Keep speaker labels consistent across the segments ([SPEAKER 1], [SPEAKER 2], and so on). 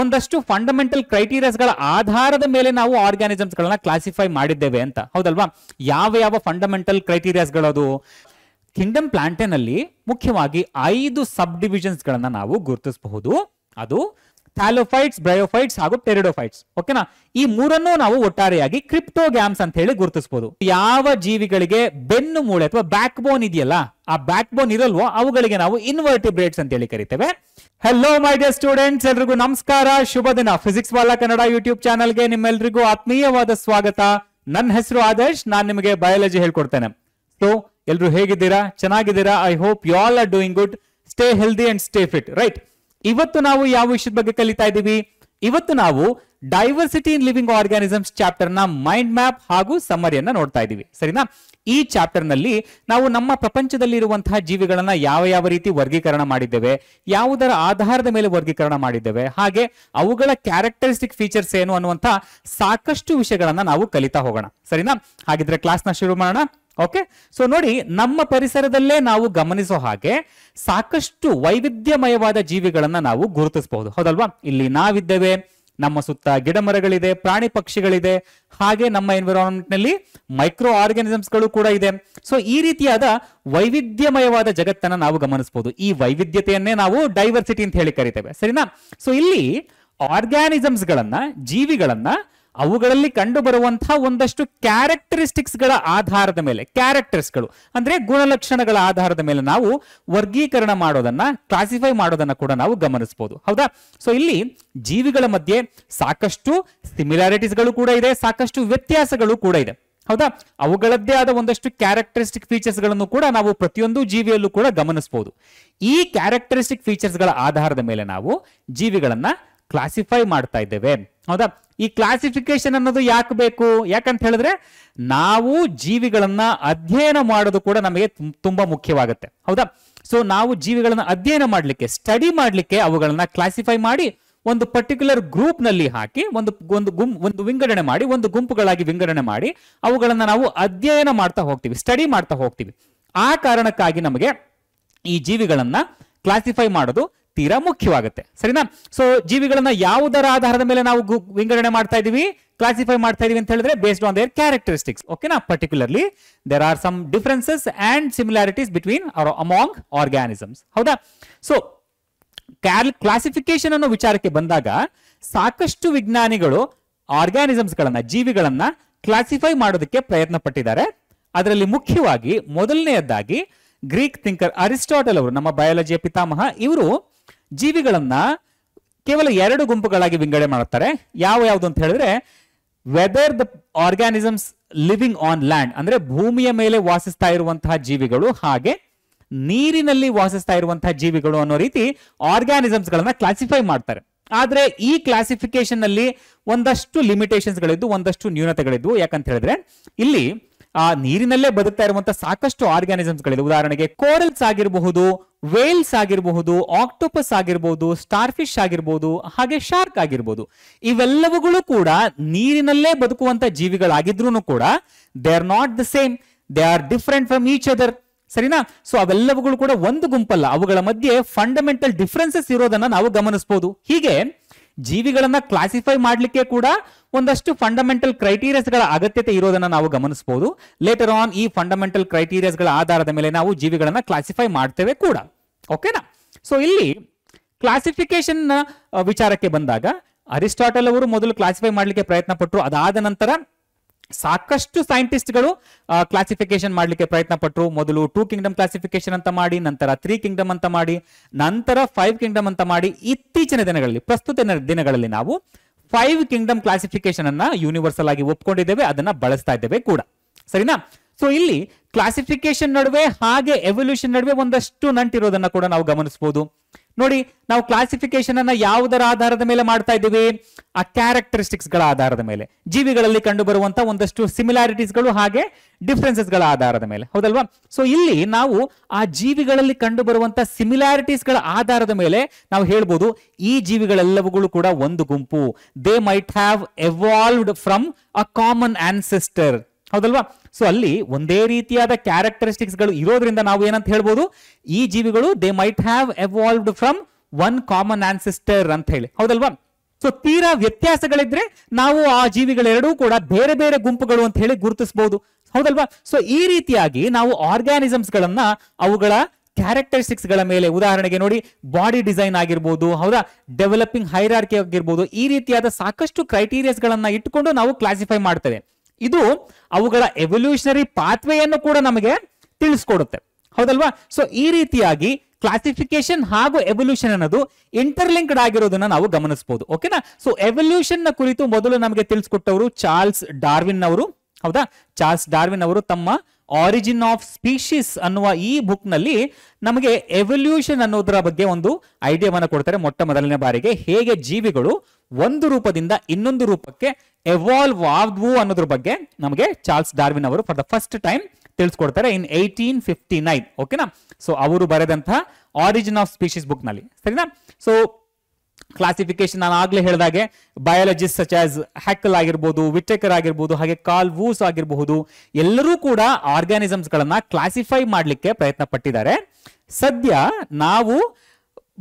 [SPEAKER 1] ಒಂದಷ್ಟು ಫಂಡಮೆಂಟಲ್ ಗಳ ಆಧಾರದ ಮೇಲೆ ನಾವು ಆರ್ಗ್ಯಾನಿಸಮ್ಸ್ಗಳನ್ನ ಕ್ಲಾಸಿಫೈ ಮಾಡಿದ್ದೇವೆ ಅಂತ ಹೌದಲ್ವಾ ಯಾವ ಯಾವ ಫಂಡಮೆಂಟಲ್ ಕ್ರೈಟೀರಿಯಸ್ಗಳದು ಕಿಂಗ್ಡಮ್ ಪ್ಲಾಂಟೇನಲ್ಲಿ ಮುಖ್ಯವಾಗಿ ಐದು ಸಬ್ ಡಿವಿಷನ್ಸ್ಗಳನ್ನು ನಾವು ಗುರುತಿಸಬಹುದು ಅದು ಥ್ಯಾಲೋಫೈಟ್ಸ್ ಬ್ರಯೋಫೈಟ್ಸ್ ಹಾಗೂ ಟೆರಿಡೋಫೈಟ್ಸ್ ಓಕೆನಾ ಈ ಮೂರನ್ನು ನಾವು ಒಟ್ಟಾರೆಯಾಗಿ ಕ್ರಿಪ್ಟೋಗ್ಯಾಮ್ಸ್ ಅಂತ ಹೇಳಿ ಗುರುತಿಸಬಹುದು ಯಾವ ಜೀವಿಗಳಿಗೆ ಬೆನ್ನು ಮೂಳೆ ಅಥವಾ ಬ್ಯಾಕ್ ಬೋನ್ ಇದೆಯಲ್ಲ ಆ ಬ್ಯಾಕ್ ಬೋನ್ ಇರಲ್ವೋ ಅವುಗಳಿಗೆ ನಾವು ಇನ್ವರ್ಟಿಬ್ರೇಟ್ಸ್ ಅಂತ ಹೇಳಿ ಕರಿತೇವೆ ಹೆಲೋ ಮೈ ಡಿಯರ್ ಸ್ಟೂಡೆಂಟ್ಸ್ ಎಲ್ರಿಗೂ ನಮಸ್ಕಾರ ಶುಭ ದಿನ ಫಿಸಿಕ್ಸ್ ವಾಲಾ ಕನ್ನಡ ಯೂಟ್ಯೂಬ್ ಗೆ ನಿಮ್ಮೆಲ್ಲರಿಗೂ ಆತ್ಮೀಯವಾದ ಸ್ವಾಗತ ನನ್ನ ಹೆಸರು ಆದರ್ಶ್ ನಾನು ನಿಮಗೆ ಬಯಾಲಜಿ ಹೇಳ್ಕೊಡ್ತೇನೆ ಸೊ ಎಲ್ರು ಹೇಗಿದ್ದೀರಾ ಚೆನ್ನಾಗಿದ್ದೀರಾ I hope you all are doing good stay healthy and stay fit right ಇವತ್ತು ನಾವು ಯಾವ ವಿಷಯದ ಬಗ್ಗೆ ಕಲಿತಾ ಇದ್ದೀವಿ ಇವತ್ತು ನಾವು diversity in living organisms chapter ನ ಮೈಂಡ್ ಮ್ಯಾಪ್ ಹಾಗೂ ಸಮ್ಮರಿಯನ್ನ ನೋಡ್ತಾ ಇದ್ದೀವಿ ಸರಿನಾ ಈ ಚಾಪ್ಟರ್ ನಲ್ಲಿ ನಾವು ನಮ್ಮ ಪ್ರಪಂಚದಲ್ಲಿ ಇರುವಂತಹ ಜೀವಿಗಳನ್ನ ಯಾವ ಯಾವ ರೀತಿ ವರ್ಗೀಕರಣ ಮಾಡಿದ್ದೇವೆ ಯಾವುದರ ಆಧಾರದ ಮೇಲೆ ವರ್ಗೀಕರಣ ಮಾಡಿದ್ದೇವೆ ಹಾಗೆ ಅವುಗಳ ಕ್ಯಾರೆಕ್ಟರಿಸ್ಟಿಕ್ ಫೀಚರ್ಸ್ ಏನು ಅನ್ನುವಂತ ಸಾಕಷ್ಟು ವಿಷಯಗಳನ್ನ ನಾವು ಕಲಿತಾ ಹೋಗೋಣ ಸರಿನಾ ಹಾಗಿದ್ರೆ ಕ್ಲಾಸ್ ನ ಶುರು ಮಾಡೋಣ ಓಕೆ ಸೊ ನೋಡಿ ನಮ್ಮ ಪರಿಸರದಲ್ಲೇ ನಾವು ಗಮನಿಸೋ ಹಾಗೆ ಸಾಕಷ್ಟು ವೈವಿಧ್ಯಮಯವಾದ ಜೀವಿಗಳನ್ನ ನಾವು ಗುರುತಿಸಬಹುದು ಹೌದಲ್ವಾ ಇಲ್ಲಿ ನಾವಿದ್ದೇವೆ ನಮ್ಮ ಸುತ್ತ ಗಿಡ ಮರಗಳಿದೆ ಪ್ರಾಣಿ ಪಕ್ಷಿಗಳಿದೆ ಹಾಗೆ ನಮ್ಮ ಎನ್ವಿರಾನ್ಮೆಂಟ್ ನಲ್ಲಿ ಮೈಕ್ರೋ ಗಳು ಕೂಡ ಇದೆ ಸೊ ಈ ರೀತಿಯಾದ ವೈವಿಧ್ಯಮಯವಾದ ಜಗತ್ತನ್ನ ನಾವು ಗಮನಿಸಬಹುದು ಈ ವೈವಿಧ್ಯತೆಯನ್ನೇ ನಾವು ಡೈವರ್ಸಿಟಿ ಅಂತ ಹೇಳಿ ಕರಿತೇವೆ ಸರಿನಾ ಸೊ ಇಲ್ಲಿ ಆರ್ಗ್ಯಾನಿಸಮ್ಸ್ ಗಳನ್ನ ಜೀವಿಗಳನ್ನ ಅವುಗಳಲ್ಲಿ ಬರುವಂತಹ ಒಂದಷ್ಟು ಕ್ಯಾರೆಕ್ಟರಿಸ್ಟಿಕ್ಸ್ಗಳ ಆಧಾರದ ಮೇಲೆ ಕ್ಯಾರೆಕ್ಟರ್ಸ್ಗಳು ಅಂದ್ರೆ ಗುಣಲಕ್ಷಣಗಳ ಆಧಾರದ ಮೇಲೆ ನಾವು ವರ್ಗೀಕರಣ ಮಾಡೋದನ್ನ ಕ್ಲಾಸಿಫೈ ಮಾಡೋದನ್ನ ಕೂಡ ನಾವು ಗಮನಿಸಬಹುದು ಹೌದಾ ಸೊ ಇಲ್ಲಿ ಜೀವಿಗಳ ಮಧ್ಯೆ ಸಾಕಷ್ಟು ಸಿಮಿಲಾರಿಟೀಸ್ಗಳು ಕೂಡ ಇದೆ ಸಾಕಷ್ಟು ವ್ಯತ್ಯಾಸಗಳು ಕೂಡ ಇದೆ ಹೌದಾ ಅವುಗಳದ್ದೇ ಆದ ಒಂದಷ್ಟು ಕ್ಯಾರೆಕ್ಟರಿಸ್ಟಿಕ್ ಫೀಚರ್ಸ್ಗಳನ್ನು ಕೂಡ ನಾವು ಪ್ರತಿಯೊಂದು ಜೀವಿಯಲ್ಲೂ ಕೂಡ ಗಮನಿಸಬಹುದು ಈ ಕ್ಯಾರೆಕ್ಟರಿಸ್ಟಿಕ್ ಫೀಚರ್ಸ್ಗಳ ಆಧಾರದ ಮೇಲೆ ನಾವು ಜೀವಿಗಳನ್ನ ಕ್ಲಾಸಿಫೈ ಮಾಡ್ತಾ ಇದ್ದೇವೆ ಹೌದಾ ಈ ಕ್ಲಾಸಿಫಿಕೇಶನ್ ಅನ್ನೋದು ಯಾಕೆ ಬೇಕು ಯಾಕಂತ ಹೇಳಿದ್ರೆ ನಾವು ಜೀವಿಗಳನ್ನ ಅಧ್ಯಯನ ಮಾಡೋದು ಕೂಡ ನಮಗೆ ತುಂಬಾ ಮುಖ್ಯವಾಗುತ್ತೆ ಹೌದಾ ಸೊ ನಾವು ಜೀವಿಗಳನ್ನ ಅಧ್ಯಯನ ಮಾಡಲಿಕ್ಕೆ ಸ್ಟಡಿ ಮಾಡಲಿಕ್ಕೆ ಅವುಗಳನ್ನ ಕ್ಲಾಸಿಫೈ ಮಾಡಿ ಒಂದು ಪರ್ಟಿಕ್ಯುಲರ್ ಗ್ರೂಪ್ ನಲ್ಲಿ ಹಾಕಿ ಒಂದು ಒಂದು ಗುಂಪು ಒಂದು ವಿಂಗಡಣೆ ಮಾಡಿ ಒಂದು ಗುಂಪುಗಳಾಗಿ ವಿಂಗಡಣೆ ಮಾಡಿ ಅವುಗಳನ್ನ ನಾವು ಅಧ್ಯಯನ ಮಾಡ್ತಾ ಹೋಗ್ತೀವಿ ಸ್ಟಡಿ ಮಾಡ್ತಾ ಹೋಗ್ತೀವಿ ಆ ಕಾರಣಕ್ಕಾಗಿ ನಮಗೆ ಈ ಜೀವಿಗಳನ್ನ ಕ್ಲಾಸಿಫೈ ಮಾಡೋದು ತೀರಾ ಮುಖ್ಯವಾಗುತ್ತೆ ಸರಿನಾ ಸೊ ಜೀವಿಗಳನ್ನ ಯಾವುದರ ಆಧಾರದ ಮೇಲೆ ನಾವು ವಿಂಗಡಣೆ ಮಾಡ್ತಾ ಇದೀವಿ ಕ್ಲಾಸಿಫೈ ಮಾಡ್ತಾ ಇದೀವಿ ಅಂತ ಹೇಳಿದ್ರೆ ಬೇಸ್ಡ್ ಆನ್ ದೇರ್ ಕ್ಯಾರೆಕ್ಟರಿಸ್ಟಿಕ್ಸ್ ಓಕೆನಾ particularly there are some differences and similarities between among organisms ಹೌದಾ ಸೊ ಕ್ಲಾಸಿಫಿಕೇಶನ್ ಅನ್ನೋ ವಿಚಾರಕ್ಕೆ ಬಂದಾಗ ಸಾಕಷ್ಟು ವಿಜ್ಞಾನಿಗಳು ಆರ್ಗ್ಯಾನಿಸಮ್ಸ್ಗಳನ್ನ ಜೀವಿಗಳನ್ನ ಕ್ಲಾಸಿಫೈ ಮಾಡೋದಕ್ಕೆ ಪ್ರಯತ್ನ ಪಟ್ಟಿದ್ದಾರೆ ಅದರಲ್ಲಿ ಮುಖ್ಯವಾಗಿ ಮೊದಲನೆಯದಾಗಿ ಗ್ರೀಕ್ ಥಿಂಕರ್ ಅರಿಸ್ಟಾಟಲ್ ಅವರು ನಮ್ಮ ಬಯಾಲಜಿಯ ಪಿತಾಮಹ ಇವರು ಜೀವಿಗಳನ್ನ ಕೇವಲ ಎರಡು ಗುಂಪುಗಳಾಗಿ ವಿಂಗಡೆ ಮಾಡುತ್ತಾರೆ ಯಾವ ಯಾವುದು ಅಂತ ಹೇಳಿದ್ರೆ whether the organisms living on land ಅಂದ್ರೆ ಭೂಮಿಯ ಮೇಲೆ ವಾಸಿಸ್ತಾ ಇರುವಂತಹ ಜೀವಿಗಳು ಹಾಗೆ ನೀರಿನಲ್ಲಿ ವಾಸಿಸ್ತಾ ಇರುವಂತಹ ಜೀವಿಗಳು ಅನ್ನೋ ರೀತಿ ಆರ್ಗ್ಯಾನಿಸಮ್ಸ್ ಗಳನ್ನ ಕ್ಲಾಸಿಫೈ ಮಾಡ್ತಾರೆ ಆದ್ರೆ ಈ ಕ್ಲಾಸಿಫಿಕೇಶನ್ ಅಲ್ಲಿ ಒಂದಷ್ಟು ಲಿಮಿಟೇಷನ್ಸ್ ಗಳಿದ್ದು ಒಂದಷ್ಟು ನ್ಯೂನತೆಗಳಿದ್ವು ಯಾಕಂತ ಹೇಳಿದ್ರೆ ಇಲ್ಲಿ ಆ ನೀರಿನಲ್ಲೇ ಬದುಕ್ತಾ ಇರುವಂತಹ ಸಾಕಷ್ಟು ಆರ್ಗ್ಯಾನಿಸಮ್ಸ್ ಗಳಿದೆ ಉದಾಹರಣೆಗೆ ಕೋರಲ್ಸ್ ಆಗಿರಬಹುದು ವೇಲ್ಸ್ ಆಗಿರಬಹುದು ಆಕ್ಟೋಪಸ್ ಆಗಿರಬಹುದು ಫಿಶ್ ಆಗಿರಬಹುದು ಹಾಗೆ ಶಾರ್ಕ್ ಆಗಿರಬಹುದು ಇವೆಲ್ಲವುಗಳು ಕೂಡ ನೀರಿನಲ್ಲೇ ಬದುಕುವಂತ ಜೀವಿಗಳಾಗಿದ್ರು ಕೂಡ they are not the same they are different from each other ಸರಿನಾ ಸೊ ಅವೆಲ್ಲವುಗಳು ಕೂಡ ಒಂದು ಗುಂಪಲ್ಲ ಅವುಗಳ ಮಧ್ಯೆ ಫಂಡಮೆಂಟಲ್ ಡಿಫ್ರೆನ್ಸಸ್ ಇರೋದನ್ನ ನಾವು ಗಮನಿಸಬಹುದು ಹೀಗೆ ಜೀವಿಗಳನ್ನ ಕ್ಲಾಸಿಫೈ ಮಾಡಲಿಕ್ಕೆ ಕೂಡ ಒಂದಷ್ಟು ಫಂಡಮೆಂಟಲ್ ಕ್ರೈಟೀರಿಯಾಸ್ಗಳ ಅಗತ್ಯತೆ ಇರೋದನ್ನ ನಾವು ಗಮನಿಸಬಹುದು ಲೇಟರ್ ಆನ್ ಈ ಫಂಡಮೆಂಟಲ್ ಕ್ರೈಟೀರಿಯಾಸ್ಗಳ ಆಧಾರದ ಮೇಲೆ ನಾವು ಜೀವಿಗಳನ್ನ ಕ್ಲಾಸಿಫೈ ಮಾಡ್ತೇವೆ ಕೂಡ ಓಕೆನಾ ಸೊ ಇಲ್ಲಿ ಕ್ಲಾಸಿಫಿಕೇಶನ್ ವಿಚಾರಕ್ಕೆ ಬಂದಾಗ ಅರಿಸ್ಟಾಟಲ್ ಅವರು ಮೊದಲು ಕ್ಲಾಸಿಫೈ ಮಾಡಲಿಕ್ಕೆ ಪ್ರಯತ್ನ ಪಟ್ಟರು ಅದಾದ ನಂತರ ಸಾಕಷ್ಟು ಸೈಂಟಿಸ್ಟ್ಗಳು ಕ್ಲಾಸಿಫಿಕೇಶನ್ ಮಾಡಲಿಕ್ಕೆ ಪ್ರಯತ್ನ ಪಟ್ಟರು ಮೊದಲು ಟೂ ಕಿಂಗ್ಡಮ್ ಕ್ಲಾಸಿಫಿಕೇಶನ್ ಅಂತ ಮಾಡಿ ನಂತರ ತ್ರೀ ಕಿಂಗ್ಡಮ್ ಅಂತ ಮಾಡಿ ನಂತರ ಫೈವ್ ಕಿಂಗ್ಡಮ್ ಅಂತ ಮಾಡಿ ಇತ್ತೀಚಿನ ದಿನಗಳಲ್ಲಿ ಪ್ರಸ್ತುತ ದಿನಗಳಲ್ಲಿ ನಾವು ಫೈವ್ ಕಿಂಗ್ಡಮ್ ಕ್ಲಾಸಿಫಿಕೇಶನ್ ಅನ್ನ ಯೂನಿವರ್ಸಲ್ ಆಗಿ ಒಪ್ಕೊಂಡಿದ್ದೇವೆ ಅದನ್ನ ಬಳಸ್ತಾ ಇದ್ದೇವೆ ಕೂಡ ಸರಿನಾ ಸೊ ಇಲ್ಲಿ ಕ್ಲಾಸಿಫಿಕೇಶನ್ ನಡುವೆ ಹಾಗೆ ಎವಲ್ಯೂಷನ್ ನಡುವೆ ಒಂದಷ್ಟು ನಂಟಿರೋದನ್ನ ಕೂಡ ನಾವು ಗಮನಿಸಬಹುದು ನೋಡಿ ನಾವು ಕ್ಲಾಸಿಫಿಕೇಶನ್ ಅನ್ನ ಯಾವುದರ ಆಧಾರದ ಮೇಲೆ ಮಾಡ್ತಾ ಇದ್ದೀವಿ ಆ ಕ್ಯಾರೆಕ್ಟರಿಸ್ಟಿಕ್ಸ್ ಗಳ ಆಧಾರದ ಮೇಲೆ ಜೀವಿಗಳಲ್ಲಿ ಕಂಡು ಬರುವಂತ ಒಂದಷ್ಟು ಸಿಮಿಲಾರಿಟೀಸ್ ಗಳು ಹಾಗೆ ಡಿಫ್ರೆನ್ಸಸ್ ಗಳ ಆಧಾರದ ಮೇಲೆ ಹೌದಲ್ವಾ ಸೊ ಇಲ್ಲಿ ನಾವು ಆ ಜೀವಿಗಳಲ್ಲಿ ಕಂಡು ಬರುವಂತ ಸಿಮಿಲಾರಿಟೀಸ್ ಗಳ ಆಧಾರದ ಮೇಲೆ ನಾವು ಹೇಳ್ಬೋದು ಈ ಜೀವಿಗಳೆಲ್ಲವುಗಳು ಕೂಡ ಒಂದು ಗುಂಪು they might have evolved from a common ancestor ಹೌದಲ್ವಾ ಸೊ ಅಲ್ಲಿ ಒಂದೇ ರೀತಿಯಾದ ಕ್ಯಾರೆಕ್ಟರಿಸ್ಟಿಕ್ಸ್ ಗಳು ಇರೋದ್ರಿಂದ ನಾವು ಏನಂತ ಹೇಳ್ಬೋದು ಈ ಜೀವಿಗಳು they might have evolved from one common ancestor ಅಂತ ಹೇಳಿ ಹೌದಲ್ವಾ ಸೊ ತೀರಾ ವ್ಯತ್ಯಾಸಗಳಿದ್ರೆ ನಾವು ಆ ಜೀವಿಗಳೆರಡೂ ಕೂಡ ಬೇರೆ ಬೇರೆ ಗುಂಪುಗಳು ಅಂತ ಹೇಳಿ ಗುರುತಿಸಬಹುದು ಹೌದಲ್ವಾ ಸೊ ಈ ರೀತಿಯಾಗಿ ನಾವು ಆರ್ಗ್ಯಾನಿಸಮ್ಸ್ ಗಳನ್ನ ಅವುಗಳ ಕ್ಯಾರೆಕ್ಟರಿಸ್ಟಿಕ್ಸ್ ಗಳ ಮೇಲೆ ಉದಾಹರಣೆಗೆ ನೋಡಿ ಬಾಡಿ ಡಿಸೈನ್ ಆಗಿರ್ಬೋದು ಹೌದಾ ಡೆವಲಪಿಂಗ್ ಹೈರಾರ್ಕಿ ಆಗಿರ್ಬೋದು ಈ ರೀತಿಯಾದ ಸಾಕಷ್ಟು ಕ್ರೈಟೀರಿಯಾಸ್ ಗಳನ್ನ ಇಟ್ಟುಕೊಂಡು ನಾವು ಕ್ಲಾಸಿಫೈ ಮಾಡ್ತೇವೆ ಇದು ಅವುಗಳ ಎವಲ್ಯೂಷನರಿ ಪಾತ್ವೆಯನ್ನು ಕೂಡ ನಮಗೆ ತಿಳಿಸ್ಕೊಡುತ್ತೆ ಹೌದಲ್ವಾ ಸೊ ಈ ರೀತಿಯಾಗಿ ಕ್ಲಾಸಿಫಿಕೇಶನ್ ಹಾಗೂ ಎವಲ್ಯೂಷನ್ ಅನ್ನೋದು ಇಂಟರ್ಲಿಂಕ್ಡ್ ಆಗಿರೋದನ್ನ ನಾವು ಗಮನಿಸಬಹುದು ಓಕೆನಾ ಸೊ ಎವಲ್ಯೂಷನ್ ನ ಕುರಿತು ಮೊದಲು ನಮಗೆ ತಿಳಿಸ್ಕೊಟ್ಟವರು ಚಾರ್ಲ್ಸ್ ಡಾರ್ವಿನ್ ಅವರು ಹೌದಾ ಚಾರ್ಲ್ಸ್ ಡಾರ್ವಿನ್ ಅವರು ತಮ್ಮ ಆರಿಜಿನ್ ಆಫ್ ಸ್ಪೀಶೀಸ್ ಅನ್ನುವ ಈ ಬುಕ್ ನಲ್ಲಿ ನಮಗೆ ಎವಲ್ಯೂಷನ್ ಅನ್ನೋದರ ಬಗ್ಗೆ ಒಂದು ಐಡಿಯಾವನ್ನು ಕೊಡ್ತಾರೆ ಮೊಟ್ಟ ಮೊದಲನೇ ಬಾರಿಗೆ ಹೇಗೆ ಜೀವಿಗಳು ಒಂದು ರೂಪದಿಂದ ಇನ್ನೊಂದು ರೂಪಕ್ಕೆ ಎವಾಲ್ವ್ ಆದ್ವು ಅನ್ನೋದ್ರ ಬಗ್ಗೆ ನಮಗೆ ಚಾರ್ಲ್ಸ್ ಡಾರ್ವಿನ್ ಅವರು ಫಾರ್ ದ ಫಸ್ಟ್ ಟೈಮ್ ತಿಳಿಸ್ಕೊಡ್ತಾರೆ ಇನ್ ಏಯ್ಟೀನ್ ಫಿಫ್ಟಿ ನೈನ್ ಓಕೆನಾ ಸೊ ಅವರು ಬರೆದಂತಹ ಆರಿಜಿನ್ ಆಫ್ ಸ್ಪೀಶೀಸ್ ಬುಕ್ ನಲ್ಲಿ ಸರಿನಾ ಸೊ ಕ್ಲಾಸಿಫಿಕೇಶನ್ ನಾನು ಆಗ್ಲೇ ಹೇಳಿದಾಗೆ ಬಯಾಲಜಿಸ್ಟ್ ಸಚ್ ಆಸ್ ಹ್ಯಾಕಲ್ ಆಗಿರ್ಬೋದು ವಿಟೇಕರ್ ಆಗಿರ್ಬೋದು ಹಾಗೆ ಕಾಲ್ ವೂಸ್ ಆಗಿರಬಹುದು ಎಲ್ಲರೂ ಕೂಡ ಆರ್ಗ್ಯಾನಿಸಮ್ಸ್ ಗಳನ್ನ ಕ್ಲಾಸಿಫೈ ಮಾಡಲಿಕ್ಕೆ ಪ್ರಯತ್ನ ಪಟ್ಟಿದ್ದಾರೆ ಸದ್ಯ ನಾವು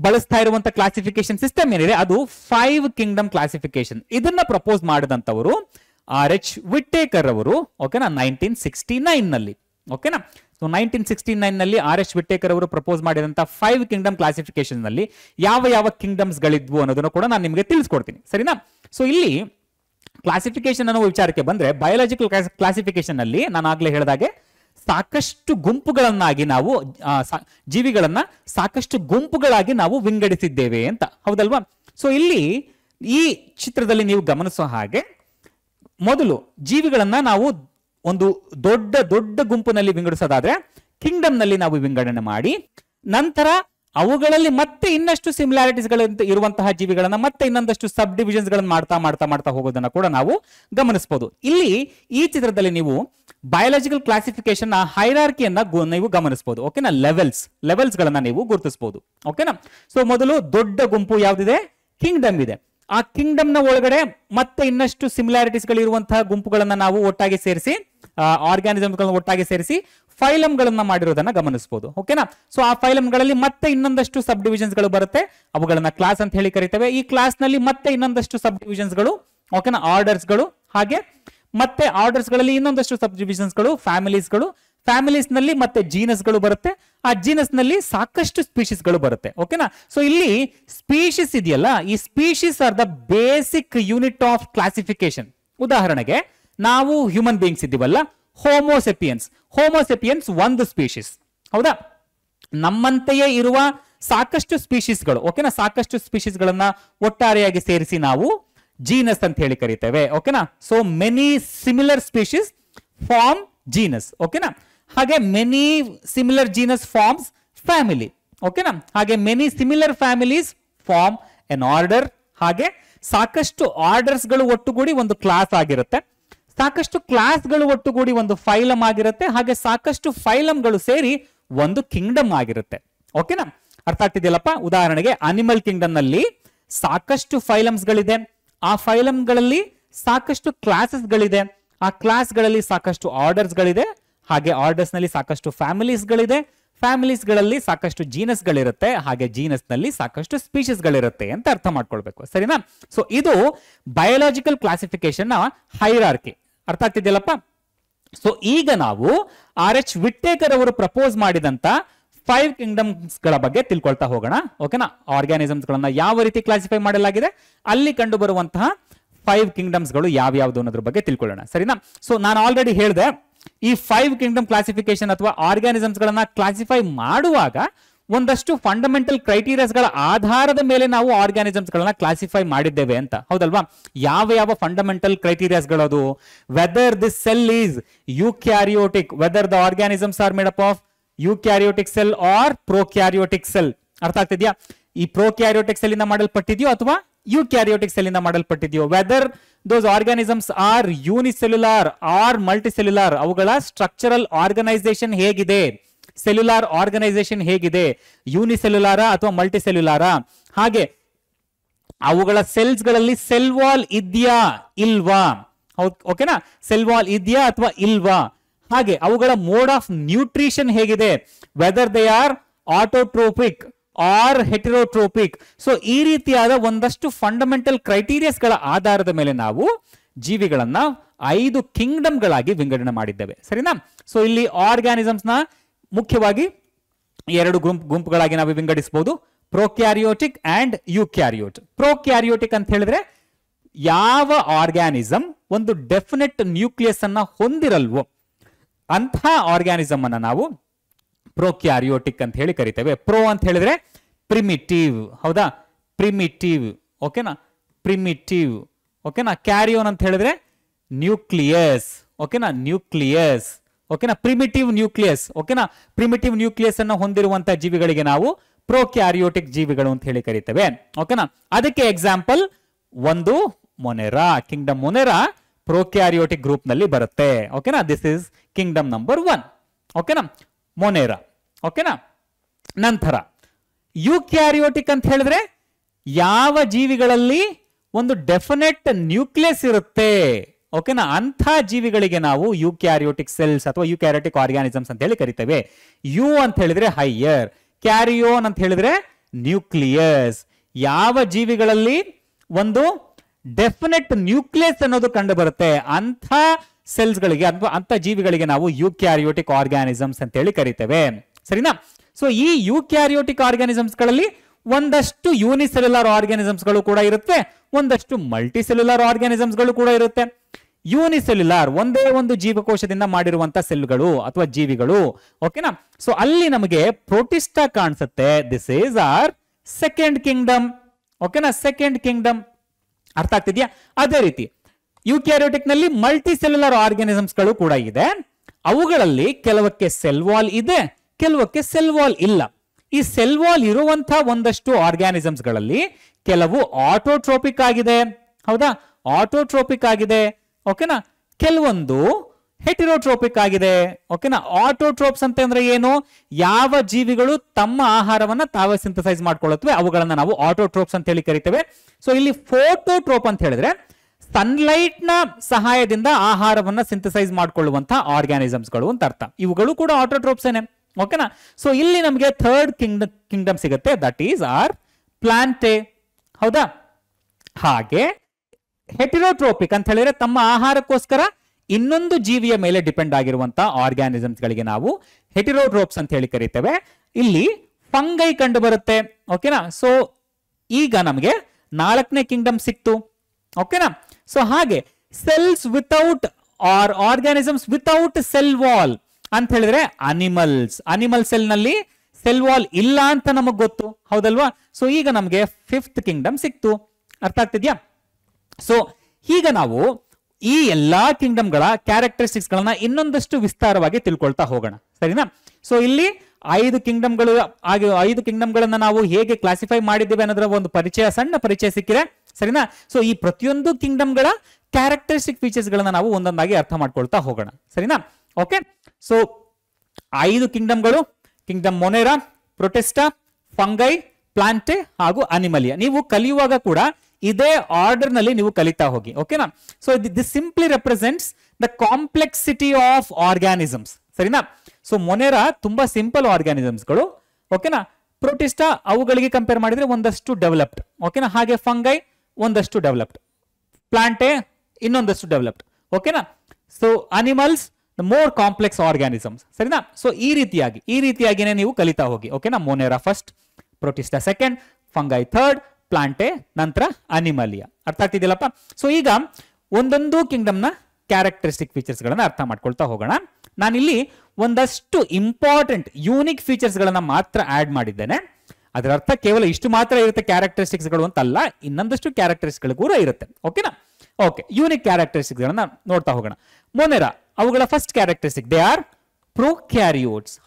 [SPEAKER 1] ಬಳಸ್ತಾ ಇರುವಂತ ಕ್ಲಾಸಿಫಿಕೇಶನ್ ಸಿಸ್ಟಮ್ ಏನಿದೆ ಅದು ಫೈವ್ ಕಿಂಗ್ಡಮ್ ಕ್ಲಾಸಿಫಿಕೇಶನ್ ಇದನ್ನ ಪ್ರಪೋಸ್ ಮಾಡಿದಂಥವರು ಆರ್ ಎಚ್ ವಿಟ್ಟೇಕರ್ ಅವರು ಓಕೆನಾ ನೈನ್ಟೀನ್ ಸಿಕ್ಸ್ಟಿ ನೈನ್ ನಲ್ಲಿ ಓಕೆನಾ ಸೊ ನೈನ್ಟೀನ್ ಸಿಕ್ಸ್ಟಿ ನೈನ್ ನಲ್ಲಿ ಆರ್ ಎಸ್ ವಿಟ್ಟೇಕರ್ ಅವರು ಪ್ರಪೋಸ್ ಮಾಡಿದಂತಹ ಫೈವ್ ಕಿಂಗ್ಡಮ್ ಕ್ಲಾಸಿಫಿಕೇಶನ್ ನಲ್ಲಿ ಯಾವ ಯಾವ ಕಿಂಗ್ಡಮ್ಸ್ ಗಳಿದ್ವು ಅನ್ನೋದನ್ನು ಕೂಡ ನಾನು ನಿಮಗೆ ತಿಳಿಸ್ಕೊಡ್ತೀನಿ ಸರಿನಾ ಸೊ ಇಲ್ಲಿ ಕ್ಲಾಸಿಫಿಕೇಶನ್ ಅನ್ನೋ ವಿಚಾರಕ್ಕೆ ಬಂದ್ರೆ ಬಯೋಲಾಜಿಕಲ್ ಕ್ಲಾಸಿಫಿಕೇಶನ್ ಅಲ್ಲಿ ನಾನು ಆಗ್ಲೇ ಹೇಳಿದಾಗೆ ಸಾಕಷ್ಟು ಗುಂಪುಗಳನ್ನಾಗಿ ನಾವು ಜೀವಿಗಳನ್ನ ಸಾಕಷ್ಟು ಗುಂಪುಗಳಾಗಿ ನಾವು ವಿಂಗಡಿಸಿದ್ದೇವೆ ಅಂತ ಹೌದಲ್ವಾ ಸೊ ಇಲ್ಲಿ ಈ ಚಿತ್ರದಲ್ಲಿ ನೀವು ಗಮನಿಸೋ ಹಾಗೆ ಮೊದಲು ಜೀವಿಗಳನ್ನ ನಾವು ಒಂದು ದೊಡ್ಡ ದೊಡ್ಡ ಗುಂಪಿನಲ್ಲಿ ವಿಂಗಡಿಸೋದಾದ್ರೆ ನಲ್ಲಿ ನಾವು ವಿಂಗಡಣೆ ಮಾಡಿ ನಂತರ ಅವುಗಳಲ್ಲಿ ಮತ್ತೆ ಇನ್ನಷ್ಟು ಸಿಮಿಲಾರಿಟೀಸ್ಗಳು ಇರುವಂತಹ ಜೀವಿಗಳನ್ನ ಮತ್ತೆ ಇನ್ನೊಂದಷ್ಟು ಸಬ್ ಡಿವಿಷನ್ಸ್ ಗಳನ್ನ ಮಾಡ್ತಾ ಮಾಡ್ತಾ ಮಾಡ್ತಾ ಹೋಗೋದನ್ನ ಕೂಡ ನಾವು ಗಮನಿಸಬಹುದು ಇಲ್ಲಿ ಈ ಚಿತ್ರದಲ್ಲಿ ನೀವು ಬಯಾಲಜಿಕಲ್ ಕ್ಲಾಸಿಫಿಕೇಶನ್ ಹೈರಾರ್ಕಿಯನ್ನ ನೀವು ಗಮನಿಸಬಹುದು ಓಕೆನಾ ಲೆವೆಲ್ಸ್ ಲೆವೆಲ್ಸ್ ಗಳನ್ನ ನೀವು ಗುರುತಿಸಬಹುದು ಓಕೆನಾ ಸೊ ಮೊದಲು ದೊಡ್ಡ ಗುಂಪು ಯಾವ್ದಿದೆ ಕಿಂಗ್ಡಮ್ ಇದೆ ಆ ಕಿಂಗ್ಡಮ್ ನ ಒಳಗಡೆ ಮತ್ತೆ ಇನ್ನಷ್ಟು ಇರುವಂತಹ ಗುಂಪುಗಳನ್ನು ನಾವು ಒಟ್ಟಾಗಿ ಸೇರಿಸಿ ಗಳನ್ನ ಒಟ್ಟಾಗಿ ಸೇರಿಸಿ ಗಳನ್ನ ಮಾಡಿರೋದನ್ನ ಗಮನಿಸಬಹುದು ಓಕೆನಾ ಸೊ ಆ ಗಳಲ್ಲಿ ಮತ್ತೆ ಇನ್ನೊಂದಷ್ಟು ಸಬ್ ಗಳು ಬರುತ್ತೆ ಅವುಗಳನ್ನ ಕ್ಲಾಸ್ ಅಂತ ಹೇಳಿ ಕರಿತೇವೆ ಈ ಕ್ಲಾಸ್ ನಲ್ಲಿ ಮತ್ತೆ ಇನ್ನೊಂದಷ್ಟು ಸಬ್ ಗಳು ಓಕೆನಾ ಆರ್ಡರ್ಸ್ಗಳು ಹಾಗೆ ಮತ್ತೆ ಆರ್ಡರ್ಸ್ ಗಳಲ್ಲಿ ಇನ್ನೊಂದಷ್ಟು ಸಬ್ ಡಿವಿಷನ್ಸ್ಗಳು ಫ್ಯಾಮಿಲೀಸ್ಗಳು ಫ್ಯಾಮಿಲೀಸ್ ನಲ್ಲಿ ಮತ್ತೆ ಜೀನಸ್ ಗಳು ಬರುತ್ತೆ ಆ ಜೀನಸ್ ನಲ್ಲಿ ಸಾಕಷ್ಟು ಸ್ಪೀಶೀಸ್ ಗಳು ಬರುತ್ತೆ ಓಕೆನಾ ಸೊ ಇಲ್ಲಿ ಸ್ಪೀಶೀಸ್ ಇದೆಯಲ್ಲ ಈ species are the basic unit of classification ಉದಾಹರಣೆಗೆ ನಾವು ಹ್ಯೂಮನ್ ಬೀಯಿಂಗ್ಸ್ ಇದ್ದೀವಲ್ಲ ಹೋಮೋಸೆಪಿಯನ್ಸ್ ಹೋಮೋಸೆಪಿಯನ್ಸ್ ಒಂದು ಸ್ಪೀಶೀಸ್ ಹೌದಾ ನಮ್ಮಂತೆಯೇ ಇರುವ ಸಾಕಷ್ಟು ಸ್ಪೀಶೀಸ್ಗಳು ಓಕೆನಾ ಸಾಕಷ್ಟು ಗಳನ್ನ ಒಟ್ಟಾರೆಯಾಗಿ ಸೇರಿಸಿ ನಾವು ಜೀನಸ್ ಅಂತ ಹೇಳಿ ಕರಿತೇವೆ ಓಕೆನಾ so many similar species form genus ಓಕೆನಾ ಹಾಗೆ many similar genus forms family ಓಕೆನಾ ಹಾಗೆ many similar families form an order ಹಾಗೆ ಸಾಕಷ್ಟು ಆರ್ಡರ್ಸ್ ಗಳು ಒಟ್ಟುಗೂಡಿ ಒಂದು ಕ್ಲಾಸ್ ಆಗಿರುತ್ತೆ ಸಾಕಷ್ಟು ಕ್ಲಾಸ್ಗಳು ಒಟ್ಟುಗೂಡಿ ಒಂದು ಫೈಲಮ್ ಆಗಿರುತ್ತೆ ಹಾಗೆ ಸಾಕಷ್ಟು ಗಳು ಸೇರಿ ಒಂದು ಕಿಂಗ್ಡಮ್ ಆಗಿರುತ್ತೆ ಓಕೆನಾ ಅರ್ಥ ಆಗ್ತಿದೆಯಲ್ಲಪ್ಪ ಉದಾಹರಣೆಗೆ ಅನಿಮಲ್ ಕಿಂಗ್ಡಮ್ ನಲ್ಲಿ ಸಾಕಷ್ಟು ಫೈಲಮ್ಸ್ ಗಳಿದೆ ಆ ಫೈಲಮ್ಗಳಲ್ಲಿ ಸಾಕಷ್ಟು ಕ್ಲಾಸಸ್ ಗಳಿದೆ ಆ ಕ್ಲಾಸ್ಗಳಲ್ಲಿ ಸಾಕಷ್ಟು ಆರ್ಡರ್ಸ್ ಆರ್ಡರ್ಸ್ಗಳಿದೆ ಹಾಗೆ ಆರ್ಡರ್ಸ್ ನಲ್ಲಿ ಸಾಕಷ್ಟು ಫ್ಯಾಮಿಲೀಸ್ ಗಳಿದೆ ಫ್ಯಾಮಿಲೀಸ್ ಗಳಲ್ಲಿ ಸಾಕಷ್ಟು ಜೀನಸ್ ಗಳಿರುತ್ತೆ ಹಾಗೆ ಜೀನಸ್ ನಲ್ಲಿ ಸಾಕಷ್ಟು ಸ್ಪೀಷೀಸ್ ಗಳಿರುತ್ತೆ ಅಂತ ಅರ್ಥ ಮಾಡ್ಕೊಳ್ಬೇಕು ಸರಿನಾ ಸೊ ಇದು ಬಯೋಲಾಜಿಕಲ್ ಕ್ಲಾಸಿಫಿಕೇಶನ್ ನ ಹೈರಾರ್ಕಿ ಅರ್ಥ ಆಗ್ತಿದೆಯಲ್ಲಪ್ಪ ಸೊ ಈಗ ನಾವು ಆರ್ ಎಚ್ ವಿಟ್ಟೇಕರ್ ಅವರು ಪ್ರಪೋಸ್ ಮಾಡಿದಂತ ಫೈವ್ ಕಿಂಗ್ಡಮ್ಸ್ ಗಳ ಬಗ್ಗೆ ತಿಳ್ಕೊಳ್ತಾ ಹೋಗೋಣ ಓಕೆನಾ ಆರ್ಗ್ಯಾನಿಸಮ್ಸ್ ಗಳನ್ನ ಯಾವ ರೀತಿ ಕ್ಲಾಸಿಫೈ ಮಾಡಲಾಗಿದೆ ಅಲ್ಲಿ ಕಂಡು ಬರುವಂತಹ ಫೈವ್ ಕಿಂಗ್ಡಮ್ಸ್ ಗಳು ಯಾವ್ಯಾವ್ದು ಅನ್ನೋದ್ರ ಬಗ್ಗೆ ತಿಳ್ಕೊಳ್ಳೋಣ ಸರಿನಾ ಸೊ ನಾನು ಆಲ್ರೆಡಿ ಹೇಳಿದೆ ಈ ಫೈವ್ ಕಿಂಗ್ಡಮ್ ಕ್ಲಾಸಿಫಿಕೇಶನ್ ಅಥವಾ ಆರ್ಗ್ಯಾನಿಸಮ್ಸ್ ಗಳನ್ನ ಕ್ಲಾಸಿಫೈ ಮಾಡುವಾಗ ಒಂದಷ್ಟು ಫಂಡಮೆಂಟಲ್ ಕ್ರೈಟೀರಿಯಾಸ್ ಗಳ ಆಧಾರದ ಮೇಲೆ ನಾವು ಆರ್ಗ್ಯಾನಿಸಮ್ಸ್ ಗಳನ್ನ ಕ್ಲಾಸಿಫೈ ಮಾಡಿದ್ದೇವೆ ಅಂತ ಹೌದಲ್ವಾ ಯಾವ ಯಾವ ಫಂಡಮೆಂಟಲ್ ಅದು whether this cell is eukaryotic whether the organisms are made up of eukaryotic cell or prokaryotic cell ಅರ್ಥ ಆಗ್ತಿದ್ಯಾ ಈ ಕ್ಯಾರಿಯೋಟಿಕ್ ಸೆಲ್ ಇಂದ ಮಾಡಲ್ಪಟ್ಟಿದೆಯೋ ಅಥವಾ ಯುಕ್ಯಾರಿಯೋಟಿಕ್ ಸೆಲ್ ಇಂದ ಮಾಡಲ್ಪಟ್ಟಿದೆಯೋ whether those organisms are unicellular or multicellular ಅವುಗಳ structural organisation ಹೇಗಿದೆ cellular organisation ಹೇಗಿದೆ ಯೂನಿಸೆಲ್ಯುಲಾರ ಅಥವಾ ಮಲ್ಟಿಸೆಲ್ಯುಲಾರ ಹಾಗೆ ಅವುಗಳ ಸೆಲ್ಸ್ ಗಳಲ್ಲಿ ಸೆಲ್ ವಾಲ್ ಇದೆಯಾ ಇಲ್ವಾ ಓಕೆನಾ ಸೆಲ್ ವಾಲ್ ಇದೆಯಾ ಅಥವಾ ಇಲ್ವಾ ಹಾಗೆ ಅವುಗಳ ಮೋಡ್ ಆಫ್ ನ್ಯೂಟ್ರಿಷನ್ ಹೇಗಿದೆ whether they are autotrophic or heterotrophic so ಈ ರೀತಿಯಾದ ಒಂದಷ್ಟು ಫಂಡಮೆಂಟಲ್ ಗಳ ಆಧಾರದ ಮೇಲೆ ನಾವು ಜೀವಿಗಳನ್ನ ಐದು ಕಿಂಗ್ಡಮ್ಗಳಾಗಿ ವಿಂಗಡಣೆ ಮಾಡಿದ್ದೇವೆ ಸರಿನಾ ಸೊ ಇಲ್ಲಿ ಆರ್ಗ್ಯಾನಿಸಮ್ಸ್ನ ಮುಖ್ಯವಾಗಿ ಎರಡು ಗುಂಪು ಗುಂಪುಗಳಾಗಿ ನಾವು ವಿಂಗಡಿಸಬಹುದು ಪ್ರೊಕ್ಯಾರಿಯೋಟಿಕ್ ಅಂಡ್ ಯುಕ್ಯಾರಿಯೋಟ್ ಪ್ರೊಕ್ಯಾರಿಯೋಟಿಕ್ ಅಂತ ಹೇಳಿದ್ರೆ ಯಾವ ಆರ್ಗ್ಯಾನಿಸಮ್ ಒಂದು ಡೆಫಿನೆಟ್ ನ್ಯೂಕ್ಲಿಯಸ್ ಅನ್ನ ಹೊಂದಿರಲ್ವೋ ಅಂತಹ ಆರ್ಗ್ಯಾನಿಸಮ್ ಅನ್ನ ನಾವು ಪ್ರೊಕ್ಯಾರಿಯೋಟಿಕ್ ಅಂತ ಹೇಳಿ ಕರಿತೇವೆ ಪ್ರೋ ಅಂತ ಹೇಳಿದ್ರೆ ಪ್ರಿಮಿಟಿವ್ ಹೌದಾ ಪ್ರಿಮಿಟಿವ್ ಓಕೆನಾ ಪ್ರಿಮಿಟಿವ್ ಓಕೆನಾ ಕ್ಯಾರಿಯೋನ್ ಅಂತ ಹೇಳಿದ್ರೆ ನ್ಯೂಕ್ಲಿಯಸ್ ಓಕೆನಾ ನ್ಯೂಕ್ಲಿಯಸ್ ಓಕೆನಾ ಪ್ರಿಮಿಟಿವ್ ನ್ಯೂಕ್ಲಿಯಸ್ ಓಕೆನಾ ಪ್ರಿಮಿಟಿವ್ ನ್ಯೂಕ್ಲಿಯಸ್ ಅನ್ನು ಹೊಂದಿರುವಂತಹ ಜೀವಿಗಳಿಗೆ ನಾವು ಪ್ರೊಕ್ಯಾರಿಯೋಟಿಕ್ ಜೀವಿಗಳು ಅಂತ ಹೇಳಿ ಕರಿತೇವೆ ಓಕೆನಾ ಅದಕ್ಕೆ ಎಕ್ಸಾಂಪಲ್ ಒಂದು Monera kingdom Monera prokaryotic group ನಲ್ಲಿ ಬರುತ್ತೆ ಓಕೆನಾ this is kingdom number one ಓಕೆನಾ ಮೊನೆರಾ ಓಕೆನಾ ನಂತರ ಕ್ಯಾರಿಯೋಟಿಕ್ ಅಂತ ಹೇಳಿದ್ರೆ ಯಾವ ಜೀವಿಗಳಲ್ಲಿ ಒಂದು ಡೆಫಿನೆಟ್ ನ್ಯೂಕ್ಲಿಯಸ್ ಇರುತ್ತೆ ಓಕೆನಾ ಅಂಥ ಜೀವಿಗಳಿಗೆ ನಾವು ಯುಕ್ಯಾರಿಯೋಟಿಕ್ ಸೆಲ್ಸ್ ಅಥವಾ ಯುಕ್ಯಾರಿಯೋಟಿಕ್ ಆರ್ಗಾನಿಸಮ್ಸ್ ಅಂತ ಹೇಳಿ ಕರಿತೇವೆ ಯು ಅಂತ ಹೇಳಿದ್ರೆ ಹೈಯರ್ ಕ್ಯಾರಿಯೋನ್ ಅಂತ ಹೇಳಿದ್ರೆ ನ್ಯೂಕ್ಲಿಯಸ್ ಯಾವ ಜೀವಿಗಳಲ್ಲಿ ಒಂದು ಡೆಫಿನೆಟ್ ನ್ಯೂಕ್ಲಿಯಸ್ ಅನ್ನೋದು ಕಂಡು ಬರುತ್ತೆ ಅಂಥ ಸೆಲ್ಸ್ಗಳಿಗೆ ಅಥವಾ ಅಂಥ ಜೀವಿಗಳಿಗೆ ನಾವು ಯುಕ್ಯಾರಿಯೋಟಿಕ್ ಆರ್ಗಾನಿಸಮ್ಸ್ ಅಂತ ಹೇಳಿ ಕರಿತೇವೆ ಸರಿನಾ ಸೊ ಈ ಯು ಕ್ಯಾರಿಯೋಟಿಕ್ ಗಳಲ್ಲಿ ಒಂದಷ್ಟು ಯೂನಿಸೆಲ್ಯುಲರ್ ಗಳು ಕೂಡ ಇರುತ್ತೆ ಒಂದಷ್ಟು ಮಲ್ಟಿಸೆಲ್ಯುಲರ್ ಆರ್ಗ್ಯಾನಿಸಮ್ಸ್ಗಳು ಕೂಡ ಇರುತ್ತೆ ಯೂನಿಸೆಲ್ಯುಲಾರ್ ಒಂದೇ ಒಂದು ಜೀವಕೋಶದಿಂದ ಮಾಡಿರುವಂತ ಸೆಲ್ಗಳು ಅಥವಾ ಜೀವಿಗಳು ಓಕೆನಾ ಸೊ ಅಲ್ಲಿ ನಮಗೆ ಪ್ರೋಟಿಸ್ಟಾ ಕಾಣಿಸುತ್ತೆ this is our second kingdom ಓಕೆನಾ ಸೆಕೆಂಡ್ ಕಿಂಗ್ಡಮ್ ಅರ್ಥ ಆಗ್ತಿದ್ಯಾ ಅದೇ ರೀತಿ ಕ್ಯಾರಿಯೋಟಿಕ್ ನಲ್ಲಿ ಮಲ್ಟಿ ಸೆಲ್ಯುಲರ್ ಗಳು ಕೂಡ ಇದೆ ಅವುಗಳಲ್ಲಿ ಕೆಲವಕ್ಕೆ ಸೆಲ್ವಾಲ್ ಇದೆ ಕೆಲವಕ್ಕೆ ಸೆಲ್ ವಾಲ್ ಇಲ್ಲ ಈ ಸೆಲ್ ವಾಲ್ ಇರುವಂತಹ ಒಂದಷ್ಟು ಆರ್ಗ್ಯಾನಿಸಮ್ಸ್ಗಳಲ್ಲಿ ಕೆಲವು ಆಟೋಟ್ರೋಪಿಕ್ ಆಗಿದೆ ಹೌದಾ ಆಟೋಟ್ರೋಪಿಕ್ ಆಗಿದೆ ಓಕೆನಾ ಕೆಲವೊಂದು ಹೆಟಿರೋಟ್ರೋಪಿಕ್ ಆಗಿದೆ ಓಕೆನಾ ಆಟೋಟ್ರೋಪ್ಸ್ ಅಂತ ಅಂದ್ರೆ ಏನು ಯಾವ ಜೀವಿಗಳು ತಮ್ಮ ಆಹಾರವನ್ನ ತಾವೇ ಸಿಂಥಸೈಸ್ ಮಾಡ್ಕೊಳ್ಳುತ್ತವೆ ಅವುಗಳನ್ನ ನಾವು ಆಟೋಟ್ರೋಪ್ಸ್ ಅಂತ ಹೇಳಿ ಕರಿತೇವೆ ಸೊ ಇಲ್ಲಿ ಫೋಟೋಟ್ರೋಪ್ ಅಂತ ಹೇಳಿದ್ರೆ ಸನ್ಲೈಟ್ ನ ಸಹಾಯದಿಂದ ಆಹಾರವನ್ನ ಸಿಂಥಸೈಸ್ ಮಾಡಿಕೊಳ್ಳುವಂತಹ ಆರ್ಗ್ಯಾನಿಸಮ್ಸ್ಗಳು ಅಂತ ಅರ್ಥ ಇವುಗಳು ಕೂಡ ಆಟೋಟ್ರೋಪ್ಸ್ ಏನೇ ಓಕೆನಾ ಸೊ ಇಲ್ಲಿ ನಮಗೆ ಥರ್ಡ್ ಕಿಂಗ್ಡ ಕಿಂಗ್ಡಮ್ ಸಿಗುತ್ತೆ ದಟ್ ಈಸ್ ಆರ್ ಪ್ಲಾಂಟೆ ಹೌದಾ ಹಾಗೆ ಹೆಟಿರೋಟ್ರೋಪಿಕ್ ಅಂತ ಹೇಳಿದ್ರೆ ತಮ್ಮ ಆಹಾರಕ್ಕೋಸ್ಕರ ಇನ್ನೊಂದು ಜೀವಿಯ ಮೇಲೆ ಡಿಪೆಂಡ್ ಆಗಿರುವಂತಹ ಆರ್ಗ್ಯಾನಿಸಮ್ಸ್ ಗಳಿಗೆ ನಾವು ಹೆಟಿರೋಟ್ರೋಪ್ಸ್ ಅಂತ ಹೇಳಿ ಕರಿತೇವೆ ಇಲ್ಲಿ ಫಂಗೈ ಕಂಡು ಬರುತ್ತೆ ಓಕೆನಾ ಸೊ ಈಗ ನಮಗೆ ನಾಲ್ಕನೇ ಕಿಂಗ್ಡಮ್ ಸಿಕ್ತು ಓಕೆನಾ ಸೊ ಹಾಗೆ cells without our organisms without cell wall ಅಂತ ಹೇಳಿದ್ರೆ ಅನಿಮಲ್ಸ್ ಅನಿಮಲ್ ಸೆಲ್ ನಲ್ಲಿ ಸೆಲ್ ವಾಲ್ ಇಲ್ಲ ಅಂತ ನಮಗ್ ಗೊತ್ತು ಹೌದಲ್ವಾ ಸೊ ಈಗ ನಮ್ಗೆ ಫಿಫ್ತ್ ಕಿಂಗ್ಡಮ್ ಸಿಕ್ತು ಅರ್ಥ ಆಗ್ತಿದ್ಯಾ ಸೊ ಈಗ ನಾವು ಈ ಎಲ್ಲಾ ಗಳ ಕ್ಯಾರೆಕ್ಟರಿಸ್ಟಿಕ್ಸ್ ಗಳನ್ನ ಇನ್ನೊಂದಷ್ಟು ವಿಸ್ತಾರವಾಗಿ ತಿಳ್ಕೊಳ್ತಾ ಹೋಗೋಣ ಸರಿನಾ ಸೊ ಇಲ್ಲಿ ಐದು ಕಿಂಗ್ಡಮ್ಗಳು ಆಗಿ ಐದು ಕಿಂಗ್ಡಮ್ಗಳನ್ನ ನಾವು ಹೇಗೆ ಕ್ಲಾಸಿಫೈ ಮಾಡಿದ್ದೇವೆ ಅನ್ನೋದ್ರ ಒಂದು ಪರಿಚಯ ಸಣ್ಣ ಪರಿಚಯ ಸಿಕ್ಕಿದೆ ಸರಿನಾ ಸೊ ಈ ಪ್ರತಿಯೊಂದು ಕಿಂಗ್ಡಮ್ಗಳ ಕ್ಯಾರೆಕ್ಟರಿಸ್ಟಿಕ್ ಫೀಚರ್ಸ್ ಗಳನ್ನ ನಾವು ಒಂದೊಂದಾಗಿ ಅರ್ಥ ಮಾಡ್ಕೊಳ್ತಾ ಹೋಗೋಣ ಸರಿನಾ ಓಕೆ ಸೊ ಐದು ಕಿಂಗ್ಡಮ್ಗಳು ಕಿಂಗ್ಡಮ್ ಮೊನೆರಾ ಪ್ರೊಟೆಸ್ಟಾ ಫಂಗೈ ಪ್ಲಾಂಟೆ ಹಾಗೂ ಅನಿಮಲಿಯಾ ನೀವು ಕಲಿಯುವಾಗ ಕೂಡ ಇದೇ ಆರ್ಡರ್ ನಲ್ಲಿ ನೀವು ಕಲಿತಾ ಹೋಗಿ ಓಕೆನಾ so this simply represents the complexity of organisms ಸರಿನಾ ಸೊ ಮೊನೆರಾ ತುಂಬಾ ಸಿಂಪಲ್ ಆರ್ಗ್ಯಾನಿಸಮ್ಸ್ಗಳು ಓಕೆನಾ ಪ್ರೊಟಿಸ್ಟಾ ಅವುಗಳಿಗೆ ಕಂಪೇರ್ ಮಾಡಿದ್ರೆ ಒಂದಷ್ಟು ಡೆವಲಪ್ಡ್ ಓಕೆನಾ ಹಾಗೆ ಫಂಗೈ ಒಂದಷ್ಟು ಡೆವಲಪ್ಡ್ ಪ್ಲಾಂಟೆ ಇನ್ನೊಂದಷ್ಟು ಡೆವಲಪ್ಡ್ ಓಕೆನಾ so animals more complex organisms ಸರಿನಾ ಸೊ ಈ ರೀತಿಯಾಗಿ ಈ ರೀತಿಯಾಗಿನೇ ನೀವು ಕಲಿತಾ ಹೋಗಿ ಓಕೆನಾ Monera first Protista second fungi third Plantae ನಂತರ ಅನಿಮಲಿಯಾ ಅರ್ಥ ಆಗ್ತಿದ್ದಿಲ್ಲಪ್ಪ ಸೊ ಈಗ ಒಂದೊಂದು ಕಿಂಗ್ಡಮ್ನ ಕ್ಯಾರೆಕ್ಟರಿಸ್ಟಿಕ್ ಫೀಚರ್ಸ್ ಗಳನ್ನ ಅರ್ಥ ಮಾಡ್ಕೊಳ್ತಾ ಹೋಗೋಣ ನಾನಿಲ್ಲಿ ಒಂದಷ್ಟು ಇಂಪಾರ್ಟೆಂಟ್ ಯೂನಿಕ್ ಫೀಚರ್ಸ್ ಗಳನ್ನ ಮಾತ್ರ ಆಡ್ ಮಾಡಿದ್ದೇನೆ ಅದರ ಅರ್ಥ ಕೇವಲ ಇಷ್ಟು ಮಾತ್ರ ಇರುತ್ತೆ ಕ್ಯಾರೆಕ್ಟರಿಸ್ಟಿಕ್ಸ್ ಗಳು ಅಂತಲ್ಲ ಇನ್ನೊಂದಷ್ಟು ಕ್ಯಾರೆಕ್ಟರಿಸ್ಟ್ ಕೂಡ ಇರುತ್ತೆ ಓಕೆನಾ ಓಕೆ ಯೂನಿಕ್ ಗಳನ್ನ ನೋಡ್ತಾ ಹೋಗೋಣ ಮೊನೆರಾ ಅವುಗಳ first characteristic they are pro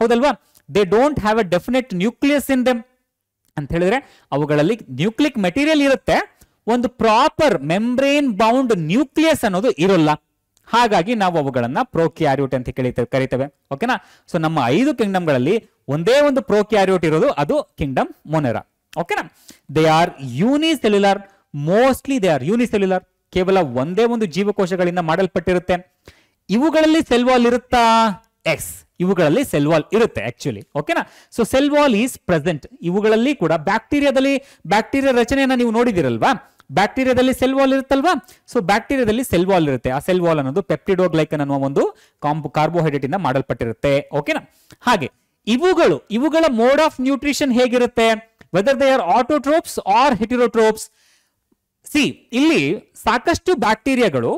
[SPEAKER 1] ಹೌದಲ್ವಾ they don't have a definite nucleus in them ಅಂತ ಹೇಳಿದ್ರೆ ಅವುಗಳಲ್ಲಿ ನ್ಯೂಕ್ಲಿಕ್ ಮೆಟೀರಿಯಲ್ ಇರುತ್ತೆ ಒಂದು ಪ್ರಾಪರ್ ಮೆಂಬ್ರೇನ್ ಬೌಂಡ್ ನ್ಯೂಕ್ಲಿಯಸ್ ಅನ್ನೋದು ಇರೋಲ್ಲ ಹಾಗಾಗಿ ನಾವು ಅವುಗಳನ್ನ ಪ್ರೋಕ್ಯಾರಿಯೋಟ್ ಅಂತ ಕರೀತೇವೆ ಕರಿತೇವೆ ಓಕೆನಾ ಸೊ ನಮ್ಮ ಐದು ಕಿಂಗ್ಡಮ್ಗಳಲ್ಲಿ ಒಂದೇ ಒಂದು ಕ್ಯಾರಿಯೋಟ್ ಇರೋದು ಅದು ಕಿಂಗ್ಡಮ್ ಮೊನೆರಾ ಓಕೆನಾ they are unicellular mostly they are unicellular ಕೇವಲ ಒಂದೇ ಒಂದು ಜೀವಕೋಶಗಳಿಂದ ಮಾಡಲ್ಪಟ್ಟಿರುತ್ತೆ ಇವುಗಳಲ್ಲಿ ಸೆಲ್ ವಾಲ್ ಇರುತ್ತಾ ಎಸ್ ಇವುಗಳಲ್ಲಿ ಸೆಲ್ ವಾಲ್ ಇರುತ್ತೆ ಆಕ್ಚುಲಿ ಓಕೆನಾ so cell wall is present ಇವುಗಳಲ್ಲಿ ಕೂಡ ಬ್ಯಾಕ್ಟೀರಿಯಾದಲ್ಲಿ ಬ್ಯಾಕ್ಟೀರಿಯಾ ರಚನೆಯನ್ನು ನೀವು ನೋಡಿದಿರಲ್ವಾ ಬ್ಯಾಕ್ಟೀರಿಯಾದಲ್ಲಿ ಸೆಲ್ ವಾಲ್ ಇರುತ್ತಲ್ವಾ ಸೊ ಬ್ಯಾಕ್ಟೀರಿಯಾದಲ್ಲಿ ಸೆಲ್ ವಾಲ್ ಇರುತ್ತೆ ಆ ಸೆಲ್ ವಾಲ್ ಅನ್ನೋದು ಪೆಪ್ಟಿಡೋಗ್ಲೈಕನ್ ಅನ್ನುವ ಒಂದು ಕಾಂಬೋ ಕಾರ್ಬೋಹೈಡ್ರೇಟ್ ಇಂದ ಮಾಡಲ್ಪಟ್ಟಿರುತ್ತೆ ಓಕೆನಾ ಹಾಗೆ ಇವುಗಳು ಇವುಗಳ ಮೋಡ್ ಆಫ್ ನ್ಯೂಟ್ರಿಷನ್ ಹೇಗಿರುತ್ತೆ whether they are autotrophs or heterotrophs see ಇಲ್ಲಿ ಸಾಕಷ್ಟು ಬ್ಯಾಕ್ಟೀರಿಯಾಗಳು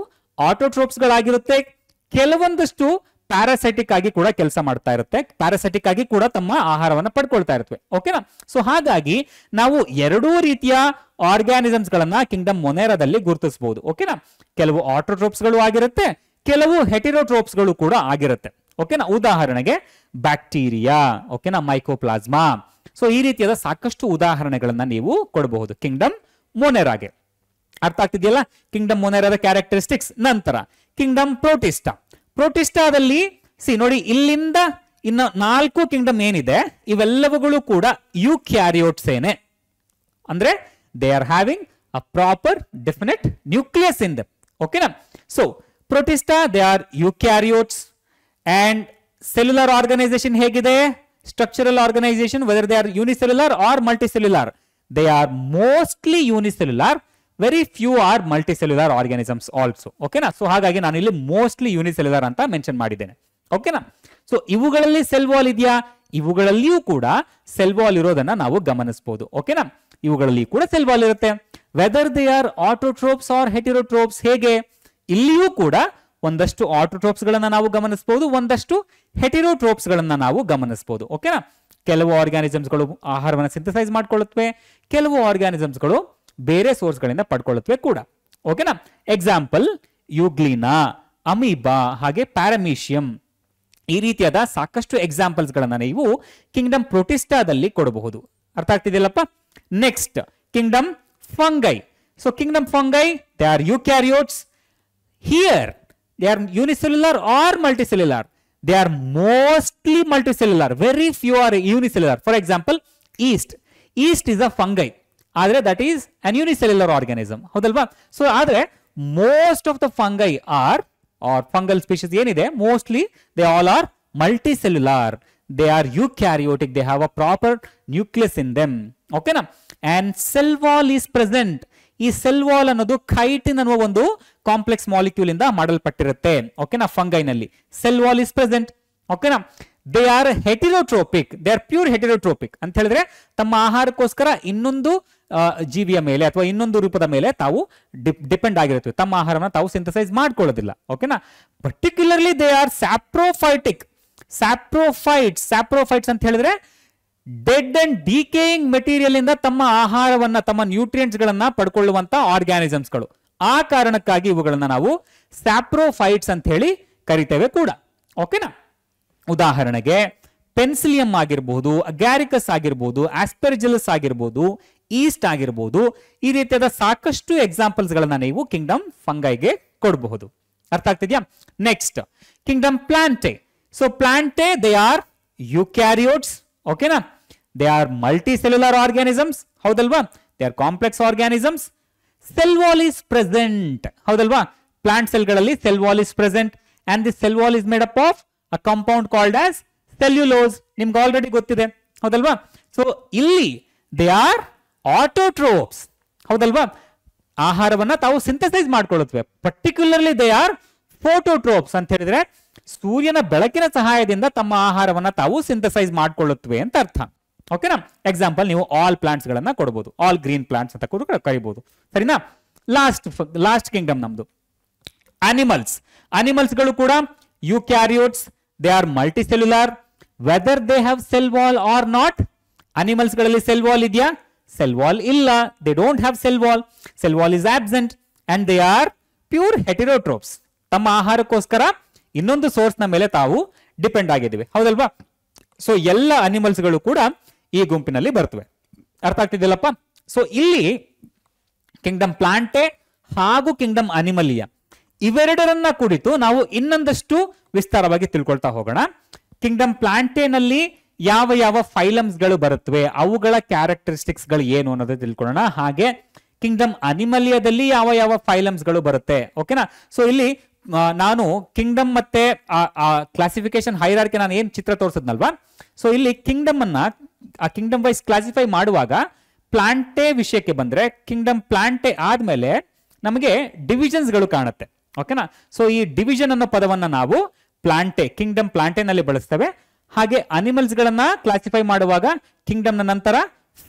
[SPEAKER 1] ಆಟೋಟ್ರೋಪ್ಸ್ ಗಳಾಗಿರುತ್ತೆ ಕೆಲವೊಂದಷ್ಟು ಪ್ಯಾರಾಸೈಟಿಕ್ ಆಗಿ ಕೂಡ ಕೆಲಸ ಮಾಡ್ತಾ ಇರುತ್ತೆ ಪ್ಯಾರಾಸೈಟಿಕ್ ಆಗಿ ಕೂಡ ತಮ್ಮ ಆಹಾರವನ್ನು ಪಡ್ಕೊಳ್ತಾ ಇರ್ತವೆ ಓಕೆನಾ ಸೊ ಹಾಗಾಗಿ ನಾವು ಎರಡೂ ರೀತಿಯ ಆರ್ಗ್ಯಾನಿಸಮ್ಸ್ ಗಳನ್ನ ಕಿಂಗ್ಡಮ್ ಮೊನೇರಾದಲ್ಲಿ ಗುರುತಿಸಬಹುದು ಓಕೆನಾ ಕೆಲವು ಆಟೋಟ್ರೋಪ್ಸ್ ಗಳು ಆಗಿರುತ್ತೆ ಕೆಲವು ಹೆಟಿರೋಟ್ರೋಪ್ಸ್ ಗಳು ಕೂಡ ಆಗಿರುತ್ತೆ ಓಕೆನಾ ಉದಾಹರಣೆಗೆ ಬ್ಯಾಕ್ಟೀರಿಯಾ ಓಕೆನಾ ಮೈಕೋಪ್ಲಾಸ್ಮಾ ಸೊ ಈ ರೀತಿಯಾದ ಸಾಕಷ್ಟು ಉದಾಹರಣೆಗಳನ್ನ ನೀವು ಕೊಡಬಹುದು ಕಿಂಗ್ಡಮ್ ಮೊನೇರಾಗೆ ಅರ್ಥ ಆಗ್ತಿದೆಯಲ್ಲ ಕಿಂಗ್ಡಮ್ ಮೊನೇರಾದ ಕ್ಯಾರೆಕ್ಟರಿಸ್ಟಿಕ್ಸ್ ನಂತರ ಕಿಂಗ್ಡಮ್ ಪ್ರೋಟಿಸ್ಟಾ ಪ್ರೋಟಿಸ್ಟಾದಲ್ಲಿ ಸಿ ನೋಡಿ ಇಲ್ಲಿಂದ ಇನ್ನು ನಾಲ್ಕು ಕಿಂಗ್ಡಮ್ ಏನಿದೆ ಇವೆಲ್ಲವುಗಳು ಕೂಡ ಯು ಕ್ಯಾರಿಯೋಟ್ಸೇನೆ ಅಂದ್ರೆ they are having a proper definite nucleus in ದೇನಾ ಓಕೆನಾ so Protista they are eukaryotes and cellular organisation ಹೇಗಿದೆ structural organisation whether they are unicellular or multicellular they are mostly unicellular very few are multicellular organisms also ಓಕೆನಾ so ಹಾಗಾಗಿ ನಾನು ಇಲ್ಲಿ mostly unicellular ಅಂತ mention ಮಾಡಿದ್ದೇನೆ ಓಕೆನಾ so ಇವುಗಳಲ್ಲಿ cell wall ಇದೆಯಾ ಇವುಗಳಲ್ಲಿಯೂ ಕೂಡ ಸೆಲ್ ವಾಲ್ ಇರೋದನ್ನ ನಾವು ಗಮನಿಸಬಹುದು ಓಕೆನಾ ಇವುಗಳಲ್ಲಿ ಕೂಡ ಸೆಲ್ ವಾಲ್ ಇರುತ್ತೆ whether they are autotrophs or heterotrophs ಹೇಗೆ ಇಲ್ಲಿಯೂ ಕೂಡ ಒಂದಷ್ಟು ಆಟೋಟ್ರೋಪ್ಸ್ ಗಳನ್ನ ನಾವು ಗಮನಿಸಬಹುದು ಒಂದಷ್ಟು ಹೆಟಿರೋಟ್ರೋಪ್ಸ್ ಗಳನ್ನ ನಾವು ಗಮನಿಸಬಹುದು ಓಕೆನಾ ಕೆಲವು ಆರ್ಗ್ಯಾನಿಸಮ್ಸ್ಗಳು ಆಹಾರವನ್ನು ಸಿಂಥಸೈಸ್ ಮಾಡ್ಕೊಳ್ಳುತ್ತವೆ ಕೆಲವು ಗಳು ಬೇರೆ ಸೋರ್ಸ್ಗಳಿಂದ ಪಡ್ಕೊಳ್ಳುತ್ತವೆ ಕೂಡ ಓಕೆನಾ ಎಕ್ಸಾಂಪಲ್ ಯುಗ್ಲಿನಾ ಅಮೀಬಾ ಹಾಗೆ ಪ್ಯಾರಮೀಷಿಯಂ ಈ ರೀತಿಯಾದ ಸಾಕಷ್ಟು ಎಕ್ಸಾಂಪಲ್ಸ್ಗಳನ್ನು ನೀವು ಕಿಂಗ್ಡಮ್ ಪ್ರೊಟಿಸ್ಟಾದಲ್ಲಿ ಕೊಡಬಹುದು ಅರ್ಥ ಆಗ್ತಿದೆಯಲ್ಲಪ್ಪ next kingdom fungi so kingdom fungi they are eukaryotes here they are unicellular or multicellular they are mostly multicellular very few are unicellular for example yeast yeast is a fungi ಆದರೆ that is an unicellular organism ಹೌದಲ್ವಾ so ಆದರೆ most of the fungi are are fungal species ಏನಿದೆ mostly they all are multicellular they are eukaryotic they have a proper nucleus in them ಓಕೆನಾ and cell is present ಈ cell wall ಅನ್ನೋದು chitin ಅನ್ನುವ ಒಂದು complex molecule ಇಂದ ಮಾಡಲ್ಪಟ್ಟಿರುತ್ತೆ ಓಕೆನಾ ಫಂಗೈನಲ್ಲಿ ಸೆಲ್ ವಾಲ್ ಈಸ್ ಪ್ರೆಸೆಂಟ್ ಓಕೆನಾ they are heterotrophic they are pure heterotrophic ಅಂತ ಹೇಳಿದ್ರೆ ತಮ್ಮ ಆಹಾರಕ್ಕೋಸ್ಕರ ಇನ್ನೊಂದು ಜೀವಿಯ ಮೇಲೆ ಅಥವಾ ಇನ್ನೊಂದು ರೂಪದ ಮೇಲೆ ತಾವು ಡಿಪೆಂಡ್ ಆಗಿರುತ್ತೆ ತಮ್ಮ ಆಹಾರವನ್ನು ತಾವು ಸಿಂಥಸೈಸ್ ಮಾಡ್ಕೊಳ್ಳೋದಿಲ್ಲ ಓಕೆನಾ particularly they are saprophytic saprophyte saprophytes ಅಂತ ಹೇಳಿದ್ರೆ ಡೆಡ್ ಅಂಡ್ ಡಿಕೇಯಿಂಗ್ ಮೆಟೀರಿಯಲ್ ಇಂದ ತಮ್ಮ ಆಹಾರವನ್ನ ತಮ್ಮ ನ್ಯೂಟ್ರಿಯೆಂಟ್ಸ್ ಗಳನ್ನ ಪಡ್ಕೊಳ್ಳುವಂತ ಆರ್ಗ್ಯಾನಿಸಮ್ಸ್ಗಳು ಆ ಕಾರಣಕ್ಕಾಗಿ ಇವುಗಳನ್ನ ನಾವು ಸ್ಯಾಪ್ರೋಫೈಟ್ಸ್ ಅಂತ ಹೇಳಿ ಕರಿತೇವೆ ಕೂಡ ಓಕೆನಾ ಉದಾಹರಣೆಗೆ ಪೆನ್ಸಿಲಿಯಂ ಆಗಿರ್ಬಹುದು ಅಗ್ಯಾರಿಕಸ್ ಆಗಿರ್ಬೋದು ಆಸ್ಪೆರ್ಜಿಲಸ್ ಆಗಿರ್ಬೋದು ಈಸ್ಟ್ ಆಗಿರ್ಬೋದು ಈ ರೀತಿಯಾದ ಸಾಕಷ್ಟು ಗಳನ್ನ ನೀವು ಕಿಂಗ್ಡಮ್ ಫಂಗೈಗೆ ಕೊಡಬಹುದು ಅರ್ಥ ಆಗ್ತಿದ್ಯಾ next kingdom Plantae so Plantae they are karyotes ಓಕೆನಾ they are multicellular organisms ಹೌದಲ್ವಾ they are complex organisms cell wall is present ಹೌದಲ್ವಾ ಪ್ಲಾಂಟ್ ಸೆಲ್ಗಳಲ್ಲಿ cell wall is present and the cell wall is made up of a compound called as cellulose ನಿಮ್ಗೆ already ಗೊತ್ತಿದೆ ಹೌದಲ್ವಾ so ಇಲ್ಲಿ they are autotrophs ಹೌದಲ್ವಾ ಆಹಾರವನ್ನ ತಾವು synthesise ಮಾಡ್ಕೊಳ್ಳುತ್ತವೆ ಪರ್ಟಿಕ್ಯುಲರ್ಲಿ ದೇ ಆರ್ ಫೋಟೋಟ್ರೋಪ್ಸ್ ಅಂತ ಹೇಳಿದ್ರೆ ಸೂರ್ಯನ ಬೆಳಕಿನ ಸಹಾಯದಿಂದ ತಮ್ಮ ಆಹಾರವನ್ನ ತಾವು ಸಿಂಥಸೈಸ್ ಮಾಡ್ಕೊಳ್ಳುತ್ತವೆ ಅಂತ ಅರ್ಥ ಓಕೆನಾ ಎಕ್ಸಾಂಪಲ್ ನೀವು ಆಲ್ ಪ್ಲಾಂಟ್ಸ್ ಗಳನ್ನ ಕೊಡಬಹುದು ಆಲ್ ಗ್ರೀನ್ ಪ್ಲಾಂಟ್ಸ್ ಅಂತ ಕೂಡ ಕರಿಬಹುದು ಸರಿನಾ ಲಾಸ್ಟ್ ಲಾಸ್ಟ್ ಕಿಂಗ್ಡಮ್ ನಮ್ದು ಅನಿಮಲ್ಸ್ ಅನಿಮಲ್ಸ್ ಗಳು ಕೂಡ eukaryotes they are multicellular whether they have cell wall or not animals ಗಳಲ್ಲಿ ಸೆಲ್ ವಾಲ್ ಇದೆಯಾ ಸೆಲ್ ವಾಲ್ ಇಲ್ಲ they don't have cell wall cell wall is absent and they are pure heterotrophs ತಮ್ಮ ಆಹಾರಕ್ಕೋಸ್ಕರ ಇನ್ನೊಂದು source ನ ಮೇಲೆ ತಾವು depend ಆಗಿದ್ದೀವಿ ಹೌದಲ್ವಾ ಸೊ ಎಲ್ಲ ಅನಿಮಲ್ಸ್ಗಳು ಕೂಡ ಈ ಗುಂಪಿನಲ್ಲಿ ಬರ್ತವೆ ಅರ್ಥ ಆಗ್ತಿದೆಯಲ್ಲಪ್ಪ ಸೊ ಇಲ್ಲಿ ಕಿಂಗ್ಡಮ್ ಪ್ಲಾಂಟೆ ಹಾಗೂ ಕಿಂಗ್ಡಮ್ ಅನಿಮಲಿಯ ಇವೆರಡರನ್ನ ಕುರಿತು ನಾವು ಇನ್ನೊಂದಷ್ಟು ವಿಸ್ತಾರವಾಗಿ ತಿಳ್ಕೊಳ್ತಾ ಹೋಗೋಣ ಕಿಂಗ್ಡಮ್ ಪ್ಲಾಂಟೆನಲ್ಲಿ ಯಾವ ಯಾವ ಫೈಲಮ್ಸ್ ಗಳು ಬರುತ್ತವೆ ಅವುಗಳ ಕ್ಯಾರೆಕ್ಟರಿಸ್ಟಿಕ್ಸ್ ಗಳು ಏನು ಅನ್ನೋದು ತಿಳ್ಕೊಳ್ಳೋಣ ಹಾಗೆ ಕಿಂಗ್ಡಮ್ ಅನಿಮಲಿಯದಲ್ಲಿ ಯಾವ ಯಾವ ಫೈಲಮ್ಸ್ ಗಳು ಬರುತ್ತೆ ಓಕೆನಾ ಸೊ ಇಲ್ಲಿ ನಾನು ಕಿಂಗ್ಡಮ್ ಮತ್ತೆ ಕ್ಲಾಸಿಫಿಕೇಶನ್ ಹೈರಾರ್ಕೆ ನಾನು ಏನ್ ಚಿತ್ರ ತೋರಿಸಿದ್ನಲ್ವಾ ಸೊ ಇಲ್ಲಿ ಕಿಂಗ್ಡಮ್ ಅನ್ನ ಕಿಂಗ್ಡಮ್ ವೈಸ್ ಕ್ಲಾಸಿಫೈ ಮಾಡುವಾಗ ಪ್ಲಾಂಟೆ ವಿಷಯಕ್ಕೆ ಬಂದ್ರೆ ಕಿಂಗ್ಡಮ್ ಪ್ಲಾಂಟೆ ಆದ್ಮೇಲೆ ನಮಗೆ ಡಿವಿಷನ್ಸ್ ಗಳು ಕಾಣುತ್ತೆ ಓಕೆನಾ ಸೊ ಈ ಡಿವಿಷನ್ ಅನ್ನೋ ಪದವನ್ನ ನಾವು ಪ್ಲಾಂಟೆ ಕಿಂಗ್ಡಮ್ ಪ್ಲಾಂಟೆನಲ್ಲಿ ಬಳಸ್ತೇವೆ ಹಾಗೆ ಅನಿಮಲ್ಸ್ ಕ್ಲಾಸಿಫೈ ಮಾಡುವಾಗ ಕಿಂಗ್ಡಮ್ ನಂತರ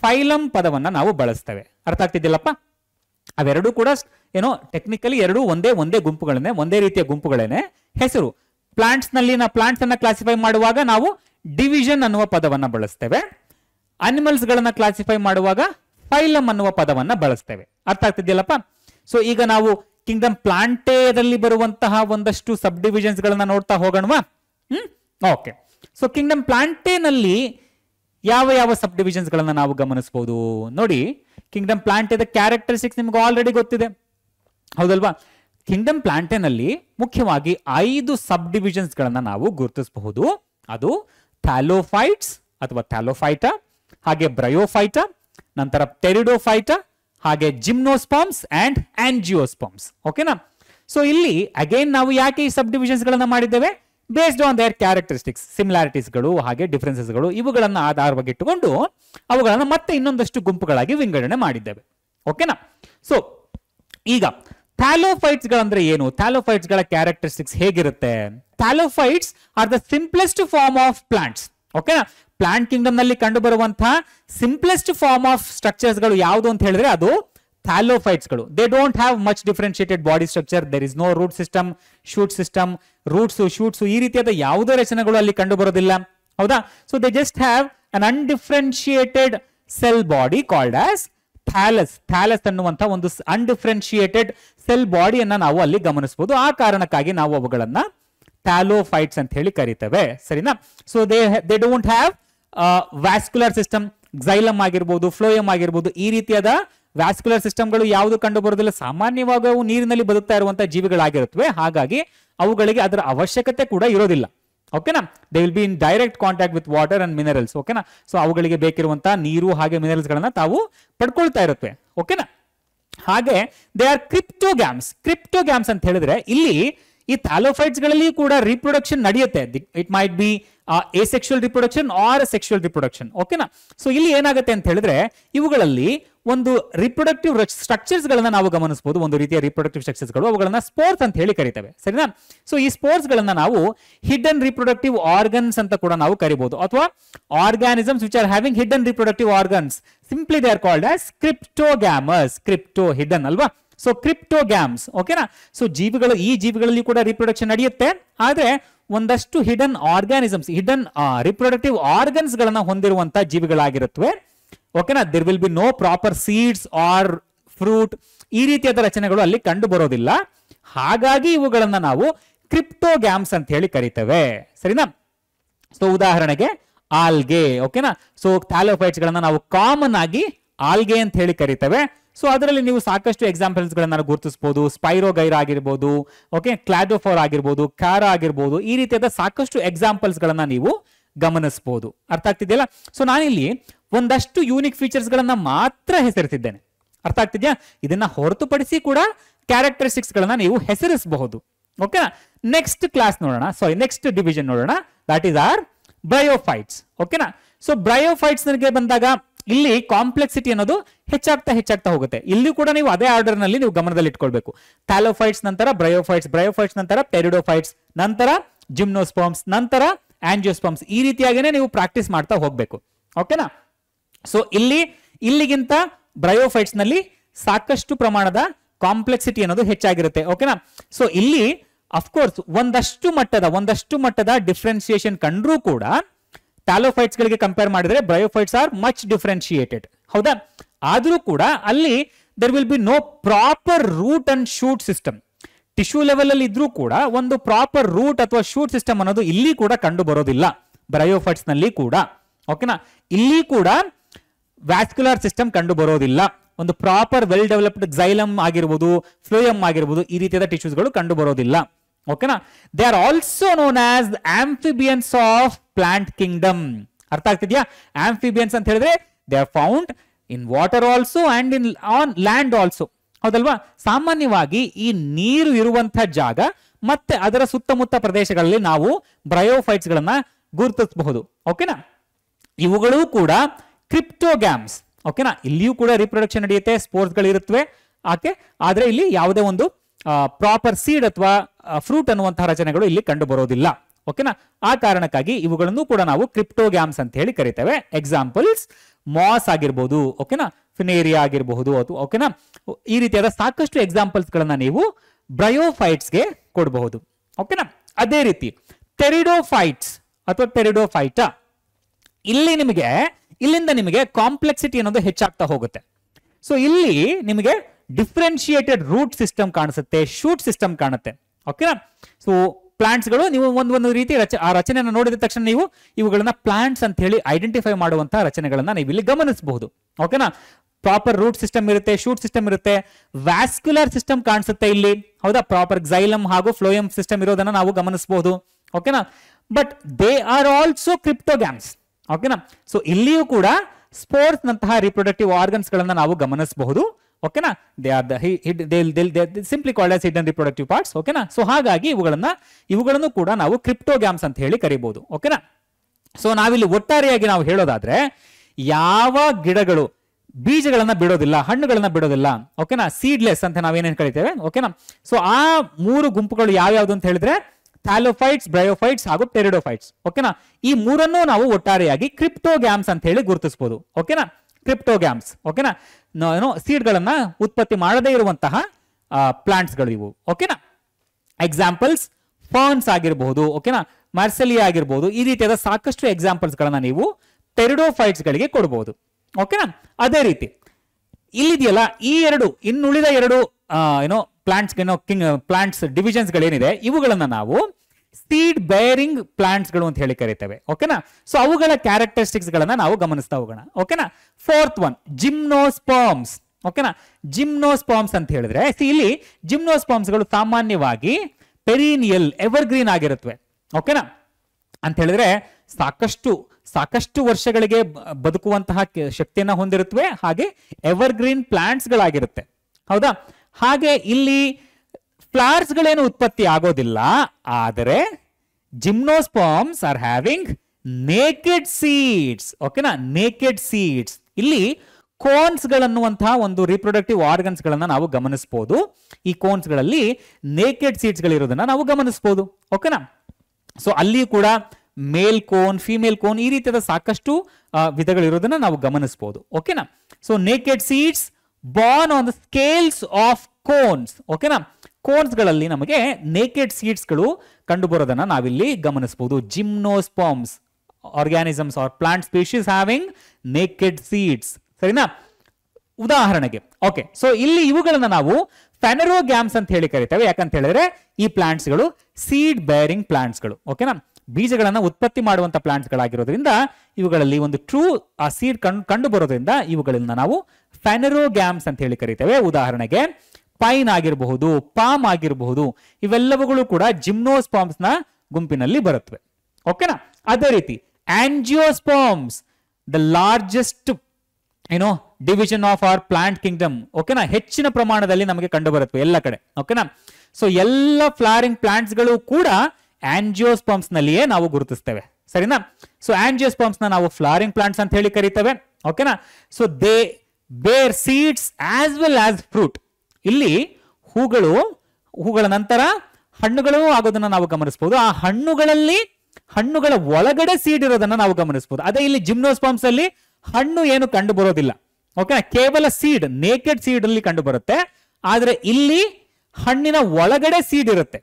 [SPEAKER 1] ಫೈಲಂ ಪದವನ್ನ ನಾವು ಬಳಸ್ತೇವೆ ಅರ್ಥ ಆಗ್ತಿದ್ದಿಲ್ಲಪ್ಪ ಅವೆರಡೂ ಕೂಡ ಏನೋ ಟೆಕ್ನಿಕಲಿ ಎರಡೂ ಒಂದೇ ಒಂದೇ ಗುಂಪುಗಳನ್ನೇ ಒಂದೇ ರೀತಿಯ ಗುಂಪುಗಳೇನೆ ಹೆಸರು ಪ್ಲಾಂಟ್ಸ್ ನಲ್ಲಿ ಪ್ಲಾಂಟ್ಸ್ ಅನ್ನ ಕ್ಲಾಸಿಫೈ ಮಾಡುವಾಗ ನಾವು ಡಿವಿಷನ್ ಅನ್ನುವ ಪದವನ್ನ ಬಳಸ್ತೇವೆ ಅನಿಮಲ್ಸ್ ಗಳನ್ನ ಕ್ಲಾಸಿಫೈ ಮಾಡುವಾಗ ಫೈಲಮ್ ಅನ್ನುವ ಪದವನ್ನ ಬಳಸ್ತೇವೆ ಅರ್ಥ ಆಗ್ತಿದ್ಯಲ್ಲಪ್ಪ ಸೊ ಈಗ ನಾವು ಕಿಂಗ್ಡಮ್ ಪ್ಲಾಂಟೇದಲ್ಲಿ ಬರುವಂತಹ ಒಂದಷ್ಟು ಸಬ್ ಡಿವಿಷನ್ಸ್ ಗಳನ್ನ ನೋಡ್ತಾ ಹೋಗೋಣವಾ ಹ್ಮ್ ಓಕೆ ಸೊ ಕಿಂಗ್ಡಮ್ ಪ್ಲಾಂಟೇನಲ್ಲಿ ಯಾವ ಯಾವ ಸಬ್ ಗಳನ್ನ ನಾವು ಗಮನಿಸಬಹುದು ನೋಡಿ ಕಿಂಗ್ಡಮ್ ಪ್ಲಾಂಟೇದ ಕ್ಯಾರೆಕ್ಟರಿಸ್ಟಿಕ್ಸ್ ನಿಮ್ಗೆ ಆಲ್ರೆಡಿ ಗೊತ್ತಿದೆ ಹೌದಲ್ವಾ ಕಿಂಗ್ಡಮ್ ಪ್ಲಾಂಟೇನಲ್ಲಿ ಮುಖ್ಯವಾಗಿ ಐದು ಸಬ್ ಗಳನ್ನ ನಾವು ಗುರುತಿಸಬಹುದು ಅದು ಥ್ಯಾಲೋಫೈಟ್ಸ್ ಅಥವಾ ಥ್ಯಾಲೋಫೈಟ ಹಾಗೆ ಬ್ರಯೋಫೈಟ ನಂತರ ಟೆರಿಡೋಫೈಟ ಹಾಗೆ ಜಿಮ್ನೋಸ್ಪಾಮ್ಸ್ ಅಂಡ್ ಆಂಜಿಯೋಸ್ಪಾಮ್ಸ್ ಓಕೆನಾ ಸೊ ಇಲ್ಲಿ ಅಗೇನ್ ನಾವು ಯಾಕೆ ಈ ಸಬ್ ಗಳನ್ನ ಮಾಡಿದ್ದೇವೆ ಬೇಸ್ಡ್ ಆನ್ ದೇರ್ ಕ್ಯಾರೆಕ್ಟರಿಸ್ಟಿಕ್ಸ್ ಸಿಮಿಲಾರಿಟೀಸ್ಗಳು ಹಾಗೆ ಡಿಫ್ರೆನ್ಸಸ್ಗಳು ಇವುಗಳನ್ನು ಆಧಾರವಾಗಿಟ್ಟುಕೊಂಡು ಅವುಗಳನ್ನು ಮತ್ತೆ ಇನ್ನೊಂದಷ್ಟು ಗುಂಪುಗಳಾಗಿ ವಿಂಗಡಣೆ ಮಾಡಿದ್ದೇವೆ ಓಕೆನಾ ಸೊ ಈಗ ಅಂದ್ರೆ ಏನು ಥ್ಯಾಲೋಫೈಟ್ಸ್ಗಳ ಕ್ಯಾರೆಕ್ಟರಿಸ್ಟಿಕ್ಸ್ ಹೇಗಿರುತ್ತೆ thallophytes are the simplest form of plants ಓಕೆನಾ ಪ್ಲಾಂಟ್ ಕಿಂಗ್ಡಮ್ ನಲ್ಲಿ ಕಂಡು ಬರುವಂತಹ ಸಿಂಪ್ಲೆಸ್ಟ್ ಫಾರ್ಮ್ ಆಫ್ ಸ್ಟ್ರಕ್ಚರ್ಸ್ ಗಳು ಯಾವುದು ಅಂತ ಹೇಳಿದ್ರೆ ಅದು ಥ್ಯಾಲೋಫೈಟ್ಸ್ ಗಳು they don't have much differentiated body structure there is no root system shoot system roots shoots ಈ ರೀತಿಯಾದ ಯಾವುದೇ ರಚನೆಗಳು ಅಲ್ಲಿ ಕಂಡು ಬರೋದಿಲ್ಲ ಹೌದಾ so they just have an undifferentiated cell body called as thallus thallus ಅನ್ನುವಂತಹ ಒಂದು ಅನ್ಡಿಫ್ರೆನ್ಶಿಯೇಟೆಡ್ ಸೆಲ್ ಬಾಡಿಯನ್ನ ನಾವು ಅಲ್ಲಿ ಗಮನಿಸಬಹುದು ಆ ಕಾರಣಕ್ಕಾಗಿ ನಾವು ಅವುಗಳನ್ನ ಥ್ಯಾಲೋಫೈಟ್ಸ್ ಅಂತ ಹೇಳಿ ಕರಿತೇವೆ ಸರಿನಾ so they they don't have vascular system xylem ಆಗಿರ್ಬೋದು ಫ್ಲೋಯಮ್ ಆಗಿರ್ಬೋದು ಈ ರೀತಿಯಾದ ವ್ಯಾಸ್ಕ್ಯುಲರ್ ಸಿಸ್ಟಮ್ಗಳು ಯಾವುದು ಕಂಡು ಬರುವುದಿಲ್ಲ ಸಾಮಾನ್ಯವಾಗಿ ಅವು ನೀರಿನಲ್ಲಿ ಬದುಕ್ತಾ ಇರುವಂತಹ ಜೀವಿಗಳಾಗಿರುತ್ತವೆ ಹಾಗಾಗಿ ಅವುಗಳಿಗೆ ಅದರ ಅವಶ್ಯಕತೆ ಕೂಡ ಇರೋದಿಲ್ಲ ಓಕೆನಾ they will be in direct contact with water and minerals ಓಕೆನಾ ಸೊ ಅವುಗಳಿಗೆ ಬೇಕಿರುವಂತಹ ನೀರು ಹಾಗೆ ಮಿನರಲ್ಸ್ ಗಳನ್ನ ತಾವು ಪಡ್ಕೊಳ್ತಾ ಇರುತ್ತೆ ಓಕೆನಾ ಹಾಗೆ ದೇ ಆರ್ ಕ್ರಿಪ್ಟೋಗ್ಯಾಮ್ಸ್ ಕ್ರಿಪ್ಟೋಗ್ಯಾಮ್ಸ್ ಅಂತ ಹೇಳಿದ್ರೆ ಇಲ್ಲಿ ಈ ಥಾಲೋಫೈಟ್ಸ್ ಗಳಲ್ಲಿ ಕೂಡ ರಿಪ್ರೊಡಕ್ಷನ್ ನಡೆಯುತ್ತೆ it might be asexual reproduction or sexual reproduction ಓಕೆನಾ ಸೊ ಇಲ್ಲಿ ಏನಾಗುತ್ತೆ ಅಂತ ಹೇಳಿದ್ರೆ ಇವುಗಳಲ್ಲಿ ಒಂದು ರಿಪ್ರೊಡಕ್ಟಿವ್ ಸ್ಟ್ರಕ್ಚರ್ಸ್ ಗಳನ್ನ ನಾವು ಗಮನಿಸಬಹುದು ಒಂದು ರೀತಿಯ ರಿಪ್ರೊಡಕ್ಟಿವ್ ಸ್ಟ್ರಕ್ಚರ್ಸ್ ಗಳು ಅವುಗಳನ್ನ ಸ್ಪೋರ್ಟ್ಸ್ ಅಂತ ಹೇಳಿ ಕರಿತೇವೆ ಸರಿನಾ ಸೊ ಈ ಸ್ಪೋರ್ಸ್ ಗಳನ್ನ ನಾವು ಹಿಡನ್ ರಿಪ್ರೊಡಕ್ಟಿವ್ ಆರ್ಗನ್ಸ್ ಅಂತ ಕೂಡ ನಾವು ಕರಿಬಹುದು ಅಥವಾ organisms which are having hidden reproductive organs simply they are called as cryptogams crypto hidden ಅಲ್ವಾ ಸೊ ಕ್ರಿಪ್ಟೋಗ್ಯಾಮ್ಸ್ ಓಕೆನಾ ಸೊ ಜೀವಿಗಳು ಈ ಜೀವಿಗಳಲ್ಲಿ ಕೂಡ ರಿಪ್ರೊಡಕ್ಷನ್ ನಡೆಯುತ್ತೆ ಆದ್ರೆ ಒಂದಷ್ಟು hidden organisms hidden reproductive organs ಗಳನ್ನ ಹೊಂದಿರುವಂತಹ ಜೀವಿಗಳಾಗಿರುತ್ತವೆ ಓಕೆನಾ there will be no proper seeds or fruit ಈ ರೀತಿಯಾದ ರಚನೆಗಳು ಅಲ್ಲಿ ಕಂಡು ಬರೋದಿಲ್ಲ ಹಾಗಾಗಿ ಇವುಗಳನ್ನು ನಾವು ಕ್ರಿಪ್ಟೋಗ್ಯಾಮ್ಸ್ ಅಂತ ಹೇಳಿ ಕರಿತೇವೆ ಸರಿನಾ ಸೊ ಉದಾಹರಣೆಗೆ ಆಲ್ಗೆ ಓಕೆನಾ ಸೊ ಥ್ಯಾಲೋಫೈಟ್ಸ್ ನಾವು ಕಾಮನ್ ಆಗಿ ಆಲ್ಗೆ ಅಂತ ಹೇಳಿ ಕರಿತೇವೆ ಸೊ ಅದರಲ್ಲಿ ನೀವು ಸಾಕಷ್ಟು ಎಕ್ಸಾಂಪಲ್ಸ್ ಗಳನ್ನ ಗುರುತಿಸಬಹುದು ಸ್ಪೈರೋಗೈರ್ ಆಗಿರ್ಬೋದು ಓಕೆ ಕ್ಲಾಡೋಫೋರ್ ಆಗಿರ್ಬೋದು ಕ್ಯಾರ ಆಗಿರ್ಬೋದು ಈ ರೀತಿಯಾದ ಸಾಕಷ್ಟು ಎಕ್ಸಾಂಪಲ್ಸ್ ಗಳನ್ನ ನೀವು ಗಮನಿಸಬಹುದು ಅರ್ಥ ಆಗ್ತಿದೆಯಲ್ಲ ಸೊ ನಾನಿಲ್ಲಿ ಒಂದಷ್ಟು ಯೂನಿಕ್ ಫೀಚರ್ಸ್ಗಳನ್ನು ಮಾತ್ರ ಹೆಸರಿಸಿದ್ದೇನೆ ಅರ್ಥ ಆಗ್ತಿದ್ಯಾ ಇದನ್ನ ಹೊರತುಪಡಿಸಿ ಕೂಡ ಕ್ಯಾರೆಕ್ಟರಿಸ್ಟಿಕ್ಸ್ಗಳನ್ನ ನೀವು ಹೆಸರಿಸಬಹುದು ಓಕೆನಾ ನೆಕ್ಸ್ಟ್ ಕ್ಲಾಸ್ ನೋಡೋಣ ಸಾರಿ ನೆಕ್ಸ್ಟ್ ಡಿವಿಷನ್ ನೋಡೋಣ ದಟ್ ಈಸ್ ಆರ್ ಬ್ರಯೋಫೈಟ್ಸ್ ಓಕೆನಾ ಸೊ ಬ್ರಯೋಫೈಟ್ಸ್ ನನಗೆ ಬಂದಾಗ ಇಲ್ಲಿ ಕಾಂಪ್ಲೆಕ್ಸಿಟಿ ಅನ್ನೋದು ಹೆಚ್ಚಾಗ್ತಾ ಹೆಚ್ಚಾಗ್ತಾ ಹೋಗುತ್ತೆ ಇಲ್ಲಿ ಕೂಡ ನೀವು ಅದೇ ಆರ್ಡರ್ ನಲ್ಲಿ ನೀವು ಗಮನದಲ್ಲಿ ಇಟ್ಕೊಳ್ಬೇಕು ಥ್ಯಾಲೋಫೈಟ್ಸ್ ನಂತರ ಬ್ರಯೋಫೈಟ್ಸ್ ಬ್ರಯೋಫೈಟ್ಸ್ ನಂತರ ಪೆರಿಡೋಫೈಟ್ಸ್ ನಂತರ ಜಿಮ್ನೋಸ್ಪಾಮ್ಸ್ ನಂತರ ಆಂಜಿಯೋಸ್ಪಾಮ್ಸ್ ಈ ರೀತಿಯಾಗೇನೆ ನೀವು ಪ್ರಾಕ್ಟೀಸ್ ಮಾಡ್ತಾ ಹೋಗ್ಬೇಕು ಓಕೆನಾ ಸೊ ಇಲ್ಲಿ ಇಲ್ಲಿಗಿಂತ ಬ್ರಯೋಫೈಟ್ಸ್ ನಲ್ಲಿ ಸಾಕಷ್ಟು ಪ್ರಮಾಣದ ಕಾಂಪ್ಲೆಕ್ಸಿಟಿ ಅನ್ನೋದು ಹೆಚ್ಚಾಗಿರುತ್ತೆ ಓಕೆನಾ ಸೊ ಇಲ್ಲಿ ಅಫ್ಕೋರ್ಸ್ ಒಂದಷ್ಟು ಮಟ್ಟದ ಒಂದಷ್ಟು ಮಟ್ಟದ ಡಿಫ್ರೆನ್ಸಿಯೇಷನ್ ಕಂಡ್ರೂ ಕೂಡ ಟ್ಯಾಲೋಫೈಟ್ಸ್ ಗಳಿಗೆ ಕಂಪೇರ್ ಮಾಡಿದ್ರೆ ಬ್ರಯೋಫೈಟ್ಸ್ ಆರ್ ಮಚ್ ಡಿಫ್ರೆನ್ಶಿಯೇಟೆಡ್ ಹೌದಾ ಆದರೂ ಕೂಡ ಅಲ್ಲಿ there will be no proper root and shoot system tissue level ಅಲ್ಲಿ ಇದ್ರೂ ಕೂಡ ಒಂದು ಪ್ರಾಪರ್ ರೂಟ್ ಅಥವಾ ಶೂಟ್ ಸಿಸ್ಟಮ್ ಅನ್ನೋದು ಇಲ್ಲಿ ಕೂಡ ಕಂಡು ಬರೋದಿಲ್ಲ ಬ್ರಯೋಫೈಟ್ಸ್ ನಲ್ಲಿ ಕೂಡ ಓಕೆನಾ ಇಲ್ಲಿ ಕೂಡ ವ್ಯಾಸ್ಕ್ಯುಲರ್ ಸಿಸ್ಟಮ್ ಕಂಡು ಬರೋದಿಲ್ಲ ಒಂದು ಪ್ರಾಪರ್ ವೆಲ್ ಡೆವಲಪ್ಡ್ ಝೈಲಮ್ ಆಗಿರ್ಬೋದು ಫ್ಲೋಯಮ್ ಆಗಿರ್ಬೋದು ಈ ರೀತಿಯಾದ ಟಿಶ್ಯೂಸ್ಗಳು ಕಂಡು ಬರೋದಿಲ್ಲ ಓಕೆನಾ they are also known as amphibians of plant kingdom ಅರ್ಥ ಆಗ್ತಿದ್ಯಾ ಆಂಫಿಬಿಯನ್ಸ್ ಅಂತ ಹೇಳಿದ್ರೆ they are found in water also and in on land also ಹೌದಲ್ವಾ ಸಾಮಾನ್ಯವಾಗಿ ಈ ನೀರು ಇರುವಂತಹ ಜಾಗ ಮತ್ತೆ ಅದರ ಸುತ್ತಮುತ್ತ ಪ್ರದೇಶಗಳಲ್ಲಿ ನಾವು ಬ್ರಯೋಫೈಟ್ಸ್ ಗಳನ್ನ ಗುರುತಿಸಬಹುದು ಓಕೆನಾ ಇವುಗಳೂ ಕೂಡ ಕ್ರಿಪ್ಟೋಗ್ಯಾಮ್ಸ್ ಓಕೆನಾ ಇಲ್ಲಿಯೂ ಕೂಡ ರಿಪ್ರೊಡಕ್ಷನ್ ನಡೆಯುತ್ತೆ ಸ್ಪೋರ್ಟ್ಸ್ಗಳಿರುತ್ತವೆ ಆಕೆ ಆದರೆ ಇಲ್ಲಿ ಯಾವುದೇ ಒಂದು ಪ್ರಾಪರ್ ಸೀಡ್ ಅಥವಾ ಫ್ರೂಟ್ ಅನ್ನುವಂತಹ ರಚನೆಗಳು ಇಲ್ಲಿ ಕಂಡು ಬರೋದಿಲ್ಲ ಓಕೆನಾ ಆ ಕಾರಣಕ್ಕಾಗಿ ಇವುಗಳನ್ನು ಕೂಡ ನಾವು ಕ್ರಿಪ್ಟೋಗ್ಯಾಮ್ಸ್ ಅಂತ ಹೇಳಿ ಕರಿತೇವೆ ಎಕ್ಸಾಂಪಲ್ಸ್ ಮಾಸ್ ಆಗಿರ್ಬೋದು ಓಕೆನಾ ಫಿನೇರಿಯಾ ಆಗಿರಬಹುದು ಅಥವಾ ಓಕೆನಾ ಈ ರೀತಿಯಾದ ಸಾಕಷ್ಟು ಎಕ್ಸಾಂಪಲ್ಸ್ ಗಳನ್ನ ನೀವು ಬ್ರಯೋಫೈಟ್ಸ್ಗೆ ಕೊಡಬಹುದು ಓಕೆನಾ ಅದೇ ರೀತಿ ಟೆರಿಡೋಫೈಟ್ಸ್ ಅಥವಾ ಟೆರಿಡೋಫೈಟಾ ಇಲ್ಲಿ ನಿಮಗೆ ಇಲ್ಲಿಂದ ನಿಮಗೆ ಕಾಂಪ್ಲೆಕ್ಸಿಟಿ ಅನ್ನೋದು ಹೆಚ್ಚಾಗ್ತಾ ಹೋಗುತ್ತೆ ಸೊ ಇಲ್ಲಿ ನಿಮಗೆ ಡಿಫ್ರೆನ್ಶಿಯೇಟೆಡ್ ರೂಟ್ ಸಿಸ್ಟಮ್ ಕಾಣಿಸುತ್ತೆ ಶೂಟ್ ಸಿಸ್ಟಮ್ ಕಾಣುತ್ತೆ ಓಕೆನಾ ಸೊ ಪ್ಲಾಂಟ್ಸ್ಗಳು ನೀವು ಒಂದು ಒಂದು ರೀತಿ ರಚ ಆ ರಚನೆಯನ್ನು ನೋಡಿದ ತಕ್ಷಣ ನೀವು ಇವುಗಳನ್ನ ಪ್ಲಾಂಟ್ಸ್ ಅಂತ ಹೇಳಿ ಐಡೆಂಟಿಫೈ ಮಾಡುವಂತಹ ರಚನೆಗಳನ್ನ ನೀವು ಇಲ್ಲಿ ಗಮನಿಸಬಹುದು ಓಕೆನಾ ಪ್ರಾಪರ್ ರೂಟ್ ಸಿಸ್ಟಮ್ ಇರುತ್ತೆ ಶೂಟ್ ಸಿಸ್ಟಮ್ ಇರುತ್ತೆ ವ್ಯಾಸ್ಕ್ಯುಲರ್ ಸಿಸ್ಟಮ್ ಕಾಣಿಸುತ್ತೆ ಇಲ್ಲಿ ಹೌದಾ ಪ್ರಾಪರ್ ಝೈಲಮ್ ಹಾಗೂ ಫ್ಲೋಯಂ ಸಿಸ್ಟಮ್ ಇರೋದನ್ನ ನಾವು ಗಮನಿಸಬಹುದು ಓಕೆನಾ but they are also cryptogams ಓಕೆನಾ ಸೊ ಇಲ್ಲಿಯೂ ಕೂಡ ಸ್ಪೋರ್ಟ್ಸ್ ನಂತಹ ರಿಪ್ರೊಡಕ್ಟಿವ್ ಆರ್ಗನ್ಸ್ ಗಳನ್ನ ನಾವು ಗಮನಿಸಬಹುದು ಓಕೆನಾ they are simply called as hidden reproductive parts ಓಕೆನಾ ಸೊ ಹಾಗಾಗಿ ಇವುಗಳನ್ನ ಇವುಗಳನ್ನು ಕೂಡ ನಾವು ಕ್ರಿಪ್ಟೋಗ್ಯಾಮ್ಸ್ ಅಂತ ಹೇಳಿ ಕರಿಬಹುದು ಓಕೆನಾ ಸೊ ನಾವಿಲ್ಲಿ ಒಟ್ಟಾರೆಯಾಗಿ ನಾವು ಹೇಳೋದಾದ್ರೆ ಯಾವ ಗಿಡಗಳು ಬೀಜಗಳನ್ನ ಬಿಡೋದಿಲ್ಲ ಹಣ್ಣುಗಳನ್ನ ಬಿಡೋದಿಲ್ಲ ಓಕೆನಾ ಸೀಡ್ಲೆಸ್ ಅಂತ ನಾವೇನೇನು ಕರಿತೇವೆ ಓಕೆನಾ ಸೊ ಆ ಮೂರು ಗುಂಪುಗಳು ಯಾವ್ಯಾವ್ದು ಅಂತ ಹೇಳಿದ್ರೆ ಥ್ಯಾಲೋಫೈಟ್ಸ್ ಬ್ರಯೋಫೈಟ್ಸ್ ಹಾಗೂ ಪೆರಿಡೋಫೈಟ್ಸ್ ಓಕೆನಾ ಈ ಮೂರನ್ನು ನಾವು ಒಟ್ಟಾರೆಯಾಗಿ ಕ್ರಿಪ್ಟೋಗ್ಯಾಮ್ಸ್ ಅಂತ ಹೇಳಿ ಗುರುತಿಸಬಹುದು ಓಕೆನಾ ಕ್ರಿಪ್ಟೋಗ್ಯಾಮ್ಸ್ ಓಕೆನಾ ಏನು ಸೀಡ್ಗಳನ್ನ ಉತ್ಪತ್ತಿ ಮಾಡದೇ ಇರುವಂತಹ ಪ್ಲಾಂಟ್ಸ್ಗಳು ಇವು ಓಕೆನಾ ಎಕ್ಸಾಂಪಲ್ಸ್ ಫರ್ನ್ಸ್ ಆಗಿರಬಹುದು ಓಕೆನಾ ಮಾರ್ಸೆಲಿಯಾ ಆಗಿರಬಹುದು ಈ ರೀತಿಯಾದ ಸಾಕಷ್ಟು ಎಕ್ಸಾಂಪಲ್ಸ್ ಗಳನ್ನ ನೀವು ಟೆರಿಡೋಫೈಟ್ಸ್ ಗಳಿಗೆ ಕೊಡಬಹುದು ಓಕೆನಾ ಅದೇ ರೀತಿ ಇಲ್ಲಿದೆಯಲ್ಲ ಈ ಎರಡು ಇನ್ನುಳಿದ ಎರಡು ಏನೋ ಪ್ಲಾಂಟ್ಸ್ ಏನೋ ಕಿಂಗ್ ಪ್ಲಾಂಟ್ಸ್ ಡಿವಿಷನ್ಸ್ ಗಳೇನಿದೆ ಇವುಗಳನ್ನು ನಾವು ಸ್ಪೀಡ್ ಬೇರಿಂಗ್ ಪ್ಲಾಂಟ್ಸ್ ಗಳು ಅಂತ ಹೇಳಿ ಕರಿತೇವೆ ಓಕೆನಾ ಸೊ ಅವುಗಳ ಕ್ಯಾರೆಕ್ಟರಿಸ್ಟಿಕ್ಸ್ ಗಳನ್ನ ನಾವು ಗಮನಿಸ್ತಾ ಹೋಗೋಣ ಓಕೆನಾ ಫೋರ್ತ್ ಒನ್ ಜಿಮ್ನೋಸ್ಪಾಮ್ಸ್ ಓಕೆನಾ ಜಿಮ್ನೋಸ್ಪಾಮ್ಸ್ ಅಂತ ಹೇಳಿದ್ರೆ ಇಲ್ಲಿ ಜಿಮ್ನೋಸ್ಪಾಮ್ಸ್ ಗಳು ಸಾಮಾನ್ಯವಾಗಿ ಪೆರಿನಿಯಲ್ ಎವರ್ಗ್ರೀನ್ ಆಗಿರುತ್ತವೆ ಓಕೆನಾ ಅಂತ ಹೇಳಿದ್ರೆ ಸಾಕಷ್ಟು ಸಾಕಷ್ಟು ವರ್ಷಗಳಿಗೆ ಬದುಕುವಂತಹ ಶಕ್ತಿಯನ್ನ ಹೊಂದಿರುತ್ತವೆ ಹಾಗೆ ಎವರ್ಗ್ರೀನ್ ಪ್ಲಾಂಟ್ಸ್ ಗಳಾಗಿರುತ್ತೆ ಹೌದಾ ಹಾಗೆ ಇಲ್ಲಿ ಫ್ಲವರ್ಸ್ ಗಳೇನು ಉತ್ಪತ್ತಿ ಆಗೋದಿಲ್ಲ ಆದರೆ gymnosperms are having naked seeds ಓಕೆನಾ ನೇಕೆಡ್ ಸೀಡ್ಸ್ ಇಲ್ಲಿ ಕೋನ್ಸ್ ಒಂದು ರೀಪ್ರೊಡಕ್ಟಿವ್ ಆರ್ಗನ್ಸ್ ನಾವು ಗಮನಿಸಬಹುದು ಈ ಕೋನ್ಸ್ ನೇಕೆಡ್ ಸೀಡ್ಸ್ ಗಳಿರೋದನ್ನ ನಾವು ಗಮನಿಸಬಹುದು ಓಕೆನಾ ಸೊ ಅಲ್ಲಿಯೂ ಕೂಡ ಮೇಲ್ ಕೋನ್ ಫಿಮೇಲ್ ಕೋನ್ ಈ ರೀತಿಯಾದ ಸಾಕಷ್ಟು ವಿಧಗಳಿರೋದನ್ನ ನಾವು ಗಮನಿಸಬಹುದು ಓಕೆನಾ so naked seeds born on the scales of cones ಓಕೆನಾ ಕೋರ್ಸ್ಗಳಲ್ಲಿ ನಮಗೆ ನೇಕೆಡ್ ಸೀಡ್ಸ್ಗಳು ಕಂಡುಬರೋದನ್ನು ನಾವಿಲ್ಲಿ ಗಮನಿಸಬಹುದು gymnosperms organisms are plant species having naked seeds ಸರಿನಾ ಉದಾಹರಣೆಗೆ ಓಕೆ ಸೊ ಇಲ್ಲಿ ಇವುಗಳನ್ನು ನಾವು ಫೆನರೋಗ್ಯಾಮ್ಸ್ ಅಂತ ಹೇಳಿ ಕರಿತೇವೆ ಯಾಕಂತ ಹೇಳಿದ್ರೆ ಈ ಪ್ಲಾಂಟ್ಸ್ಗಳು ಸೀಡ್ ಬೇರಿಂಗ್ ಪ್ಲಾಂಟ್ಸ್ಗಳು ಓಕೆನಾ ಬೀಜಗಳನ್ನು ಉತ್ಪತ್ತಿ ಮಾಡುವಂಥ ಗಳಾಗಿರೋದ್ರಿಂದ ಇವುಗಳಲ್ಲಿ ಒಂದು ಟ್ರೂ ಆ ಸೀಡ್ ಕಂಡು ಕಂಡು ಬರೋದ್ರಿಂದ ಇವುಗಳನ್ನ ನಾವು ಫೆನರೋಗ್ಯಾಮ್ಸ್ ಅಂತ ಹೇಳಿ ಕರಿತೇವೆ ಉದಾಹರಣೆಗೆ ಪೈನ್ ಆಗಿರಬಹುದು ಪಾಮ್ ಆಗಿರಬಹುದು ಇವೆಲ್ಲವುಗಳು ಕೂಡ ಜಿಮ್ನೋಸ್ಪಾಮ್ಸ್ ನ ಗುಂಪಿನಲ್ಲಿ ಬರುತ್ತವೆ ಓಕೆನಾ ಅದೇ ರೀತಿ ಆಂಜಿಯೋಸ್ಪಾಮ್ಸ್ ದ ಲಾರ್ಜೆಸ್ಟ್ ಏನೋ division of our plant kingdom ಓಕೆನಾ ಹೆಚ್ಚಿನ ಪ್ರಮಾಣದಲ್ಲಿ ನಮಗೆ ಕಂಡು ಬರುತ್ತವೆ ಎಲ್ಲ ಕಡೆ ಓಕೆನಾ ಸೊ ಎಲ್ಲ ಫ್ಲಾರಿಂಗ್ ಪ್ಲಾಂಟ್ಸ್ ಗಳು ಕೂಡ ಆಂಜಿಯೋಸ್ಪಾಮ್ಸ್ ನಲ್ಲಿಯೇ ನಾವು ಗುರುತಿಸ್ತೇವೆ ಸರಿನಾ ಸೊ ಆಂಜಿಯೋಸ್ಪಾಮ್ಸ್ ನ ನಾವು ಫ್ಲಾರಿಂಗ್ ಪ್ಲಾಂಟ್ಸ್ ಅಂತ ಹೇಳಿ ಕರೀತೇವೆ ಓಕೆನಾ so they bear seeds as well as fruit ಇಲ್ಲಿ ಹೂಗಳು ಹೂಗಳ ನಂತರ ಹಣ್ಣುಗಳು ಆಗೋದನ್ನು ನಾವು ಗಮನಿಸಬಹುದು ಆ ಹಣ್ಣುಗಳಲ್ಲಿ ಹಣ್ಣುಗಳ ಒಳಗಡೆ ಸೀಡ್ ಇರೋದನ್ನ ನಾವು ಗಮನಿಸಬಹುದು ಅದೇ ಇಲ್ಲಿ ಜಿಮ್ನೋಸ್ಪಾಮ್ಸ್ ಅಲ್ಲಿ ಹಣ್ಣು ಏನು ಕಂಡು ಬರೋದಿಲ್ಲ ಓಕೆ ಕೇವಲ ಸೀಡ್ ನೇಕೆಡ್ ಸೀಡ್ ಅಲ್ಲಿ ಕಂಡು ಬರುತ್ತೆ ಆದ್ರೆ ಇಲ್ಲಿ ಹಣ್ಣಿನ ಒಳಗಡೆ ಸೀಡ್ ಇರುತ್ತೆ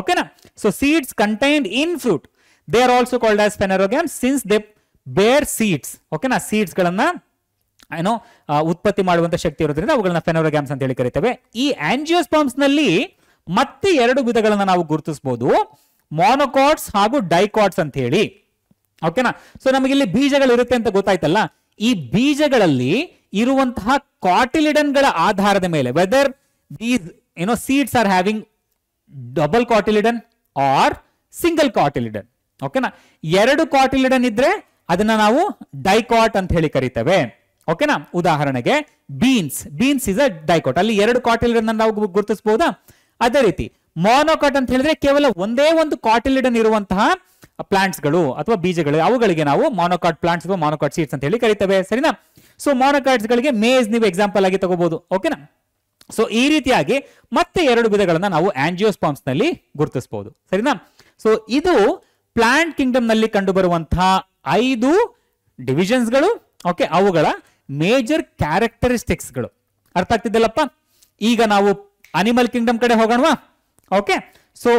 [SPEAKER 1] ಓಕೆನಾ so seeds contained in fruit they are also called as phanerogam since they bear seeds ಓಕೆನಾ ಸೀಡ್ಸ್ ಗಳನ್ನ ಏನೋ ಉತ್ಪತ್ತಿ ಮಾಡುವಂತ ಶಕ್ತಿ ಇರೋದ್ರಿಂದ ಅವುಗಳನ್ನ ಫೆನೋರೋಗ್ಯಾಮ್ಸ್ ಅಂತ ಹೇಳಿ ಕರಿತೇವೆ ಈ ಆಂಜಿಯೋಸ್ಪಾಮ್ಸ್ ನಲ್ಲಿ ಮತ್ತೆ ಎರಡು ವಿಧಗಳನ್ನ ನಾವು ಗುರುತಿಸಬಹುದು ಮೋನೋಕಾಟ್ಸ್ ಹಾಗೂ ಡೈಕಾಟ್ಸ್ ಅಂತ ಹೇಳಿ ಓಕೆನಾ ಸೊ ನಮಗಿಲ್ಲಿ ಬೀಜಗಳು ಇರುತ್ತೆ ಅಂತ ಗೊತ್ತಾಯ್ತಲ್ಲ ಈ ಬೀಜಗಳಲ್ಲಿ ಇರುವಂತಹ ಗಳ ಆಧಾರದ ಮೇಲೆ ವೆದರ್ ದೀಸ್ ಏನೋ seeds are having double cotyledon or single cotyledon ಓಕೆನಾ ಎರಡು ಕಾಟಿಲಿಡನ್ ಇದ್ರೆ ಅದನ್ನ ನಾವು ಡೈಕಾಟ್ ಅಂತ ಹೇಳಿ ಕರಿತೇವೆ ಓಕೆನಾ ಉದಾಹರಣೆಗೆ beans beans is a dicot ಅಲ್ಲಿ ಎರಡು ಕಾಟ್ ನಾವು ಗುರುತಿಸಬಹುದಾ ಅದೇ ರೀತಿ ಮೋನೋಕಾಟ್ ಅಂತ ಹೇಳಿದ್ರೆ ಕೇವಲ ಒಂದೇ ಒಂದು ಕಾಟಿಲಿಡನ್ ಇರುವಂತಹ ಪ್ಲಾಂಟ್ಸ್ ಅಥವಾ ಬೀಜಗಳು ಅವುಗಳಿಗೆ ನಾವು ಮೋನೋಕಾಟ್ ಪ್ಲಾಂಟ್ಸ್ ಅಥವಾ ಮಾನೋಕಾಟ್ ಸೀಡ್ಸ್ ಅಂತ ಹೇಳಿ ಕರಿತೇವೆ ಸರಿನಾ ಸೊ ಮೋನೋಕಾಟ್ಸ್ ಗಳಿಗೆ ಮೇಜ್ ನೀವು ಎಕ್ಸಾಂಪಲ್ ಆಗಿ ತಗೋಬಹುದು ಓಕೆನಾ ಸೊ ಈ ರೀತಿಯಾಗಿ ಮತ್ತೆ ಎರಡು ವಿಧಗಳನ್ನ ನಾವು ಆಂಜಿಯೋಸ್ಪಾಮ್ಸ್ ನಲ್ಲಿ ಗುರುತಿಸಬಹುದು ಸರಿನಾ ಸೊ ಇದು ಪ್ಲಾಂಟ್ ಕಿಂಗ್ಡಮ್ ನಲ್ಲಿ ಕಂಡು ಬರುವಂತಹ ಐದು ಡಿವಿಷನ್ಸ್ ಗಳು ಓಕೆ ಅವುಗಳ ಮೇಜರ್ ಕ್ಯಾರೆಕ್ಟರಿಸ್ಟಿಕ್ಸ್ಗಳು ಅರ್ಥ ಆಗ್ತಿದ್ದಲ್ಲಪ್ಪ ಈಗ ನಾವು ಅನಿಮಲ್ ಕಿಂಗ್ಡಮ್ ಕಡೆ ಹೋಗೋಣವಾ ಓಕೆ ಸೊ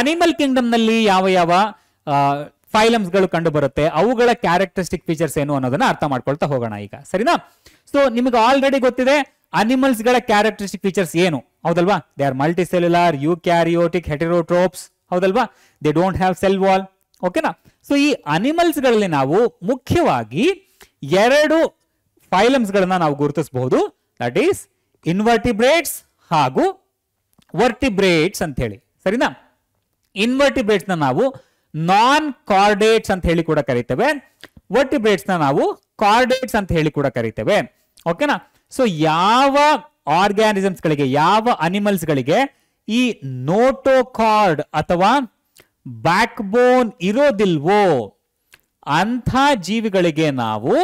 [SPEAKER 1] ಅನಿಮಲ್ ಕಿಂಗ್ಡಮ್ನಲ್ಲಿ ಯಾವ ಯಾವ ಫೈಲಮ್ಸ್ಗಳು ಕಂಡು ಬರುತ್ತೆ ಅವುಗಳ ಕ್ಯಾರೆಕ್ಟರಿಸ್ಟಿಕ್ ಫೀಚರ್ಸ್ ಏನು ಅನ್ನೋದನ್ನ ಅರ್ಥ ಮಾಡ್ಕೊಳ್ತಾ ಹೋಗೋಣ ಈಗ ಸರಿನಾ ಸೊ ನಿಮಗೆ ಆಲ್ರೆಡಿ ಗೊತ್ತಿದೆ ಅನಿಮಲ್ಸ್ಗಳ ಕ್ಯಾರೆಕ್ಟರಿಸ್ಟಿಕ್ ಫೀಚರ್ಸ್ ಏನು ಹೌದಲ್ವಾ they are multicellular eukaryotic heterotrophs ಹೌದಲ್ವಾ they don't have cell wall ಓಕೆನಾ ಸೊ ಈ ಅನಿಮಲ್ಸ್ಗಳಲ್ಲಿ ನಾವು ಮುಖ್ಯವಾಗಿ ಎರಡು ಫೈಲಮ್ಸ್ ನಾವು ಗುರುತಿಸಬಹುದು ದಟ್ ಈಸ್ ಇನ್ವರ್ಟಿಬ್ರೇಟ್ಸ್ ಹಾಗೂ ವರ್ಟಿಬ್ರೇಟ್ಸ್ ಅಂತ ಹೇಳಿ ಸರಿನಾ ಇನ್ವರ್ಟಿಬ್ರೇಟ್ಸ್ ನ ನಾವು ನಾನ್ ಕಾರ್ಡೇಟ್ಸ್ ಅಂತ ಹೇಳಿ ಕೂಡ ಕರೀತೇವೆ ವರ್ಟಿಬ್ರೇಟ್ಸ್ ನ ನಾವು ಕಾರ್ಡೇಟ್ಸ್ ಅಂತ ಹೇಳಿ ಕೂಡ ಕರಿತೇವೆ ಓಕೆನಾ ಸೊ ಯಾವ ಆರ್ಗ್ಯಾನಿಸಮ್ಸ್ ಗಳಿಗೆ ಯಾವ ಅನಿಮಲ್ಸ್ ಗಳಿಗೆ ಈ ನೋಟೋಕಾರ್ಡ್ ಅಥವಾ ಬ್ಯಾಕ್ ಬೋನ್ ಇರೋದಿಲ್ವೋ ಅಂಥ ಜೀವಿಗಳಿಗೆ ನಾವು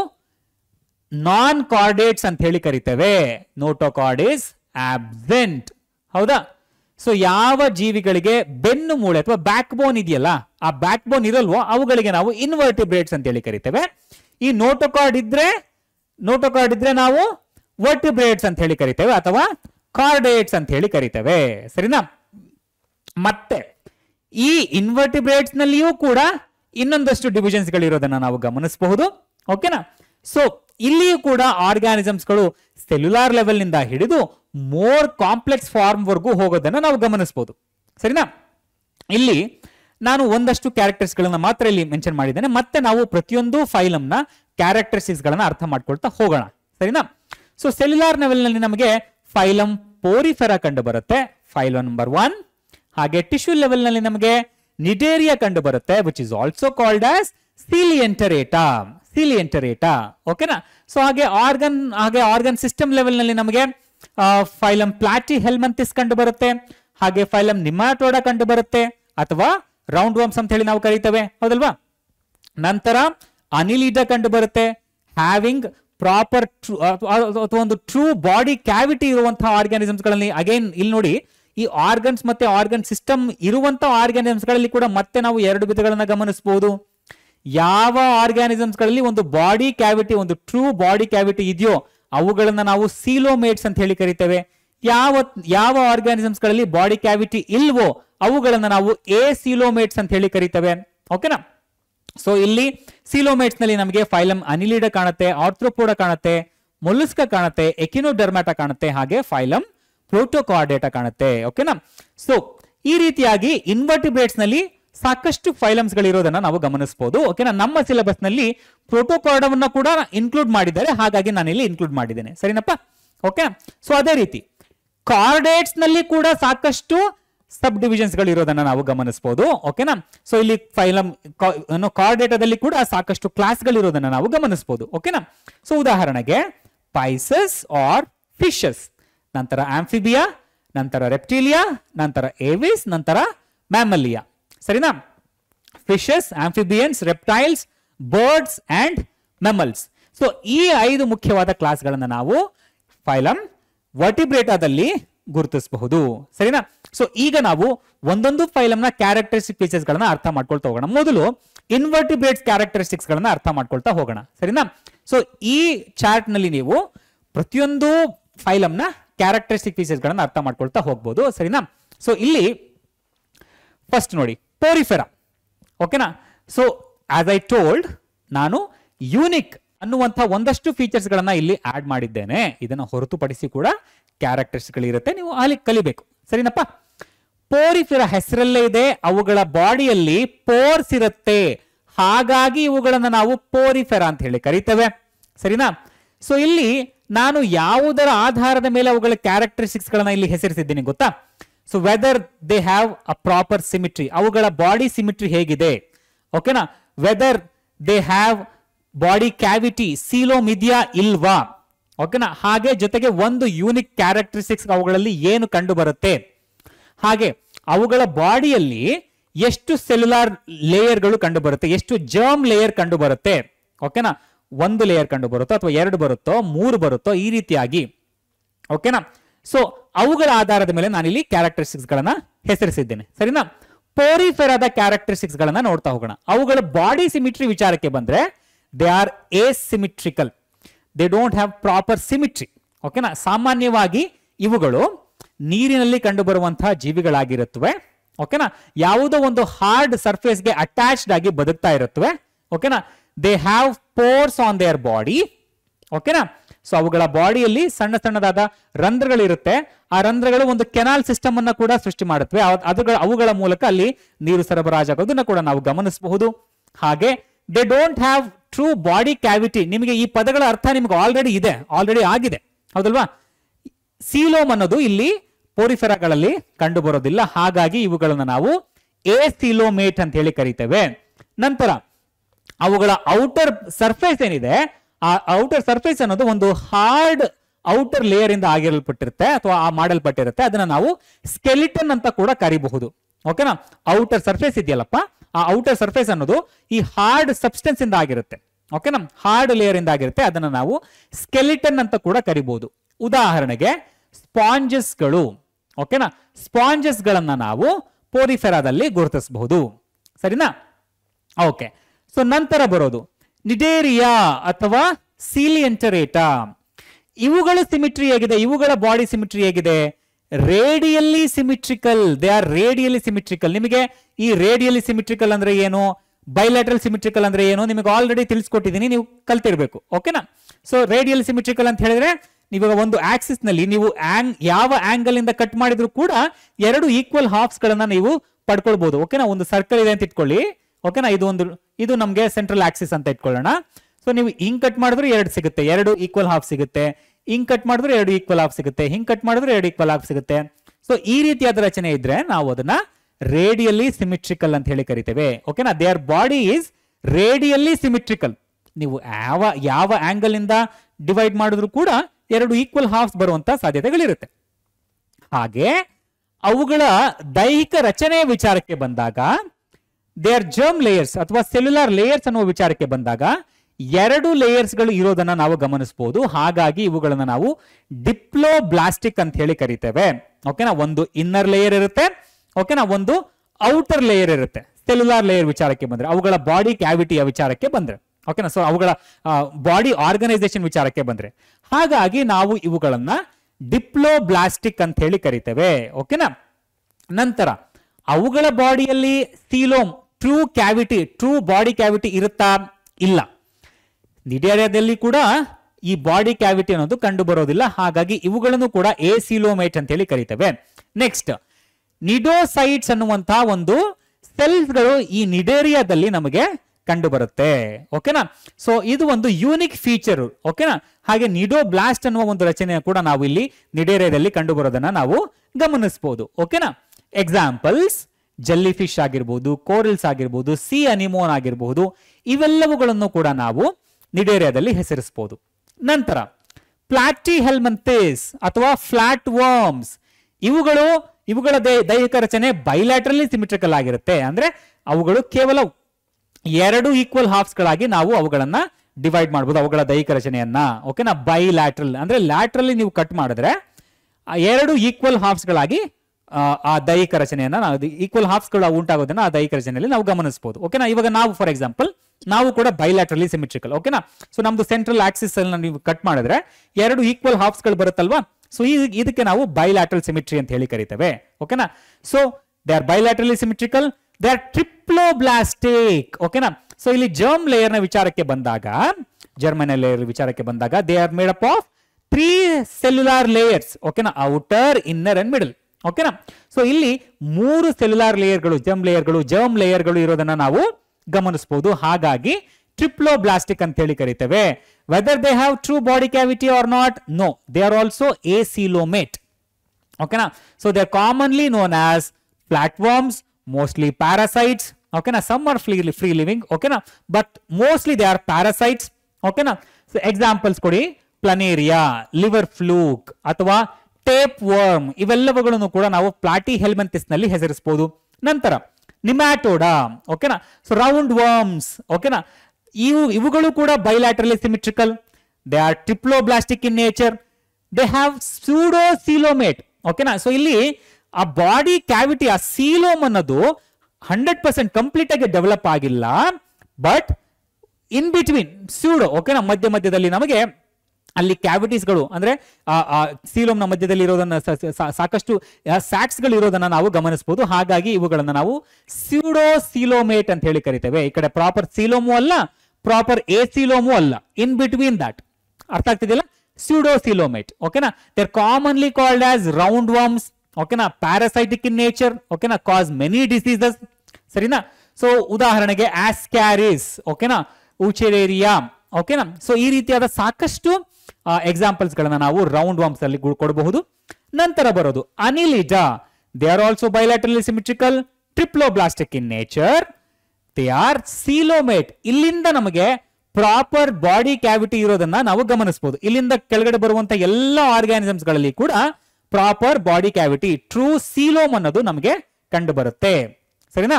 [SPEAKER 1] ನಾನ್ ಕಾರ್ಡೇಟ್ಸ್ ಅಂತ ಹೇಳಿ ಕರಿತೇವೆ ನೋಟೋಕಾರ್ಡ್ ಇಸ್ ಆಬ್ಸೆಂಟ್ ಹೌದಾ ಸೊ ಯಾವ ಜೀವಿಗಳಿಗೆ ಬೆನ್ನು ಮೂಳೆ ಅಥವಾ ಬ್ಯಾಕ್ ಬೋನ್ ಇದೆಯಲ್ಲ ಆ ಬ್ಯಾಕ್ ಬೋನ್ ಇರಲ್ವೋ ಅವುಗಳಿಗೆ ನಾವು ಇನ್ವರ್ಟಿಬ್ರೇಟ್ಸ್ ಅಂತ ಹೇಳಿ ಕರಿತೇವೆ ಈ ನೋಟೋಕಾರ್ಡ್ ಇದ್ರೆ ನೋಟೋಕಾರ್ಡ್ ಇದ್ರೆ ನಾವು ವರ್ಟಿಬ್ರೇಟ್ಸ್ ಅಂತ ಹೇಳಿ ಕರಿತೇವೆ ಅಥವಾ ಕಾರ್ಡೇಟ್ಸ್ ಅಂತ ಹೇಳಿ ಕರಿತೇವೆ ಸರಿನಾ ಮತ್ತೆ ಈ ಇನ್ವರ್ಟಿಬ್ರೇಟ್ಸ್ ನಲ್ಲಿಯೂ ಕೂಡ ಇನ್ನೊಂದಷ್ಟು ಡಿವಿಷನ್ಸ್ ಗಳಿರೋದನ್ನ ನಾವು ಗಮನಿಸಬಹುದು ಓಕೆನಾ ಸೊ ಇಲ್ಲಿಯೂ ಕೂಡ ಆರ್ಗ್ಯಾನಿಸಮ್ಸ್ಗಳು ಸೆಲ್ಯುಲಾರ್ ಲೆವೆಲ್ನಿಂದ ಹಿಡಿದು ಮೋರ್ ಕಾಂಪ್ಲೆಕ್ಸ್ ಫಾರ್ಮ್ ವರ್ಗೂ ಹೋಗೋದನ್ನು ನಾವು ಗಮನಿಸಬಹುದು ಸರಿನಾ ಇಲ್ಲಿ ನಾನು ಒಂದಷ್ಟು ಕ್ಯಾರೆಕ್ಟರ್ಸ್ಗಳನ್ನು ಮಾತ್ರ ಇಲ್ಲಿ ಮೆನ್ಷನ್ ಮಾಡಿದ್ದೇನೆ ಮತ್ತೆ ನಾವು ಪ್ರತಿಯೊಂದು ಫೈಲಮ್ನ ಕ್ಯಾರೆಕ್ಟರಿಸ್ಟಿಕ್ಸ್ಗಳನ್ನು ಅರ್ಥ ಮಾಡ್ಕೊಳ್ತಾ ಹೋಗೋಣ ಸರಿನಾ ಸೊ ಸೆಲ್ಯುಲಾರ್ ನಲ್ಲಿ ನಮಗೆ ಫೈಲಮ್ ಪೋರಿಫೆರಾ ಕಂಡು ಬರುತ್ತೆ ಫೈಲ್ ನಂಬರ್ ಒನ್ ಹಾಗೆ ಟಿಶ್ಯೂ ನಲ್ಲಿ ನಮಗೆ ನಿಡೇರಿಯಾ ಕಂಡು ಬರುತ್ತೆ which is also called as Coelenterata ಹೀಲಿ ಓಕೆನಾ ಸೊ ಹಾಗೆ ಆರ್ಗನ್ ಹಾಗೆ ಆರ್ಗನ್ ಸಿಸ್ಟಮ್ ಲೆವೆಲ್ ನಲ್ಲಿ ನಮಗೆ ಫೈಲಮ್ ಪ್ಲಾಟಿ ಹೆಲ್ಮಂತಿಸ್ ಕಂಡು ಬರುತ್ತೆ ಹಾಗೆ ಫೈಲಮ್ ನಿಮಾಟೋಡ ಕಂಡು ಬರುತ್ತೆ ಅಥವಾ ರೌಂಡ್ ವಾಮ್ಸ್ ಅಂತ ಹೇಳಿ ನಾವು ಕರೀತೇವೆ ಹೌದಲ್ವಾ ನಂತರ ಅನಿಲಿಡ ಕಂಡು ಬರುತ್ತೆ ಹ್ಯಾವಿಂಗ್ ಪ್ರಾಪರ್ ಟ್ರೂ ಅಥವಾ ಒಂದು ಟ್ರೂ ಬಾಡಿ ಕ್ಯಾವಿಟಿ ಇರುವಂತಹ ಆರ್ಗ್ಯಾನಿಸಮ್ಸ್ ಗಳಲ್ಲಿ ಅಗೇನ್ ಇಲ್ಲಿ ನೋಡಿ ಈ ಆರ್ಗನ್ಸ್ ಮತ್ತೆ ಆರ್ಗನ್ ಸಿಸ್ಟಮ್ ಇರುವಂತಹ ಆರ್ಗ್ಯಾನಿಸಮ್ಸ್ ಗಳಲ್ಲಿ ಕೂಡ ಮತ್ತೆ ನಾವು ಎರಡು ವಿಧಗಳನ್ನ ಗಮನಿಸಬಹುದು ಯಾವ ಆರ್ಗ್ಯಾನಿಸಮ್ಸ್ಗಳಲ್ಲಿ ಒಂದು ಬಾಡಿ ಕ್ಯಾವಿಟಿ ಒಂದು ಟ್ರೂ ಬಾಡಿ ಕ್ಯಾವಿಟಿ ಇದೆಯೋ ಅವುಗಳನ್ನು ನಾವು ಸೀಲೋಮೇಟ್ಸ್ ಅಂತ ಹೇಳಿ ಕರಿತೇವೆ ಯಾವ ಯಾವ ಆರ್ಗ್ಯಾನಿಸಮ್ಸ್ಗಳಲ್ಲಿ ಬಾಡಿ ಕ್ಯಾವಿಟಿ ಇಲ್ವೋ ಅವುಗಳನ್ನು ನಾವು ಎ ಸೀಲೋಮೇಟ್ಸ್ ಅಂತ ಹೇಳಿ ಕರಿತೇವೆ ಓಕೆನಾ ಸೊ ಇಲ್ಲಿ ಸೀಲೋಮೇಟ್ಸ್ ನಲ್ಲಿ ನಮಗೆ ಫೈಲಮ್ ಅನಿಲಿಡ ಕಾಣುತ್ತೆ ಆರ್ಥ್ರೋಪೋಡ ಕಾಣುತ್ತೆ ಮೊಲುಸ್ಕ ಕಾಣುತ್ತೆ ಎಕಿನೋಡರ್ಮ್ಯಾಟ ಕಾಣುತ್ತೆ ಹಾಗೆ ಫೈಲಮ್ ಪ್ರೋಟೋಕಾರ್ಡೇಟ ಕಾಣುತ್ತೆ ಓಕೆನಾ ಸೊ ಈ ರೀತಿಯಾಗಿ ಇನ್ವರ್ಟಿಬ್ರೇಟ್ಸ್ ನಲ್ಲಿ ಸಾಕಷ್ಟು ಫೈಲಮ್ಸ್ಗಳಿರೋದನ್ನ ನಾವು ಗಮನಿಸಬಹುದು ಓಕೆನಾ ನಮ್ಮ ಸಿಲೆಬಸ್ ನಲ್ಲಿ ಪ್ರೋಟೋಕಾರ್ಡವನ್ನ ಕೂಡ ಇನ್ಕ್ಲೂಡ್ ಮಾಡಿದ್ದಾರೆ ಹಾಗಾಗಿ ನಾನು ಇಲ್ಲಿ ಇನ್ಕ್ಲೂಡ್ ಮಾಡಿದ್ದೇನೆ ಸರಿನಪ್ಪ ಓಕೆ ಸೊ ಅದೇ ರೀತಿ ಕಾರ್ಡೇಟ್ಸ್ ನಲ್ಲಿ ಕೂಡ ಸಾಕಷ್ಟು ಸಬ್ ಡಿವಿಷನ್ಸ್ ಇರೋದನ್ನ ನಾವು ಗಮನಿಸಬಹುದು ಓಕೆನಾ ಸೊ ಇಲ್ಲಿ ಫೈಲಮ್ ಕಾರ್ಡೇಟದಲ್ಲಿ ಕೂಡ ಸಾಕಷ್ಟು ಕ್ಲಾಸ್ ಇರೋದನ್ನ ನಾವು ಗಮನಿಸಬಹುದು ಓಕೆನಾ ಸೊ ಉದಾಹರಣೆಗೆ ಪೈಸಸ್ ಆರ್ ಫಿಶಸ್ ನಂತರ ಆಂಫಿಬಿಯಾ ನಂತರ ರೆಪ್ಟೀಲಿಯಾ ನಂತರ ಏವಿಸ್ ನಂತರ ಮ್ಯಾಮಲಿಯಾ ಸರಿನಾ fishes amphibians reptiles birds and mammals so ಈ ಐದು ಮುಖ್ಯವಾದ ಕ್ಲಾಸ್ ಕ್ಲಾಸ್ಗಳನ್ನು ನಾವು ಫೈಲಂ ವರ್ಟಿಬ್ರೇಟಾದಲ್ಲಿ ಗುರುತಿಸಬಹುದು ಸರಿನಾ ಸೊ ಈಗ ನಾವು ಒಂದೊಂದು ಫೈಲಂನ ಕ್ಯಾರೆಕ್ಟರಿಸ್ಟಿಕ್ ಫೀಚರ್ಸ್ ಗಳನ್ನ ಅರ್ಥ ಮಾಡ್ಕೊಳ್ತಾ ಹೋಗೋಣ ಮೊದಲು ಇನ್ವರ್ಟಿಬ್ರೇಟ್ಸ್ ಕ್ಯಾರೆಕ್ಟರಿಸ್ಟಿಕ್ಸ್ ಗಳನ್ನ ಅರ್ಥ ಮಾಡ್ಕೊಳ್ತಾ ಹೋಗೋಣ ಸರಿನಾ ಸೊ ಈ ಚಾರ್ಟ್ ನಲ್ಲಿ ನೀವು ಪ್ರತಿಯೊಂದು ಫೈಲಂನ ಕ್ಯಾರೆಕ್ಟರಿಸ್ಟಿಕ್ ಫೀಚರ್ಸ್ ಗಳನ್ನ ಅರ್ಥ ಮಾಡ್ಕೊಳ್ತಾ ಹೋಗ್ಬೋದು ಸರಿನಾ ಸೊ ಇಲ್ಲಿ ಫಸ್ಟ್ ನೋಡಿ ಪೋರಿಫೆರಾ ಓಕೆನಾ ಸೊ ಆಸ್ ಐ ಟೋಲ್ಡ್ ನಾನು ಯೂನಿಕ್ ಅನ್ನುವಂಥ ಒಂದಷ್ಟು ಫೀಚರ್ಸ್ ಗಳನ್ನ ಇಲ್ಲಿ ಆಡ್ ಮಾಡಿದ್ದೇನೆ ಇದನ್ನು ಹೊರತುಪಡಿಸಿ ಕೂಡ ಕ್ಯಾರೆಕ್ಟರ್ಸ್ಗಳಿರುತ್ತೆ ನೀವು ಅಲ್ಲಿ ಕಲಿಬೇಕು ಸರಿನಪ್ಪ ಪೋರಿಫೆರಾ ಹೆಸರಲ್ಲೇ ಇದೆ ಅವುಗಳ ಬಾಡಿಯಲ್ಲಿ ಪೋರ್ಸ್ ಇರುತ್ತೆ ಹಾಗಾಗಿ ಇವುಗಳನ್ನು ನಾವು ಪೋರಿಫೆರ ಅಂತ ಹೇಳಿ ಕರೀತೇವೆ ಸರಿನಾ ಸೊ ಇಲ್ಲಿ ನಾನು ಯಾವುದರ ಆಧಾರದ ಮೇಲೆ ಅವುಗಳ ಕ್ಯಾರೆಕ್ಟರಿಸ್ಟಿಕ್ಸ್ಗಳನ್ನು ಇಲ್ಲಿ ಹೆಸರಿಸಿದ್ದೀನಿ ಗೊತ್ತಾ so whether they have a proper symmetry ಅವುಗಳ ಬಾಡಿ ಸಿಮಿಟ್ರಿ ಹೇಗಿದೆ ಓಕೆನಾ whether they have body cavity ಸೀಲೋಮಿದಿಯಾ ಇಲ್ವಾ ಓಕೆನಾ ಹಾಗೆ ಜೊತೆಗೆ ಒಂದು ಯೂನಿಕ್ ಕ್ಯಾರೆಕ್ಟರಿಸ್ಟಿಕ್ಸ್ ಅವುಗಳಲ್ಲಿ ಏನು ಕಂಡು ಬರುತ್ತೆ ಹಾಗೆ ಅವುಗಳ ಬಾಡಿಯಲ್ಲಿ ಎಷ್ಟು ಸೆಲ್ಯುಲಾರ್ ಲೇಯರ್ಗಳು ಕಂಡು ಬರುತ್ತೆ ಎಷ್ಟು ಜರ್ಮ್ ಲೇಯರ್ ಕಂಡು ಬರುತ್ತೆ ಓಕೆನಾ ಒಂದು ಲೇಯರ್ ಕಂಡು ಬರುತ್ತೋ ಅಥವಾ ಎರಡು ಬರುತ್ತೋ ಮೂರು ಬರುತ್ತೋ ಈ ರೀತಿಯಾಗಿ ಓಕೆನಾ ಸೊ ಅವುಗಳ ಆಧಾರದ ಮೇಲೆ ನಾನಿಲ್ಲಿ ಕ್ಯಾರೆಕ್ಟರಿಸ್ಟಿಕ್ಸ್ ಗಳನ್ನ ಹೆಸರಿಸಿದ್ದೇನೆ ಸರಿನಾ ಪೋರಿಫೆರಾದ ಕ್ಯಾರೆಕ್ಟರಿಸ್ಟಿಕ್ಸ್ ಗಳನ್ನ ನೋಡ್ತಾ ಹೋಗೋಣ ಅವುಗಳ ಬಾಡಿ ಸಿಮಿಟ್ರಿ ವಿಚಾರಕ್ಕೆ ಬಂದ್ರೆ they are asymmetrical they don't have proper symmetry ಓಕೆನಾ ಸಾಮಾನ್ಯವಾಗಿ ಇವುಗಳು ನೀರಿನಲ್ಲಿ ಬರುವಂತಹ ಜೀವಿಗಳಾಗಿರುತ್ತವೆ ಓಕೆನಾ ಯಾವುದೋ ಒಂದು ಹಾರ್ಡ್ ಸರ್ಫೇಸ್ಗೆ ಅಟ್ಯಾಚ್ಡ್ ಆಗಿ ಬದುಕ್ತಾ ಇರುತ್ತವೆ ಓಕೆನಾ they have pores on their body ಓಕೆನಾ ಸೊ ಅವುಗಳ ಬಾಡಿಯಲ್ಲಿ ಸಣ್ಣ ಸಣ್ಣದಾದ ರಂಧ್ರಗಳಿರುತ್ತೆ ಆ ರಂಧ್ರಗಳು ಒಂದು ಕೆನಾಲ್ ಸಿಸ್ಟಮ್ ಅನ್ನ ಕೂಡ ಸೃಷ್ಟಿ ಮಾಡುತ್ತವೆ ಅದುಗಳ ಅವುಗಳ ಮೂಲಕ ಅಲ್ಲಿ ನೀರು ಸರಬರಾಜಾಗೋದನ್ನ ಕೂಡ ನಾವು ಗಮನಿಸಬಹುದು ಹಾಗೆ they don't have true body cavity ನಿಮಗೆ ಈ ಪದಗಳ ಅರ್ಥ ನಿಮಗೆ ಆಲ್ರೆಡಿ ಇದೆ ಆಲ್ರೆಡಿ ಆಗಿದೆ ಹೌದಲ್ವಾ ಸೀಲೋಮ್ ಅನ್ನೋದು ಇಲ್ಲಿ ಪೋರಿಫೆರಾಗಳಲ್ಲಿ ಕಂಡು ಬರೋದಿಲ್ಲ ಹಾಗಾಗಿ ಇವುಗಳನ್ನು ನಾವು ಎ ಸೀಲೋಮೇಟ್ ಅಂತ ಹೇಳಿ ಕರಿತೇವೆ ನಂತರ ಅವುಗಳ ಔಟರ್ ಸರ್ಫೇಸ್ ಏನಿದೆ ಆ ಔಟರ್ ಸರ್ಫೇಸ್ ಅನ್ನೋದು ಒಂದು ಹಾರ್ಡ್ ಔಟರ್ ಲೇಯರ್ ಇಂದ ಆಗಿರಲ್ಪಟ್ಟಿರುತ್ತೆ ಅಥವಾ ಆ ಮಾಡಲ್ಪಟ್ಟಿರುತ್ತೆ ಅದನ್ನ ನಾವು ಸ್ಕೆಲಿಟನ್ ಅಂತ ಕೂಡ ಕರಿಬಹುದು ಓಕೆನಾ ಔಟರ್ ಸರ್ಫೇಸ್ ಇದೆಯಲ್ಲಪ್ಪ ಆ ಔಟರ್ ಸರ್ಫೇಸ್ ಅನ್ನೋದು ಈ ಹಾರ್ಡ್ ಸಬ್ಸ್ಟೆನ್ಸ್ ಇಂದ ಆಗಿರುತ್ತೆ ಓಕೆನಾ ಹಾರ್ಡ್ ಲೇಯರ್ ಇಂದ ಆಗಿರುತ್ತೆ ಅದನ್ನ ನಾವು ಸ್ಕೆಲಿಟನ್ ಅಂತ ಕೂಡ ಕರಿಬಹುದು ಉದಾಹರಣೆಗೆ ಸ್ಪಾಂಜಸ್ಗಳು ಓಕೆನಾ ಸ್ಪಾಂಜಸ್ಗಳನ್ನ ನಾವು ಪೋರಿಫೆರಾದಲ್ಲಿ ಗುರುತಿಸಬಹುದು ಸರಿನಾ ಓಕೆ ಸೊ ನಂತರ ಬರೋದು ನಿಡೇರಿಯಾ ಅಥವಾ ಸೀಲಿಯಂಟರೇಟಾ ಇವುಗಳ ಸಿಮಿಟ್ರಿ ಆಗಿದೆ ಇವುಗಳ ಬಾಡಿ ಸಿಮಿಟ್ರಿ ಆಗಿದೆ radially symmetrical they are radially symmetrical ನಿಮಗೆ ಈ ರೇಡಿಯಲ್ಲಿ ಸಿಮಿಟ್ರಿಕಲ್ ಅಂದ್ರೆ ಏನು ಬೈಲ್ಯಾಟ್ರಲ್ ಸಿಮಿಟ್ರಿಕಲ್ ಅಂದ್ರೆ ಏನು ನಿಮಗೆ ಆಲ್ರೆಡಿ ತಿಳಿಸ್ಕೊಟ್ಟಿದ್ದೀನಿ ನೀವು ಕಲ್ತಿರ್ಬೇಕು ಓಕೆನಾ ಸೊ ರೇಡಿಯಲ್ ಸಿಮಿಟ್ರಿಕಲ್ ಅಂತ ಹೇಳಿದ್ರೆ ನೀವು ಒಂದು ಆಕ್ಸಿಸ್ ನಲ್ಲಿ ನೀವು ಯಾವ ಆಂಗಲ್ ಇಂದ ಕಟ್ ಮಾಡಿದ್ರು ಕೂಡ ಎರಡು ಈಕ್ವಲ್ ಹಾಫ್ಸ್ ಗಳನ್ನ ನೀವು ಪಡ್ಕೊಳ್ಬಹುದು ಓಕೆನಾ ಒಂದು ಸರ್ಕಲ್ ಇದೆ ಅಂತ ಇಟ್ಕೊಳ್ಳಿ ಓಕೆನಾ ಇದು ಒಂದು ಇದು ನಮಗೆ ಸೆಂಟ್ರಲ್ ಆಕ್ಸಿಸ್ ಅಂತ ಇಟ್ಕೊಳ್ಳೋಣ ಸೊ ನೀವು ಹಿಂಗ್ ಕಟ್ ಮಾಡಿದ್ರೆ ಎರಡು ಸಿಗುತ್ತೆ ಎರಡು ಈಕ್ವಲ್ ಹಾಫ್ ಸಿಗುತ್ತೆ ಹಿಂಗ್ ಕಟ್ ಮಾಡಿದ್ರೆ ಎರಡು ಈಕ್ವಲ್ ಹಾಫ್ ಸಿಗುತ್ತೆ ಹಿಂಗ್ ಕಟ್ ಮಾಡಿದ್ರೆ ಎರಡು ಈಕ್ವಲ್ ಹಾಫ್ ಸಿಗುತ್ತೆ ಸೊ ಈ ರೀತಿಯಾದ ರಚನೆ ಇದ್ರೆ ನಾವು ಅದನ್ನ ರೇಡಿಯಲ್ಲಿ ಸಿಮಿಟ್ರಿಕಲ್ ಅಂತ ಹೇಳಿ ಕರಿತೇವೆ ಓಕೆನಾ or body is radially symmetrical ನೀವು ಯಾವ ಯಾವ ಆಂಗಲ್ ಇಂದ ಡಿವೈಡ್ ಮಾಡಿದ್ರು ಕೂಡ ಎರಡು ಈಕ್ವಲ್ ಹಾಫ್ಸ್ ಬರುವಂತ ಸಾಧ್ಯತೆಗಳಿರುತ್ತೆ ಹಾಗೆ ಅವುಗಳ ದೈಹಿಕ ರಚನೆಯ ವಿಚಾರಕ್ಕೆ ಬಂದಾಗ they are germ layers or cellular layers ಅನ್ನುವ ವಿಚಾರಕ್ಕೆ ಬಂದಾಗ ಎರಡು ಲೇಯರ್ಸ್ಗಳು ಗಳು ಇರೋದನ್ನ ನಾವು ಗಮನಿಸಬಹುದು ಹಾಗಾಗಿ ಇವುಗಳನ್ನು ನಾವು ಡಿಪ್ಲೋ ಬ್ಲಾಸ್ಟಿಕ್ ಅಂತ ಹೇಳಿ ಕರಿತೇವೆ ಓಕೆನಾ ಒಂದು ಇನ್ನರ್ ಲೇಯರ್ ಇರುತ್ತೆ ಓಕೆನಾ ಒಂದು ಔಟರ್ ಲೇಯರ್ ಇರುತ್ತೆ ಸೆಲ್ಯುಲಾರ್ ಲೇಯರ್ ವಿಚಾರಕ್ಕೆ ಬಂದ್ರೆ ಅವುಗಳ ಬಾಡಿ ಕ್ಯಾವಿಟಿಯ ವಿಚಾರಕ್ಕೆ ಬಂದ್ರೆ ಓಕೆನಾ ಸೊ ಅವುಗಳ ಬಾಡಿ ಆರ್ಗನೈಸೇಷನ್ ವಿಚಾರಕ್ಕೆ ಬಂದ್ರೆ ಹಾಗಾಗಿ ನಾವು ಇವುಗಳನ್ನ ಡಿಪ್ಲೋ ಬ್ಲಾಸ್ಟಿಕ್ ಅಂತ ಹೇಳಿ ಕರಿತೇವೆ ಓಕೆನಾ ನಂತರ ಅವುಗಳ ಬಾಡಿಯಲ್ಲಿ coelom true cavity true body cavity ಇರುತ್ತಾ ಇಲ್ಲ ನಿಡೇರಿಯಾದಲ್ಲಿ ಕೂಡ ಈ ಬಾಡಿ ಕ್ಯಾವಿಟಿ ಅನ್ನೋದು ಕಂಡು ಬರೋದಿಲ್ಲ ಹಾಗಾಗಿ ಇವುಗಳನ್ನು ಕೂಡ ಎ ಅಂತ ಹೇಳಿ ಕರೀತವೆ ನೆಕ್ಸ್ಟ್ ನಿಡೋಸೈಟ್ಸ್ ಅನ್ನುವಂತಹ ಒಂದು ಗಳು ಈ ನಿಡೇರಿಯಾದಲ್ಲಿ ನಮಗೆ ಕಂಡು ಬರುತ್ತೆ ಓಕೆನಾ ಸೊ ಇದು ಒಂದು ಯೂನಿಕ್ ಫೀಚರ್ ಓಕೆನಾ ಹಾಗೆ ನಿಡೋ ಬ್ಲಾಸ್ಟ್ ಅನ್ನುವ ಒಂದು ರಚನೆ ಕೂಡ ನಾವು ಇಲ್ಲಿ ನಿಡೇರಿಯಾದಲ್ಲಿ ಕಂಡು ಬರೋದನ್ನ ನಾವು ಗಮನಿಸಬಹುದು ಓಕೆನಾ ಎಕ್ಸಾಂಪಲ್ಸ್ ಜಲ್ಲಿ ಫಿಶ್ ಆಗಿರ್ಬೋದು ಕೋರಿಲ್ಸ್ ಆಗಿರ್ಬೋದು ಸಿ ಅನಿಮೋನ್ ಆಗಿರಬಹುದು ಇವೆಲ್ಲವುಗಳನ್ನು ಕೂಡ ನಾವು ನಿಡೇರಿಯಾದಲ್ಲಿ ಹೆಸರಿಸಬಹುದು ನಂತರ ಪ್ಲಾಟಿ ಹೆಲ್ಮಂತೇಸ್ ಅಥವಾ ಫ್ಲಾಟ್ ವರ್ಮ್ಸ್ ಇವುಗಳು ಇವುಗಳ ದೈಹಿಕ ರಚನೆ ಬೈಲ್ಯಾಟ್ರಲಿ ಸಿಮಿಟ್ರಿಕಲ್ ಆಗಿರುತ್ತೆ ಅಂದ್ರೆ ಅವುಗಳು ಕೇವಲ ಎರಡು ಈಕ್ವಲ್ ಹಾಫ್ಸ್ ಗಳಾಗಿ ನಾವು ಅವುಗಳನ್ನ ಡಿವೈಡ್ ಮಾಡಬಹುದು ಅವುಗಳ ದೈಹಿಕ ರಚನೆಯನ್ನ ಓಕೆನಾ ಬೈಲ್ಯಾಟ್ರಲ್ ಅಂದ್ರೆ ಲ್ಯಾಟ್ರಲ್ಲಿ ನೀವು ಕಟ್ ಮಾಡಿದ್ರೆ ಎರಡು ಈಕ್ವಲ್ ಹಾಫ್ಸ್ ಗಳಾಗಿ ಆ ದೈಹಿಕ ರಚನೆಯನ್ನ ನಾವು ಈಕ್ವಲ್ ಹಾಫ್ಸ್ಗಳು ಉಂಟಾಗೋದನ್ನ ಆ ದೈಹಿಕ ರಚನೆಯಲ್ಲಿ ನಾವು ಗಮನಿಸಬಹುದು ಓಕೆನಾ ಇವಾಗ ನಾವು ಫಾರ್ ಎಕ್ಸಾಂಪಲ್ ನಾವು ಕೂಡ ಬೈಲ್ಯಾಟ್ರಲಿ ಸಿಮೆಟ್ರಿಕಲ್ ಓಕೆನಾ ಸೊ ನಮ್ದು ಸೆಂಟ್ರಲ್ ಆಕ್ಸಿಸ್ ಅಲ್ಲಿ ನೀವು ಕಟ್ ಮಾಡಿದ್ರೆ ಎರಡು ಈಕ್ವಲ್ ಹಾಫ್ಸ್ಗಳು ಬರುತ್ತಲ್ವಾ ಸೊ ಇದಕ್ಕೆ ನಾವು ಬೈಲ್ಯಾಟ್ರಲ್ ಸಿಮಿಟ್ರಿ ಅಂತ ಹೇಳಿ ಕರಿತೇವೆ ಓಕೆನಾ so they are bilaterally symmetrical they are triploblastic ಓಕೆನಾ ಸೊ ಇಲ್ಲಿ ಜರ್ಮ್ ಲೇಯರ್ನ ವಿಚಾರಕ್ಕೆ ಬಂದಾಗ ಜರ್ಮನ್ ಲೇಯರ್ ವಿಚಾರಕ್ಕೆ ಬಂದಾಗ they are made up of three cellular layers ಓಕೆನಾ ಔಟರ್ ಇನ್ನರ್ ಅಂಡ್ ಮಿಡಲ್ ಓಕೆನಾ ಸೊ ಇಲ್ಲಿ ಮೂರು ಸೆಲ್ಯುಲಾರ್ ಲೇಯರ್ಗಳು ಜಮ್ ಲೇಯರ್ಗಳು ಜಮ್ ಲೇಯರ್ಗಳು ಇರೋದನ್ನ ನಾವು ಗಮನಿಸಬಹುದು ಹಾಗಾಗಿ ಟ್ರಿಪ್ಲೋಬ್ಲಾಸ್ಟಿಕ್ ಅಂತ ಹೇಳಿ ಕರಿತೇವೆ whether they have true body cavity or not no they are also acoelomate ಓಕೆನಾ so they are commonly known as platforms mostly parasites ಓಕೆನಾ some are free free living ಓಕೆನಾ but mostly they are parasites ಓಕೆನಾ so examples ಕೊಡಿ Planaria liver fluke ಅಥವಾ tapeworm ಇವೆಲ್ಲವುಗಳನ್ನು ಕೂಡ ನಾವು ಪ್ಲಾಟಿ ಹೆಲ್ಮೆಂತಿಸ್ ನಲ್ಲಿ ಹೆಸರಿಸಬಹುದು ನಂತರ ನಿಮ್ಯಾಟೋಡಾ ಓಕೆನಾ ಸೊ ರೌಂಡ್ ವರ್ಮ್ಸ್ ಓಕೆನಾ ಇವು ಇವುಗಳು ಕೂಡ bilaterally symmetrical they are triploblastic in nature they have pseudocoelomate ಓಕೆನಾ ಸೊ ಇಲ್ಲಿ ಆ ಬಾಡಿ ಕ್ಯಾವಿಟಿ ಆ ಸೀಲೋಮ್ ಅನ್ನೋದು ಹಂಡ್ರೆಡ್ ಪರ್ಸೆಂಟ್ ಕಂಪ್ಲೀಟ್ ಆಗಿ ಡೆವಲಪ್ ಆಗಿಲ್ಲ ಬಟ್ ಇನ್ ಬಿಟ್ವೀನ್ ಸ್ಯೂಡೋ ಓಕೆನಾ ಮಧ್ಯ ಮಧ್ಯದಲ್ಲಿ ನಮಗೆ ಅಲ್ಲಿ ಕ್ಯಾವಿಟೀಸ್ಗಳು ಅಂದ್ರೆ ಸೀಲೋಮ್ನ ಮಧ್ಯದಲ್ಲಿ ಇರೋದನ್ನ ಸಾಕಷ್ಟು ಸ್ಯಾಕ್ಸ್ಗಳು ಇರೋದನ್ನ ನಾವು ಗಮನಿಸಬಹುದು ಹಾಗಾಗಿ ಇವುಗಳನ್ನ ನಾವು ಸ್ಯೂಡೋ ಸೀಲೋಮೇಟ್ ಅಂತ ಹೇಳಿ ಕರಿತೇವೆ ಈ ಕಡೆ ಪ್ರಾಪರ್ ಸೀಲೋಮು ಅಲ್ಲ ಪ್ರಾಪರ್ ಎ ಸೀಲೋಮು ಅಲ್ಲ ಇನ್ ಬಿಟ್ವೀನ್ ದಟ್ ಅರ್ಥ ಆಗ್ತಿದೆಯಲ್ಲ ಸ್ಯೂಡೋ ಸೀಲೋಮೇಟ್ ಓಕೆನಾ they're commonly called as roundworms ಓಕೆನಾ ಪ್ಯಾರಾಸೈಟಿಕ್ ಇನ್ ನೇಚರ್ ಓಕೆನಾ ಕಾಸ್ ಮೆನಿ ಡಿಸೀಸಸ್ ಸರಿನಾ ಸೊ ಉದಾಹರಣೆಗೆ ಆಸ್ಕ್ಯಾರಿಸ್ ಓಕೆನಾ ಉಚೆರೇರಿಯಾ ಓಕೆನಾ ಸೊ ಈ ರೀತಿಯಾದ ಸಾಕಷ್ಟು ಎಕ್ಸಾಂಪಲ್ಸ್ ಗಳನ್ನ ನಾವು ರೌಂಡ್ ವಾಮ್ಸ್ ಅಲ್ಲಿ ಕೊಡಬಹುದು ನಂತರ ಬರೋದು Annelida they are also bilaterally symmetrical blastic in nature they are coelomate ಇಲ್ಲಿಂದ ನಮಗೆ ಪ್ರಾಪರ್ ಬಾಡಿ ಕ್ಯಾವಿಟಿ ಇರೋದನ್ನ ನಾವು ಗಮನಿಸಬಹುದು ಇಲ್ಲಿಂದ ಕೆಳಗಡೆ ಬರುವಂತ ಎಲ್ಲ ಆರ್ಗ್ಯಾನಿಸಮ್ಸ್ಗಳಲ್ಲಿ ಗಳಲ್ಲಿ ಕೂಡ proper body cavity true coelom ಅನ್ನೋದು ನಮಗೆ ಕಂಡು ಬರುತ್ತೆ ಸರಿನಾ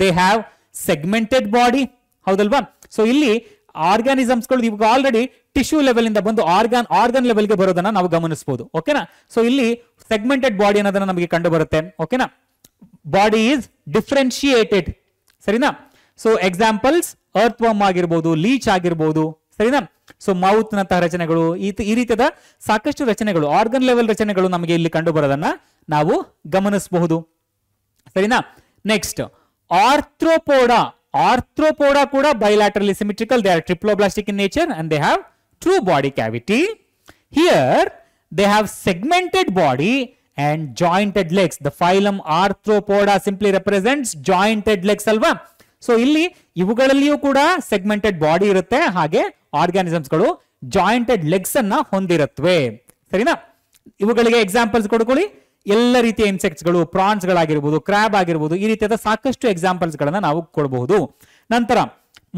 [SPEAKER 1] ದೇ ಹ್ಯಾವ್ ಸೆಗ್ಮೆಂಟೆಡ್ ಬಾಡಿ ಹೌದಲ್ವಾ ಸೊ ಇಲ್ಲಿ ಆರ್ಗಾನಿಸಮ್ಸ್ಗಳು ಇವಾಗ ಆಲ್ರೆಡಿ ಟಿಶ್ಯೂ ಲೆವೆಲ್ ಇಂದ ಬಂದು ಆರ್ಗಾನ್ ಆರ್ಗನ್ ಲೆವೆಲ್ಗೆ ಬರೋದನ್ನ ನಾವು ಗಮನಿಸಬಹುದು ಓಕೆನಾ ಸೊ ಇಲ್ಲಿ ಸೆಗ್ಮೆಂಟೆಡ್ ಬಾಡಿ ಅನ್ನೋದನ್ನ ನಮಗೆ ಕಂಡು ಬರುತ್ತೆ ಓಕೆನಾ ಬಾಡಿ ಈಸ್ ಡಿಫ್ರೆನ್ಶಿಯೇಟೆಡ್ ಸರಿನಾ ಸೊ ಎಕ್ಸಾಂಪಲ್ಸ್ ಅರ್ತ್ ವರ್ಮ್ ಆಗಿರ್ಬೋದು ಲೀಚ್ ಆಗಿರ್ಬೋದು ಸರಿನಾ ಸೊ ಮೌತ್ ನಂತಹ ರಚನೆಗಳು ಈ ರೀತಿಯಾದ ಸಾಕಷ್ಟು ರಚನೆಗಳು ಆರ್ಗನ್ ಲೆವೆಲ್ ರಚನೆಗಳು ನಮಗೆ ಇಲ್ಲಿ ಕಂಡು ಬರೋದನ್ನ ನಾವು ಗಮನಿಸಬಹುದು ಸರಿನಾ next Arthropoda Arthropoda kuda bilaterally symmetrical. They are triploblastic in nature and they have true body cavity. Here they have segmented body and jointed legs. The phylum Arthropoda simply represents jointed legs alva. illi ಇಲ್ಲಿ kuda segmented body irutte hage organisms galu jointed legs anna ಹೊಂದಿರುತ್ತವೆ sarina ivugalige examples ಕೊಡ್ಕೊಳ್ಳಿ ಎಲ್ಲ ರೀತಿಯ ಇನ್ಸೆಕ್ಟ್ಸ್ಗಳು ಪ್ರಾನ್ಸ್ಗಳಾಗಿರ್ಬೋದು crab ಆಗಿರ್ಬೋದು ಈ ರೀತಿಯಾದ ಸಾಕಷ್ಟು ಎಕ್ಸಾಂಪಲ್ಸ್ಗಳನ್ನು ನಾವು ಕೊಡಬಹುದು ನಂತರ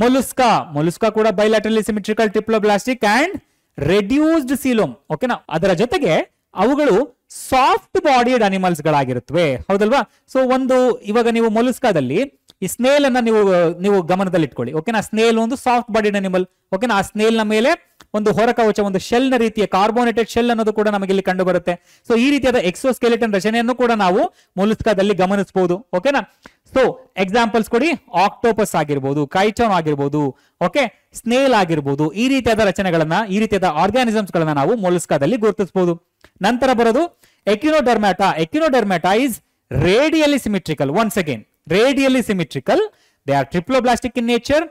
[SPEAKER 1] ಮೊಲುಸ್ಕಾ ಮೊಲುಸ್ಕಾ ಕೂಡ bilaterally symmetrical triploblastic and reduced coelom ಓಕೆನಾ ಅದರ ಜೊತೆಗೆ ಅವುಗಳು ಸಾಫ್ಟ್ ಬಾಡಿಯಡ್ ಅನಿಮಲ್ಸ್ ಗಳಾಗಿರುತ್ತವೆ ಹೌದಲ್ವಾ ಸೊ ಒಂದು ಇವಾಗ ನೀವು ಮೊಲುಸ್ಕಾದಲ್ಲಿ ಈ ಸ್ನೇಲ್ ಅನ್ನ ನೀವು ನೀವು ಗಮನದಲ್ಲಿ ಇಟ್ಕೊಳ್ಳಿ ಓಕೆನಾ ಸ್ನೇಲ್ ಒಂದು ಸಾಫ್ಟ್ ಬಾಡಿಡ್ ಅನಿಮಲ್ ಓಕೆನಾ ಆ ಸ್ನೇಲ್ ನ ಮೇಲೆ ಒಂದು ಹೊರಕವಚ ಒಂದು ಶೆಲ್ ನ ರೀತಿಯ ಕಾರ್ಬೋನೇಟೆಡ್ ಶೆಲ್ ಅನ್ನೋದು ಕೂಡ ನಮಗೆ ಇಲ್ಲಿ ಕಂಡು ಬರುತ್ತೆ ಸೊ ಈ ರೀತಿಯಾದ ಎಕ್ಸೋಸ್ಕೆಲೆಟನ್ ರಚನೆಯನ್ನು ಕೂಡ ನಾವು ಮೊಲುಸ್ಕಾದಲ್ಲಿ ಗಮನಿಸಬಹುದು ಓಕೆನಾ ಸೊ ಎಕ್ಸಾಂಪಲ್ಸ್ ಕೊಡಿ ಆಕ್ಟೋಪಸ್ ಆಗಿರ್ಬೋದು ಕೈಚೌನ್ ಆಗಿರ್ಬೋದು ಓಕೆ ಸ್ನೇಲ್ ಆಗಿರ್ಬೋದು ಈ ರೀತಿಯಾದ ರಚನೆಗಳನ್ನ ಈ ರೀತಿಯಾದ ಆರ್ಗಾನಿಸಮ್ಸ್ ಗಳನ್ನ ನಾವು ಮೊಲಸ್ಕಾದಲ್ಲಿ ಗುರುತಿಸಬಹುದು ನಂತರ ಬರೋದು Echinodermata Echinodermata is radially symmetrical once again radially symmetrical they are triploblastic in nature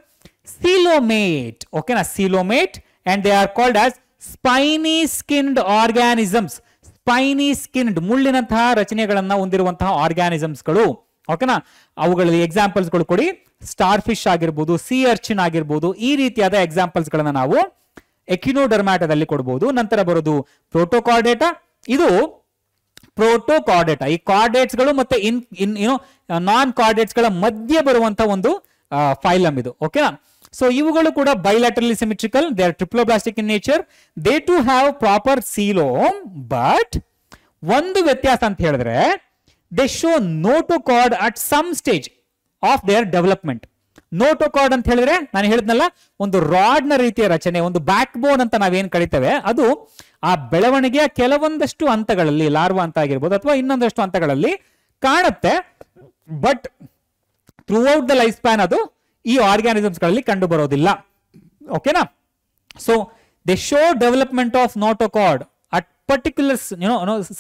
[SPEAKER 1] coelomate ಓಕೆನಾ coelomate and they are called as spiny skinned organisms spiny skinned ಮುಳ್ಳಿನಂತಹ ರಚನೆಗಳನ್ನ ಹೊಂದಿರುವಂತಹ ಆರ್ಗ್ಯಾನಿಸಮ್ಸ್ಗಳು ಓಕೆನಾ ಅವುಗಳಲ್ಲಿ ಎಕ್ಸಾಂಪಲ್ಸ್ಗಳು ಕೊಡಿ ಸ್ಟಾರ್ ಫಿಶ್ ಆಗಿರ್ಬೋದು ಸಿ ಅರ್ಚಿನ್ ಆಗಿರ್ಬೋದು ಈ ರೀತಿಯಾದ ಗಳನ್ನ ನಾವು ಎಕಿನೋಡರ್ಮ್ಯಾಟದಲ್ಲಿ ಕೊಡಬಹುದು ನಂತರ ಬರೋದು ಪ್ರೋಟೋಕಾರ್ಡೇಟಾ ಇದು ಪ್ರೋಟೋಕಾರ್ಡೇಟಾ ಈ ಕಾರ್ಡೇಟ್ಸ್ಗಳು ಗಳು ಮತ್ತೆ ಇನ್ ಇನ್ ಏನೋ ನಾನ್ ಕಾರ್ಡೇಟ್ಸ್ ಗಳ ಮಧ್ಯೆ ಬರುವಂತ ಒಂದು ಫೈಲಮ್ ಇದು ಓಕೆನಾ ಸೊ ಇವುಗಳು ಕೂಡ bilaterally symmetrical they are triploblastic in nature they to have proper coelom but ಒಂದು ವ್ಯತ್ಯಾಸ ಅಂತ ಹೇಳಿದ್ರೆ they show cord at some stage of their development notochord ಅಂತ ಹೇಳಿದ್ರೆ ನಾನು ಹೇಳಿದ್ನಲ್ಲ ಒಂದು ರಾಡ್ ನ ರೀತಿಯ ರಚನೆ ಒಂದು ಬ್ಯಾಕ್ ಬೋನ್ ಅಂತ ನಾವೇನ್ ಕರಿತೇವೆ ಅದು ಆ ಬೆಳವಣಿಗೆಯ ಕೆಲವೊಂದಷ್ಟು ಹಂತಗಳಲ್ಲಿ ಲಾರ್ವಾ ಅಂತ ಆಗಿರ್ಬೋದು ಅಥವಾ ಇನ್ನೊಂದಷ್ಟು ಹಂತಗಳಲ್ಲಿ ಕಾಣುತ್ತೆ but throughout the life span ಅದು ಈ ಆರ್ಗ್ಯಾನಿಸಮ್ಸ್ಗಳಲ್ಲಿ ಕಂಡು ಬರೋದಿಲ್ಲ ಓಕೆನಾ so they show development of notochord at particular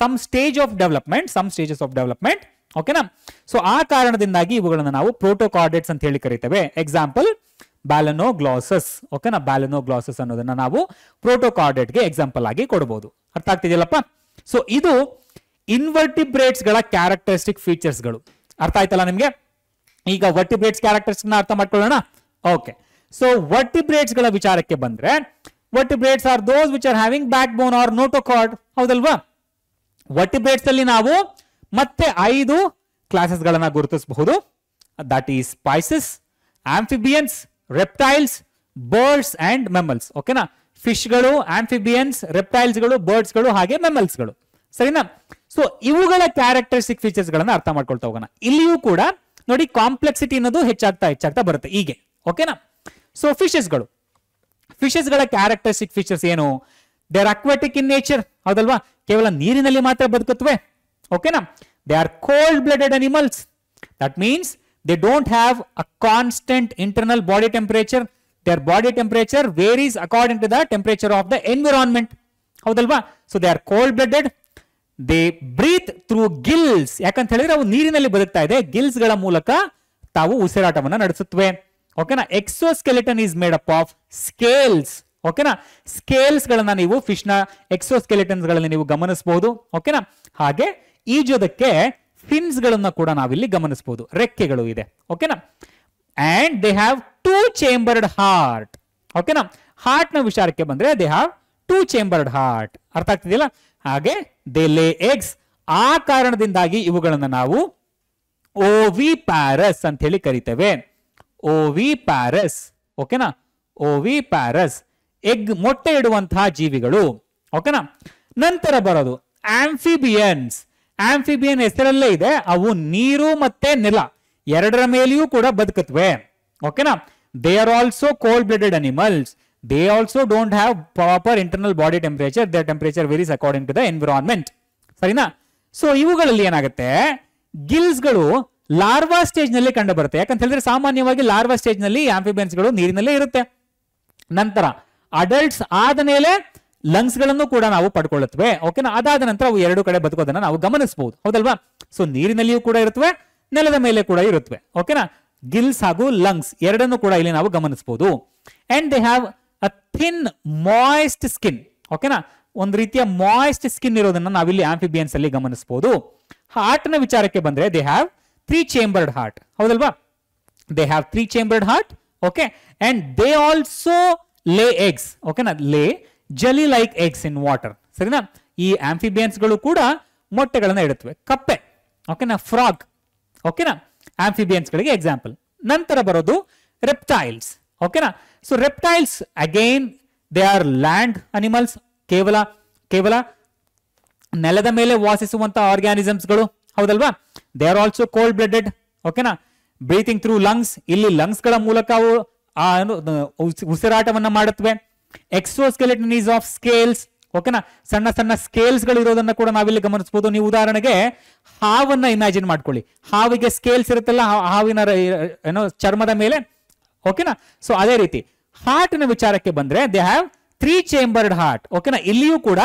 [SPEAKER 1] some stage of development some stages of development ಓಕೆನಾ ಸೊ ಆ ಕಾರಣದಿಂದಾಗಿ ಇವುಗಳನ್ನು ನಾವು ಪ್ರೋಟೋಕಾರ್ಡೇಟ್ಸ್ ಅಂತ ಹೇಳಿ ಕರಿತೇವೆ ಎಕ್ಸಾಂಪಲ್ ಬ್ಯಾಲನೋ ಗ್ಲಾಸಸ್ ಓಕೆನಾ ಬ್ಯಾಲನೋ ಗ್ಲಾಸಸ್ ಅನ್ನೋದನ್ನ ನಾವು ಪ್ರೋಟೋಕಾರ್ಡೇಟ್ಗೆ ಎಕ್ಸಾಂಪಲ್ ಆಗಿ ಕೊಡಬಹುದು ಅರ್ಥ ಆಗ್ತಿದೆಯಲ್ಲಪ್ಪ ಸೊ ಇದು ಗಳ ಕ್ಯಾರೆಕ್ಟರಿಸ್ಟಿಕ್ ಫೀಚರ್ಸ್ಗಳು ಅರ್ಥ ಆಯ್ತಲ್ಲ ನಿಮಗೆ ಈಗ ವರ್ಟಿಬ್ರೇಟ್ಸ್ ಕ್ಯಾರೆಕ್ಟರ್ಸ್ ಅರ್ಥ ಮಾಡ್ಕೊಳ್ಳೋಣ ಓಕೆ ಸೊ ವರ್ಟಿಬ್ರೇಟ್ಸ್ ಗಳ ವಿಚಾರಕ್ಕೆ ಬಂದ್ರೆ vertebrates are those which are having back bone or notochord ಹೌದಲ್ವಾ ವರ್ಟಿಬ್ರೇಟ್ಸ್ ಅಲ್ಲಿ ನಾವು ಮತ್ತೆ ಐದು ಕ್ಲಾಸಸ್ಗಳನ್ನು ಗುರುತಿಸಬಹುದು that is Pisces amphibians reptiles birds and mammals ಓಕೆನಾ ಫಿಶ್ಗಳು ಆಂಫಿಬಿಯನ್ಸ್ ರೆಪ್ಟೈಲ್ಸ್ಗಳು ಬರ್ಡ್ಸ್ಗಳು ಹಾಗೆ ಮೆಮಲ್ಸ್ಗಳು ಸರಿನಾ ಸೊ ಇವುಗಳ ಕ್ಯಾರೆಕ್ಟರಿಸ್ಟಿಕ್ ಫೀಚರ್ಸ್ ಗಳನ್ನ ಅರ್ಥ ಮಾಡ್ಕೊಳ್ತಾ ಹೋಗೋಣ ಇಲ್ಲಿಯೂ ಕೂಡ ನೋಡಿ ಕಾಂಪ್ಲೆಕ್ಸಿಟಿ ಅನ್ನೋದು ಹೆಚ್ಚಾಗ್ತಾ ಹೆಚ್ಚಾಗ್ತಾ ಬರುತ್ತೆ ಹೀಗೆ ಓಕೆನಾ ಸೊ ಫಿಶಸ್ಗಳು ಫಿಶಸ್ಗಳ ಕ್ಯಾರೆಕ್ಟರಿಸ್ಟಿಕ್ ಫೀಚರ್ಸ್ ಏನು ದೇರ್ ಅಕ್ವಾಟಿಕ್ ಇನ್ ನೇಚರ್ ಹೌದಲ್ವಾ ಕೇವಲ ನೀರಿನಲ್ಲಿ ಮಾತ್ರ ಬದುಕುತ್ತವೆ ಓಕೆನಾ ದೇ ಆರ್ ಕೋಲ್ಡ್ 블ಡೆಡ್ animals that means they don't have a constant internal body temperature their body temperature varies according to the temperature of the environment ಹೌದಲ್ವಾ so they are cold 블ಡೆಡ್ they breathe through gills ಯಾಕಂತ ಹೇಳಿದ್ರೆ ಅವು ನೀರಿನಲ್ಲಿ ಬದುಕ್ತಾ ಇದೆ Gilles ಗಳ ಮೂಲಕ ತಾವು ಉಸಿರಾಟವನ್ನು ನಡೆಸುತ್ತವೆ ಓಕೆನಾ exoskeleton is made up of scales ಓಕೆನಾ ಸ್ಕೇಲ್ಸ್ ಗಳನ್ನು ನೀವು ಫಿಶ್ ನ ಎಕ್ಸೋಸ್ಕಲೆಟನ್ಸ್ ಗಳನ್ನು ನೀವು ಗಮನಿಸಬಹುದು ಓಕೆನಾ ಹಾಗೆ ಈಜೋದಕ್ಕೆ ಫಿನ್ಸ್ ಗಳನ್ನ ಕೂಡ ನಾವಿಲ್ಲಿ ಗಮನಿಸಬಹುದು ರೆಕ್ಕೆಗಳು ಇದೆ ಓಕೆನಾ and they have two chambered heart ಓಕೆನಾ ಹಾರ್ಟ್ ನ ವಿಚಾರಕ್ಕೆ ಬಂದ್ರೆ they have two chambered heart ಅರ್ಥ ಆಗ್ತಿದೆಯಲ್ಲ ಹಾಗೆ ದೇ ಲೇ ಎಗ್ಸ್ ಆ ಕಾರಣದಿಂದಾಗಿ ಇವುಗಳನ್ನು ನಾವು ಓವಿ ಪ್ಯಾರಸ್ ಅಂತ ಹೇಳಿ ಕರಿತೇವೆ ಓವಿ ಪ್ಯಾರಸ್ ಓಕೆನಾ ಓವಿ ಪ್ಯಾರಸ್ ಎಗ್ ಮೊಟ್ಟೆ ಇಡುವಂತಹ ಜೀವಿಗಳು ಓಕೆನಾ ನಂತರ ಬರೋದು ಆಂಫಿಬಿಯನ್ಸ್ ಆಂಫಿಬಿಯನ್ ಹೆಸರಲ್ಲೇ ಇದೆ ಅವು ನೀರು ಮತ್ತೆ ನೆಲ ಎರಡರ ಮೇಲೆಯೂ ಕೂಡ ಬದುಕತ್ವೆ ಓಕೆನಾ they are also cold blooded animals they also don't have proper internal body temperature the temperature varies according to the environment ಸರಿನಾ ಸೊ ಇವುಗಳಲ್ಲಿ ಏನಾಗುತ್ತೆ ಗಿಲ್ಸ್ಗಳು ಲಾರ್ವಾ ಸ್ಟೇಜ್ ನಲ್ಲಿ ಕಂಡು ಬರುತ್ತೆ ಯಾಕಂತ ಹೇಳಿದ್ರೆ ಸಾಮಾನ್ಯವಾಗಿ ಲಾರ್ವಾ ಸ್ಟೇಜ್ ನಲ್ಲಿ ಆಂಫಿಬಿಯನ್ಸ್ಗಳು ನೀರಿನಲ್ಲೇ ಇರುತ್ತೆ ನಂತರ ಅಡಲ್ಟ್ಸ್ ಆದ ಮೇಲೆ ಲಂಗ್ಸ್ ಗಳನ್ನು ಕೂಡ ನಾವು ಪಡ್ಕೊಳ್ಳುತ್ತವೆ ಓಕೆನಾ ಅದಾದ ನಂತರ ಅವು ಎರಡು ಕಡೆ ಬದುಕೋದನ್ನ ನಾವು ಗಮನಿಸಬಹುದು ಹೌದಲ್ವಾ ಸೊ ನೀರಿನಲ್ಲಿಯೂ ಕೂಡ ಇರುತ್ತವೆ ನೆಲದ ಮೇಲೆ ಕೂಡ ಇರುತ್ತವೆ ಓಕೆನಾ ಗಿಲ್ಸ್ ಹಾಗೂ ಲಂಗ್ಸ್ ಎರಡನ್ನು ಕೂಡ ಇಲ್ಲಿ ನಾವು ಗಮನಿಸಬಹುದು and they have a thin moist skin ಓಕೆನಾ ಒಂದು ರೀತಿಯ ಮಾಯ್ಸ್ಟ್ ಸ್ಕಿನ್ ಇರೋದನ್ನ ನಾವಿಲ್ಲಿ ಆಂಫಿಬಿಯನ್ಸ್ ಅಲ್ಲಿ ಗಮನಿಸಬಹುದು ಹಾರ್ಟ್ ನ ವಿಚಾರಕ್ಕೆ ಬಂದ್ರೆ they have three chambered heart ಹೌದಲ್ವಾ they have three chambered heart okay and they also lay eggs ಓಕೆನಾ lay jelly like eggs in water ಸರಿನಾ ಈ ಆಂಫಿಬಿಯನ್ಸ್ಗಳು ಕೂಡ ಮೊಟ್ಟೆಗಳನ್ನ ಇಡುತ್ತವೆ ಕಪ್ಪೆ ಓಕೆನಾ ಫ್ರಾಗ್ ಓಕೆನಾ ಆಂಫಿಬಿಯನ್ಸ್ಗಳಿಗೆ ಎಕ್ಸಾಂಪಲ್ ನಂತರ ಬರೋದು ರೆಪ್ಟೈಲ್ಸ್ ಓಕೆನಾ so reptiles again they are land animals ಕೇವಲ ಕೇವಲ ನೆಲದ ಮೇಲೆ ವಾಸಿಸುವಂತಹ ಆರ್ಗ್ಯಾನಿಸಮ್ಸ್ಗಳು ಹೌದಲ್ವಾ they are also cold blooded ಓಕೆನಾ ಬ್ರೀತಿಂಗ್ ಥ್ರೂ ಲಂಗ್ಸ್ ಇಲ್ಲಿ ಲಂಗ್ಸ್ಗಳ ಮೂಲಕ ಅವು ಉಸಿರಾಟವನ್ನು ಮಾಡುತ್ತವೆ ಎಕ್ಸೋಸ್ಕೆಲೆಟನ್ ಈಸ್ ಆಫ್ ಸ್ಕೇಲ್ಸ್ ಓಕೆನಾ ಸಣ್ಣ ಸಣ್ಣ ಸ್ಕೇಲ್ಸ್ ಗಳು ಇರೋದನ್ನ ಕೂಡ ನಾವಿಲ್ಲಿ ಗಮನಿಸಬಹುದು ನೀವು ಉದಾಹರಣೆಗೆ ಹಾವನ್ನ ಇಮ್ಯಾಜಿನ್ ಮಾಡ್ಕೊಳ್ಳಿ ಹಾವಿಗೆ ಸ್ಕೇಲ್ಸ್ ಇರುತ್ತಲ್ಲ ಹಾವಿನ ಏನೋ ಚರ್ಮದ ಮೇಲೆ ಓಕೆನಾ ಸೊ ಅದೇ ರೀತಿ ಹಾರ್ಟ್ನ ವಿಚಾರಕ್ಕೆ ಬಂದ್ರೆ they have three chambered heart ಓಕೆನಾ ಇಲ್ಲಿಯೂ ಕೂಡ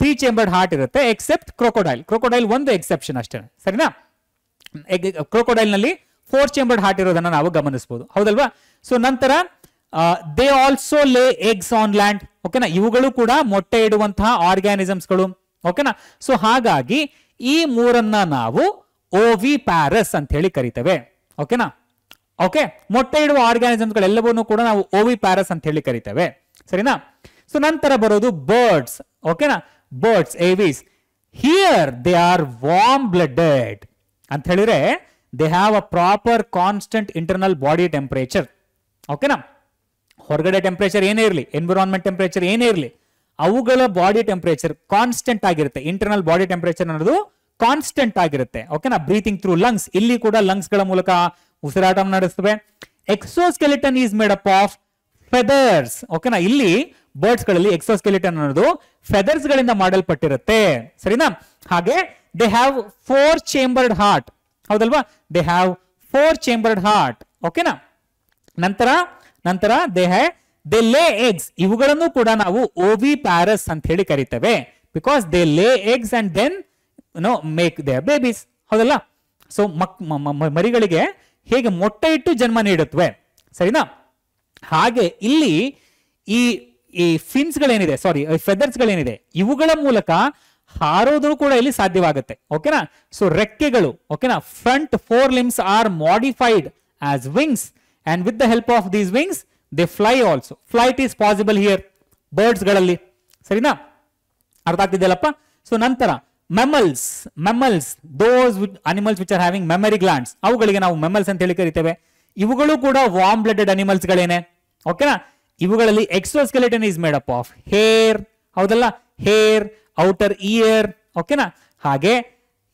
[SPEAKER 1] ತ್ರೀ ಚೇಂಬರ್ಡ್ ಹಾರ್ಟ್ ಇರುತ್ತೆ ಎಕ್ಸೆಪ್ಟ್ ಕ್ರೋಕೋಡೈಲ್ ಕ್ರೋಕೋಡೈಲ್ ಒಂದು ಎಕ್ಸೆಪ್ಷನ್ ಅಷ್ಟೇ ಸರಿನಾ ಕ್ರೋಕೋಡೈಲ್ ನಲ್ಲಿ ಫೋರ್ ಚೇಂಬರ್ಡ್ ಹಾರ್ಟ್ ಇರೋದನ್ನ ನಾವು ಗಮನಿಸಬಹುದು ಹೌದಲ್ವಾ ಸೊ ನಂತರ they also lay eggs on land ಓಕೆನಾ ಇವುಗಳು ಕೂಡ ಮೊಟ್ಟೆ ಇಡುವಂತಹ ಆರ್ಗ್ಯಾನಿಸಮ್ಸ್ಗಳು ಓಕೆನಾ ಸೊ ಹಾಗಾಗಿ ಈ ಮೂರನ್ನ ನಾವು ಓವಿ ಪ್ಯಾರಸ್ ಅಂತ ಹೇಳಿ ಕರಿತೇವೆ ಓಕೆನಾ ಓಕೆ ಮೊಟ್ಟೆ ಇಡುವ ಆರ್ಗ್ಯಾನಿಸಮ್ಗಳೆಲ್ಲವನ್ನೂ ಕೂಡ ನಾವು ಓವಿ ಪ್ಯಾರಸ್ ಅಂತ ಹೇಳಿ ಕರಿತೇವೆ ಸರಿನಾ ಸೊ ನಂತರ ಬರೋದು ಬರ್ಡ್ಸ್ ಓಕೆನಾ birds aves here they are warm blooded ಅಂತ ಹೇಳಿದ್ರೆ they have a proper constant internal body temperature ಓಕೆನಾ ಹೊರಗಡೆ ಟೆಂಪ್ರೇಚರ್ ಏನೇ ಇರಲಿ ಎನ್ವಿರಾನ್ಮೆಂಟ್ ಟೆಂಪರೇಚರ್ ಏನೇ ಇರಲಿ ಅವುಗಳ ಬಾಡಿ ಟೆಂಪರೇಚರ್ ಕಾನ್ಸ್ಟೆಂಟ್ ಆಗಿರುತ್ತೆ ಇಂಟರ್ನಲ್ ಬಾಡಿ ಟೆಂಪರೇಚರ್ ಅನ್ನೋದು ಕಾನ್ಸ್ಟೆಂಟ್ ಆಗಿರುತ್ತೆ ಓಕೆನಾ ಬ್ರೀತಿಂಗ್ ಥ್ರೂ ಲಂಗ್ಸ್ ಇಲ್ಲಿ ಕೂಡ ಲಂಗ್ಸ್ ಗಳ ಮೂಲಕ ಉಸಿರಾಟ ನಡೆಸ್ತವೆ exoskeleton is made up of feathers ಓಕೆನಾ ಇಲ್ಲಿ ಬರ್ಡ್ಸ್ ಗಳಲ್ಲಿ ಎಕ್ಸೋಸ್ಕೆಲಿಟನ್ ಅನ್ನೋದು ಫೆದರ್ಸ್ ಗಳಿಂದ ಮಾಡಲ್ಪಟ್ಟಿರುತ್ತೆ ಸರಿನಾ ಹಾಗೆ they have four chambered heart ಹೌದಲ್ವಾ they have four chambered heart ಓಕೆನಾ ನಂತರ ನಂತರ ದೇ ಹ್ಯಾಡ್ ದೆ ಲೇ ಎಗ್ಸ್ ಇವುಗಳನ್ನು ಕೂಡ ನಾವು ಓವಿ ಪ್ಯಾರಸ್ ಅಂತ ಹೇಳಿ ಕರಿತೇವೆ because they lay eggs and then no make the babies ಹೌದಲ್ಲ ಸೊ ಮಕ್ ಮರಿಗಳಿಗೆ ಹೇಗೆ ಮೊಟ್ಟೆ ಇಟ್ಟು ಜನ್ಮ ನೀಡುತ್ತವೆ ಸರಿನಾ ಹಾಗೆ ಇಲ್ಲಿ ಈ ಈ ಫಿನ್ಸ್ಗಳೇನಿದೆ ಸಾರಿ ಫೆದರ್ಸ್ಗಳೇನಿದೆ ಇವುಗಳ ಮೂಲಕ ಹಾರೋದು ಕೂಡ ಇಲ್ಲಿ ಸಾಧ್ಯವಾಗುತ್ತೆ ಓಕೆನಾ ಸೊ ರೆಕ್ಕೆಗಳು ಓಕೆನಾ front fore limbs are modified as wings and with the help of these wings they fly also flight is possible here ಬರ್ಡ್ಸ್ಗಳಲ್ಲಿ ಸರಿನಾ ಅರ್ಧ ಆಗ್ತಿದೆಯಲ್ಲಪ್ಪ ಸೊ ನಂತರ mammals mammals those animals which are having mammary glands ಅವುಗಳಿಗೆ ನಾವು ಮೆಮಲ್ಸ್ ಅಂತ ಹೇಳಿ ಕರಿತೇವೆ ಇವುಗಳು ಕೂಡ ವಾಮ್ ಬ್ಲಡೆಡ್ ಅನಿಮಲ್ಸ್ ಓಕೆನಾ ಇವುಗಳಲ್ಲಿ exoskeleton is made up of hair ಹೌದಲ್ಲ ಹೇರ್ ಔಟರ್ ಇಯರ್ ಓಕೆನಾ ಹಾಗೆ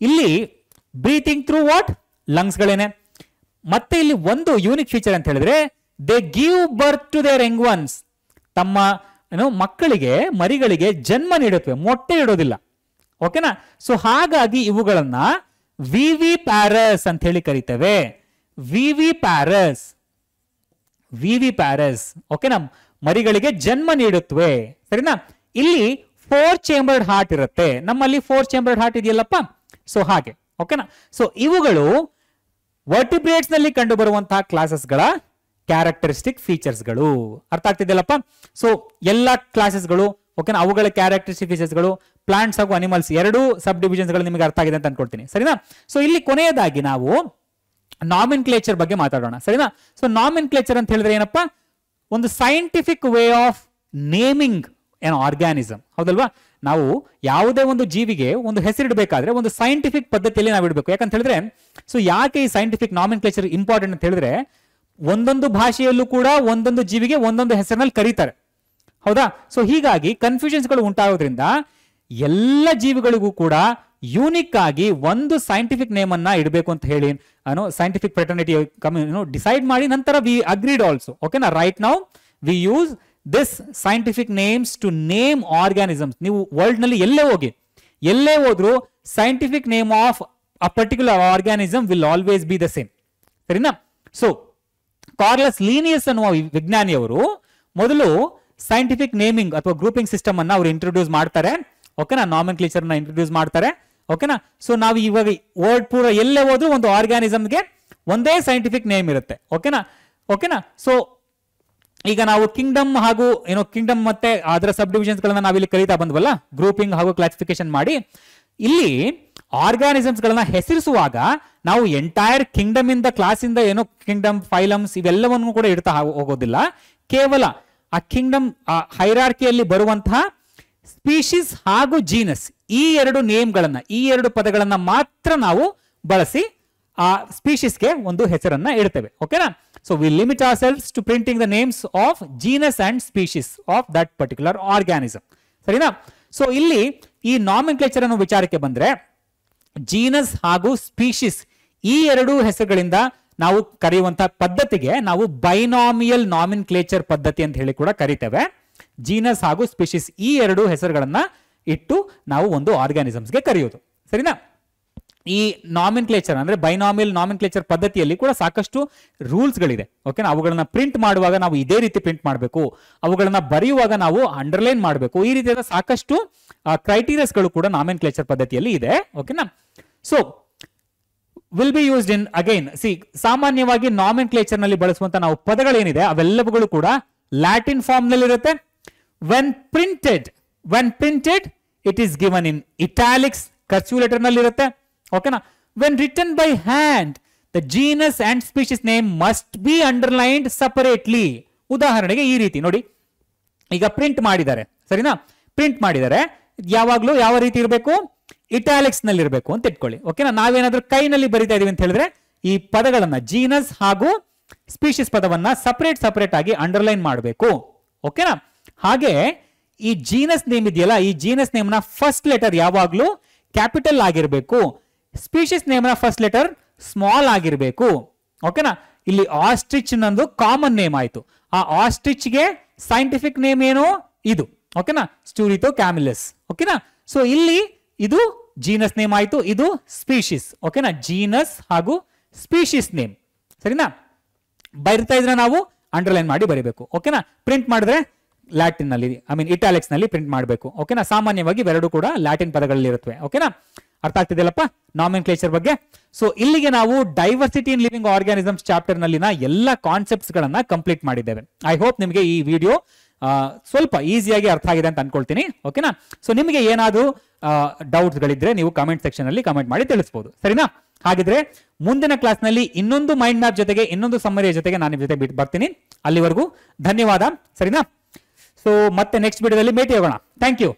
[SPEAKER 1] ಇಲ್ಲಿ ಬ್ರೀತಿಂಗ್ ಥ್ರೂ ವಾಟ್ ಲಂಗ್ಸ್ ಗಳೇನೆ ಮತ್ತೆ ಇಲ್ಲಿ ಒಂದು ಯೂನಿಕ್ ಫೀಚರ್ ಅಂತ ಹೇಳಿದ್ರೆ they give birth to their young ones ತಮ್ಮ ಏನು ಮಕ್ಕಳಿಗೆ ಮರಿಗಳಿಗೆ ಜನ್ಮ ನೀಡುತ್ತವೆ ಮೊಟ್ಟೆ ಇಡೋದಿಲ್ಲ ಓಕೆನಾ ಸೊ ಹಾಗಾಗಿ ಇವುಗಳನ್ನ ವಿ ವಿ ಪ್ಯಾರಸ್ ಅಂತ ಹೇಳಿ ಕರಿತೇವೆ viviparous viviparous ಓಕೆನಾ ಮರಿಗಳಿಗೆ ಜನ್ಮ ನೀಡುತ್ತವೆ ಸರಿನಾ ಇಲ್ಲಿ ಫೋರ್ ಚೇಂಬರ್ಡ್ ಹಾರ್ಟ್ ಇರುತ್ತೆ ನಮ್ಮಲ್ಲಿ ಫೋರ್ ಚೇಂಬರ್ಡ್ ಹಾರ್ಟ್ ಇದೆಯಲ್ಲಪ್ಪ ಸೊ ಹಾಗೆ ಓಕೆನಾ ಸೊ ಇವುಗಳು ವರ್ಟಿಬ್ರೇಟ್ಸ್ ನಲ್ಲಿ ಬರುವಂತಹ ಕ್ಲಾಸಸ್ಗಳ ಕ್ಯಾರೆಕ್ಟರಿಸ್ಟಿಕ್ ಫೀಚರ್ಸ್ಗಳು ಅರ್ಥ ಆಗ್ತಿದೆಯಲ್ಲಪ್ಪ ಸೊ ಎಲ್ಲ ಕ್ಲಾಸಸ್ಗಳು ಓಕೆನ ಅವುಗಳ ಕ್ಯಾರೆಕ್ಟರಿಸ್ಟಿಕ್ ಫೀಚರ್ಸ್ಗಳು ಪ್ಲಾಂಟ್ಸ್ ಹಾಗೂ ಅನಿಮಲ್ಸ್ ಎರಡು ಸಬ್ ಗಳು ನಿಮಗೆ ಅರ್ಥ ಆಗಿದೆ ಅಂತ ಅನ್ಕೊಳ್ತೀನಿ ಸರಿನಾ ಸೊ ಇಲ್ಲಿ ಕೊನೆಯದಾಗಿ ನಾವು ನಾಮಿನ್ ಕ್ಲೇಚರ್ ಬಗ್ಗೆ ಮಾತಾಡೋಣ ಸರಿನಾ ಸೊ ನಾಮಿನ್ ಕ್ಲೇಚರ್ ಅಂತ ಹೇಳಿದ್ರೆ ಏನಪ್ಪ ಒಂದು ಸೈಂಟಿಫಿಕ್ ವೇ ಆಫ್ ನೇಮಿಂಗ್ ಏನೋ ಆರ್ಗ್ಯಾನಿಸಮ್ ಹೌದಲ್ವಾ ನಾವು ಯಾವುದೇ ಒಂದು ಜೀವಿಗೆ ಒಂದು ಹೆಸರಿಡಬೇಕಾದ್ರೆ ಒಂದು ಸೈಂಟಿಫಿಕ್ ಪದ್ಧತಿಯಲ್ಲಿ ನಾವು ಇಡಬೇಕು ಯಾಕಂತ ಹೇಳಿದ್ರೆ ಸೊ ಯಾಕೆ ಈ ಸೈಂಟಿಫಿಕ್ ನಾಮಿನ್ ಕ್ಲೇಚರ್ ಇಂಪಾರ್ಟೆಂಟ್ ಅಂತ ಹೇಳಿದ್ರೆ ಒಂದೊಂದು ಭಾಷೆಯಲ್ಲೂ ಕೂಡ ಒಂದೊಂದು ಜೀವಿಗೆ ಒಂದೊಂದು ಹೆಸರಿನಲ್ಲಿ ಕರೀತಾರೆ ಹೌದಾ ಸೊ ಹೀಗಾಗಿ ಕನ್ಫ್ಯೂಷನ್ಸ್ಗಳು ಉಂಟಾಗೋದ್ರಿಂದ ಎಲ್ಲ ಜೀವಿಗಳಿಗೂ ಕೂಡ ಯೂನಿಕ್ ಆಗಿ ಒಂದು ಸೈಂಟಿಫಿಕ್ ನೇಮ್ ಅನ್ನ ಇಡಬೇಕು ಅಂತ ಹೇಳಿ ಅನು ಸೈಂಟಿಫಿಕ್ ಪ್ರೆಟರ್ನಿಟಿ ಕಮ್ಯೂ ಡಿಸೈಡ್ ಮಾಡಿ ನಂತರ ವಿ ಅಗ್ರೀಡ್ ಆಲ್ಸೋ ಓಕೆನಾ right now we use this scientific names to name organisms ನೀವು ವರ್ಲ್ಡ್ ನಲ್ಲಿ ಎಲ್ಲೇ ಹೋಗಿ ಎಲ್ಲೇ ಹೋದ್ರು scientific name of a particular organism will always be the same ಸರಿನಾ ಸೊ ಕಾರ್ಲಸ್ ಲೀನಿಯಸ್ ಅನ್ನುವ ವಿಜ್ಞಾನಿಯವರು ಮೊದಲು ಸೈಂಟಿಫಿಕ್ ನೇಮಿಂಗ್ ಅಥವಾ ಗ್ರೂಪಿಂಗ್ ಸಿಸ್ಟಮ್ ಅನ್ನ ಅವರು ಇಂಟ್ರೊಡ್ಯೂಸ್ ಮಾಡ್ತಾರೆ ಓಕೆನಾ ನಾಮನ್ ಕ್ಲೀಚರ್ ಇಂಟ್ರೊಡ್ಯೂಸ್ ಮಾಡ್ತಾರೆ ಓಕೆನಾ ಸೊ ನಾವು ಇವಾಗ ವರ್ಡ್ ಪೂರ ಎಲ್ಲೇ ಹೋದ್ರು ಒಂದು ಆರ್ಗ್ಯಾನಿಸಮ್ಗೆ ಒಂದೇ ಸೈಂಟಿಫಿಕ್ ನೇಮ್ ಇರುತ್ತೆ ಓಕೆನಾ ಓಕೆನಾ ಸೊ ಈಗ ನಾವು ಕಿಂಗ್ಡಮ್ ಹಾಗೂ ಏನೋ ಕಿಂಗ್ಡಮ್ ಮತ್ತೆ ಅದರ ಸಬ್ ಡಿವಿಷನ್ಸ್ ಗಳನ್ನ ನಾವಿಲ್ಲಿ ಕರೀತಾ ಬಂದ್ವಲ್ಲ ಗ್ರೂಪಿಂಗ್ ಹಾಗೂ ಕ್ಲಾಸಿಫಿಕೇಶನ್ ಮಾಡಿ ಇಲ್ಲಿ ಆರ್ಗಾನಿಸಮ್ಸ್ ಗಳನ್ನ ಹೆಸರಿಸುವಾಗ ನಾವು ಎಂಟೈರ್ ಕಿಂಗ್ಡಮ್ ಇಂದ ಕ್ಲಾಸ್ ಇಂದ ಏನೋ ಕಿಂಗ್ಡಮ್ ಫೈಲಮ್ಸ್ ಇವೆಲ್ಲವನ್ನೂ ಕೂಡ ಇಡ್ತಾ ಹೋಗೋದಿಲ್ಲ ಕೇವಲ ಆ ಕಿಂಗ್ಡಮ್ ಹೈರಾರ್ಕಿಯಲ್ಲಿ ಬರುವಂತಹ ಸ್ಪೀಶೀಸ್ ಹಾಗೂ ಜೀನಸ್ ಈ ಎರಡು ನೇಮ್ಗಳನ್ನ ಈ ಎರಡು ಪದಗಳನ್ನ ಮಾತ್ರ ನಾವು ಬಳಸಿ ಆ ಸ್ಪೀಶೀಸ್ಗೆ ಒಂದು ಹೆಸರನ್ನ ಇಡ್ತೇವೆ ಓಕೆನಾ So we limit ourselves to printing the names of genus and species of that particular organism. ಸರಿನಾ ಸೊ ಇಲ್ಲಿ ಈ ನಾಮಿನ್ಕ್ಲೇಚರ್ ಅನ್ನೋ ವಿಚಾರಕ್ಕೆ ಬಂದ್ರೆ ಜೀನಸ್ ಹಾಗೂ ಸ್ಪೀಶಿಸ್ ಈ ಎರಡು ಹೆಸರುಗಳಿಂದ ನಾವು ಕರೆಯುವಂತಹ ಪದ್ಧತಿಗೆ ನಾವು ಬೈನಾಮಿಯಲ್ ನಾಮಿನ್ಕ್ಲೇಚರ್ ಪದ್ಧತಿ ಅಂತ ಹೇಳಿ ಕೂಡ ಕರಿತೇವೆ ಜೀನಸ್ ಹಾಗೂ ಸ್ಪೀಶಿಸ್ ಈ ಎರಡು ಹೆಸರುಗಳನ್ನ ಇಟ್ಟು ನಾವು ಒಂದು ಆರ್ಗ್ಯಾನಿಸಮ್ಸ್ಗೆ ಕರೆಯೋದು ಸರಿನಾ ಈ ನಾಮಿನ್ಕ್ಲೇಚರ್ ಅಂದ್ರೆ ಬೈನಾಮಿಲ್ ನಾಮಿನ್ಕ್ಲೇಚರ್ ಪದ್ಧತಿಯಲ್ಲಿ ಕೂಡ ಸಾಕಷ್ಟು ರೂಲ್ಸ್ಗಳಿದೆ ಓಕೆ ಅವುಗಳನ್ನ ಪ್ರಿಂಟ್ ಮಾಡುವಾಗ ನಾವು ಇದೇ ರೀತಿ ಪ್ರಿಂಟ್ ಮಾಡಬೇಕು ಅವುಗಳನ್ನ ಬರೆಯುವಾಗ ನಾವು ಅಂಡರ್ಲೈನ್ ಮಾಡಬೇಕು ಈ ರೀತಿಯಾದ ಸಾಕಷ್ಟು ಕ್ರೈಟೀರಿಯಾಸ್ಗಳು ಕೂಡ ನಾಮಿನ್ಕ್ಲೇಚರ್ ಪದ್ಧತಿಯಲ್ಲಿ ಇದೆ ಓಕೆನಾ so will be used in again see ಸಾಮಾನ್ಯವಾಗಿ ನಾಮಿನ್ಕ್ಲೇಚರ್ ನಲ್ಲಿ ಬಳಸುವಂತ ನಾವು ಪದಗಳೇನಿದೆ ಅವೆಲ್ಲವುಗಳು ಕೂಡ ಲ್ಯಾಟಿನ್ ಫಾರ್ಮ್ ನಲ್ಲಿ ಇರುತ್ತೆ when printed when printed it is given in italics ಕರ್ಚ್ಯುಲೇಟರ್ ನಲ್ಲಿ ಇರುತ್ತೆ ಓಕೆನಾ when written by hand the genus and species name must be underlined separately ಉದಾಹರಣೆಗೆ ಈ ರೀತಿ ನೋಡಿ ಈಗ ಪ್ರಿಂಟ್ ಮಾಡಿದ್ದಾರೆ ಸರಿನಾ ಪ್ರಿಂಟ್ ಮಾಡಿದ್ದಾರೆ ಯಾವಾಗಲೂ ಯಾವ ರೀತಿ ಇರಬೇಕು ಇಟಾಲಿಕ್ಸ್ ನಲ್ಲಿ ಇರಬೇಕು ಅಂತ ಇಟ್ಕೊಳ್ಳಿ ಓಕೆನಾ ನಾವೇನಾದ್ರೂ ಕೈನಲ್ಲಿ ಬರಿತಾ ಇದೀವಿ ಅಂತ ಹೇಳಿದ್ರೆ ಈ ಪದಗಳನ್ನ ಜೀನಸ್ ಹಾಗೂ ಸ್ಪೀಶಿಸ್ ಪದವನ್ನ ಸಪರೇಟ್ ಸಪರೇಟ್ ಆಗಿ ಅಂಡರ್ಲೈನ್ ಮಾಡಬೇಕು ಓಕೆನಾ ಹಾಗೆ ಈ ಜೀನಸ್ ನೇಮ್ ಇದೆಯಲ್ಲ ಈ ಜೀನಸ್ ನೇಮ್ ನ ಫಸ್ಟ್ ಲೆಟರ್ ಯಾವಾಗ್ಲೂ ಕ್ಯಾಪಿಟಲ್ ಆಗಿರ್ಬೇಕು ನೇಮ್ ನ ಫಸ್ಟ್ ಲೆಟರ್ ಸ್ಮಾಲ್ ಆಗಿರಬೇಕು ಓಕೆನಾ ಇಲ್ಲಿ ಆಸ್ಟ್ರಿಚ್ ನಂದು ಕಾಮನ್ ನೇಮ್ ಆಯಿತು ಆ ಗೆ ಸೈಂಟಿಫಿಕ್ ನೇಮ್ ಏನು ಇದು ಓಕೆನಾ ಸ್ಟೂರಿತೋ ಕ್ಯಾಮಿಲಸ್ ಓಕೆನಾ ಸೊ ಇಲ್ಲಿ ಇದು ಜೀನಸ್ ನೇಮ್ ಆಯಿತು ಇದು ಸ್ಪೀಶಿಸ್ ಓಕೆನಾ ಜೀನಸ್ ಹಾಗೂ ಸ್ಪೀಶಿಸ್ ನೇಮ್ ಸರಿನಾ ಬರಿತಾ ಇದ್ರೆ ನಾವು ಅಂಡರ್ಲೈನ್ ಮಾಡಿ ಬರೀಬೇಕು ಓಕೆನಾ ಪ್ರಿಂಟ್ ಮಾಡಿದ್ರೆ ಲ್ಯಾಟಿನ್ ನಲ್ಲಿ ಐ ಮೀನ್ ಇಟಾಲಿಕ್ಸ್ ನಲ್ಲಿ ಪ್ರಿಂಟ್ ಮಾಡಬೇಕು ಓಕೆನಾ ಸಾಮಾನ್ಯವಾಗಿ ಎರಡು ಕೂಡ ಲ್ಯಾಟಿನ್ ಪದಗಳಲ್ಲಿ ಇರುತ್ತವೆ ಓಕೆನಾ ಅರ್ಥ ಆಗ್ತಿದೆಯಲ್ಲಪ್ಪ ನಾಮಿನ್ ಕ್ಲೇಚರ್ ಬಗ್ಗೆ ಸೊ ಇಲ್ಲಿಗೆ ನಾವು diversity in living organisms chapter ನಲ್ಲಿನ ಎಲ್ಲ ಕಾನ್ಸೆಪ್ಟ್ಸ್ ಗಳನ್ನ ಕಂಪ್ಲೀಟ್ ಮಾಡಿದ್ದೇವೆ ಐ ಹೋಪ್ ನಿಮಗೆ ಈ ವಿಡಿಯೋ ಸ್ವಲ್ಪ ಈಸಿಯಾಗಿ ಅರ್ಥ ಆಗಿದೆ ಅಂತ ಅನ್ಕೊಳ್ತೀನಿ ಓಕೆನಾ ಸೊ ನಿಮಗೆ ಏನಾದರೂ ಡೌಟ್ಸ್ ಗಳಿದ್ರೆ ನೀವು ಕಮೆಂಟ್ ಸೆಕ್ಷನ್ ಅಲ್ಲಿ ಕಮೆಂಟ್ ಮಾಡಿ ತಿಳಿಸಬಹುದು ಸರಿನಾ ಹಾಗಿದ್ರೆ ಮುಂದಿನ ಕ್ಲಾಸ್ ನಲ್ಲಿ ಇನ್ನೊಂದು ಮೈಂಡ್ ಮ್ಯಾಪ್ ಜೊತೆಗೆ ಇನ್ನೊಂದು ಸಮ್ಮರಿಯ ಜೊತೆಗೆ ನಾನು ನಿಮ್ಮ ಜೊತೆ ಬಿಟ್ಟು ಬರ್ತೀನಿ ಅಲ್ಲಿವರೆಗೂ ಧನ್ಯವಾದ ಸರಿನಾ ಸೊ ಮತ್ತೆ ನೆಕ್ಸ್ಟ್ ವಿಡಿಯೋದಲ್ಲಿ ಭೇಟಿ ಆಗೋಣ ಥ್ಯಾಂಕ್ ಯು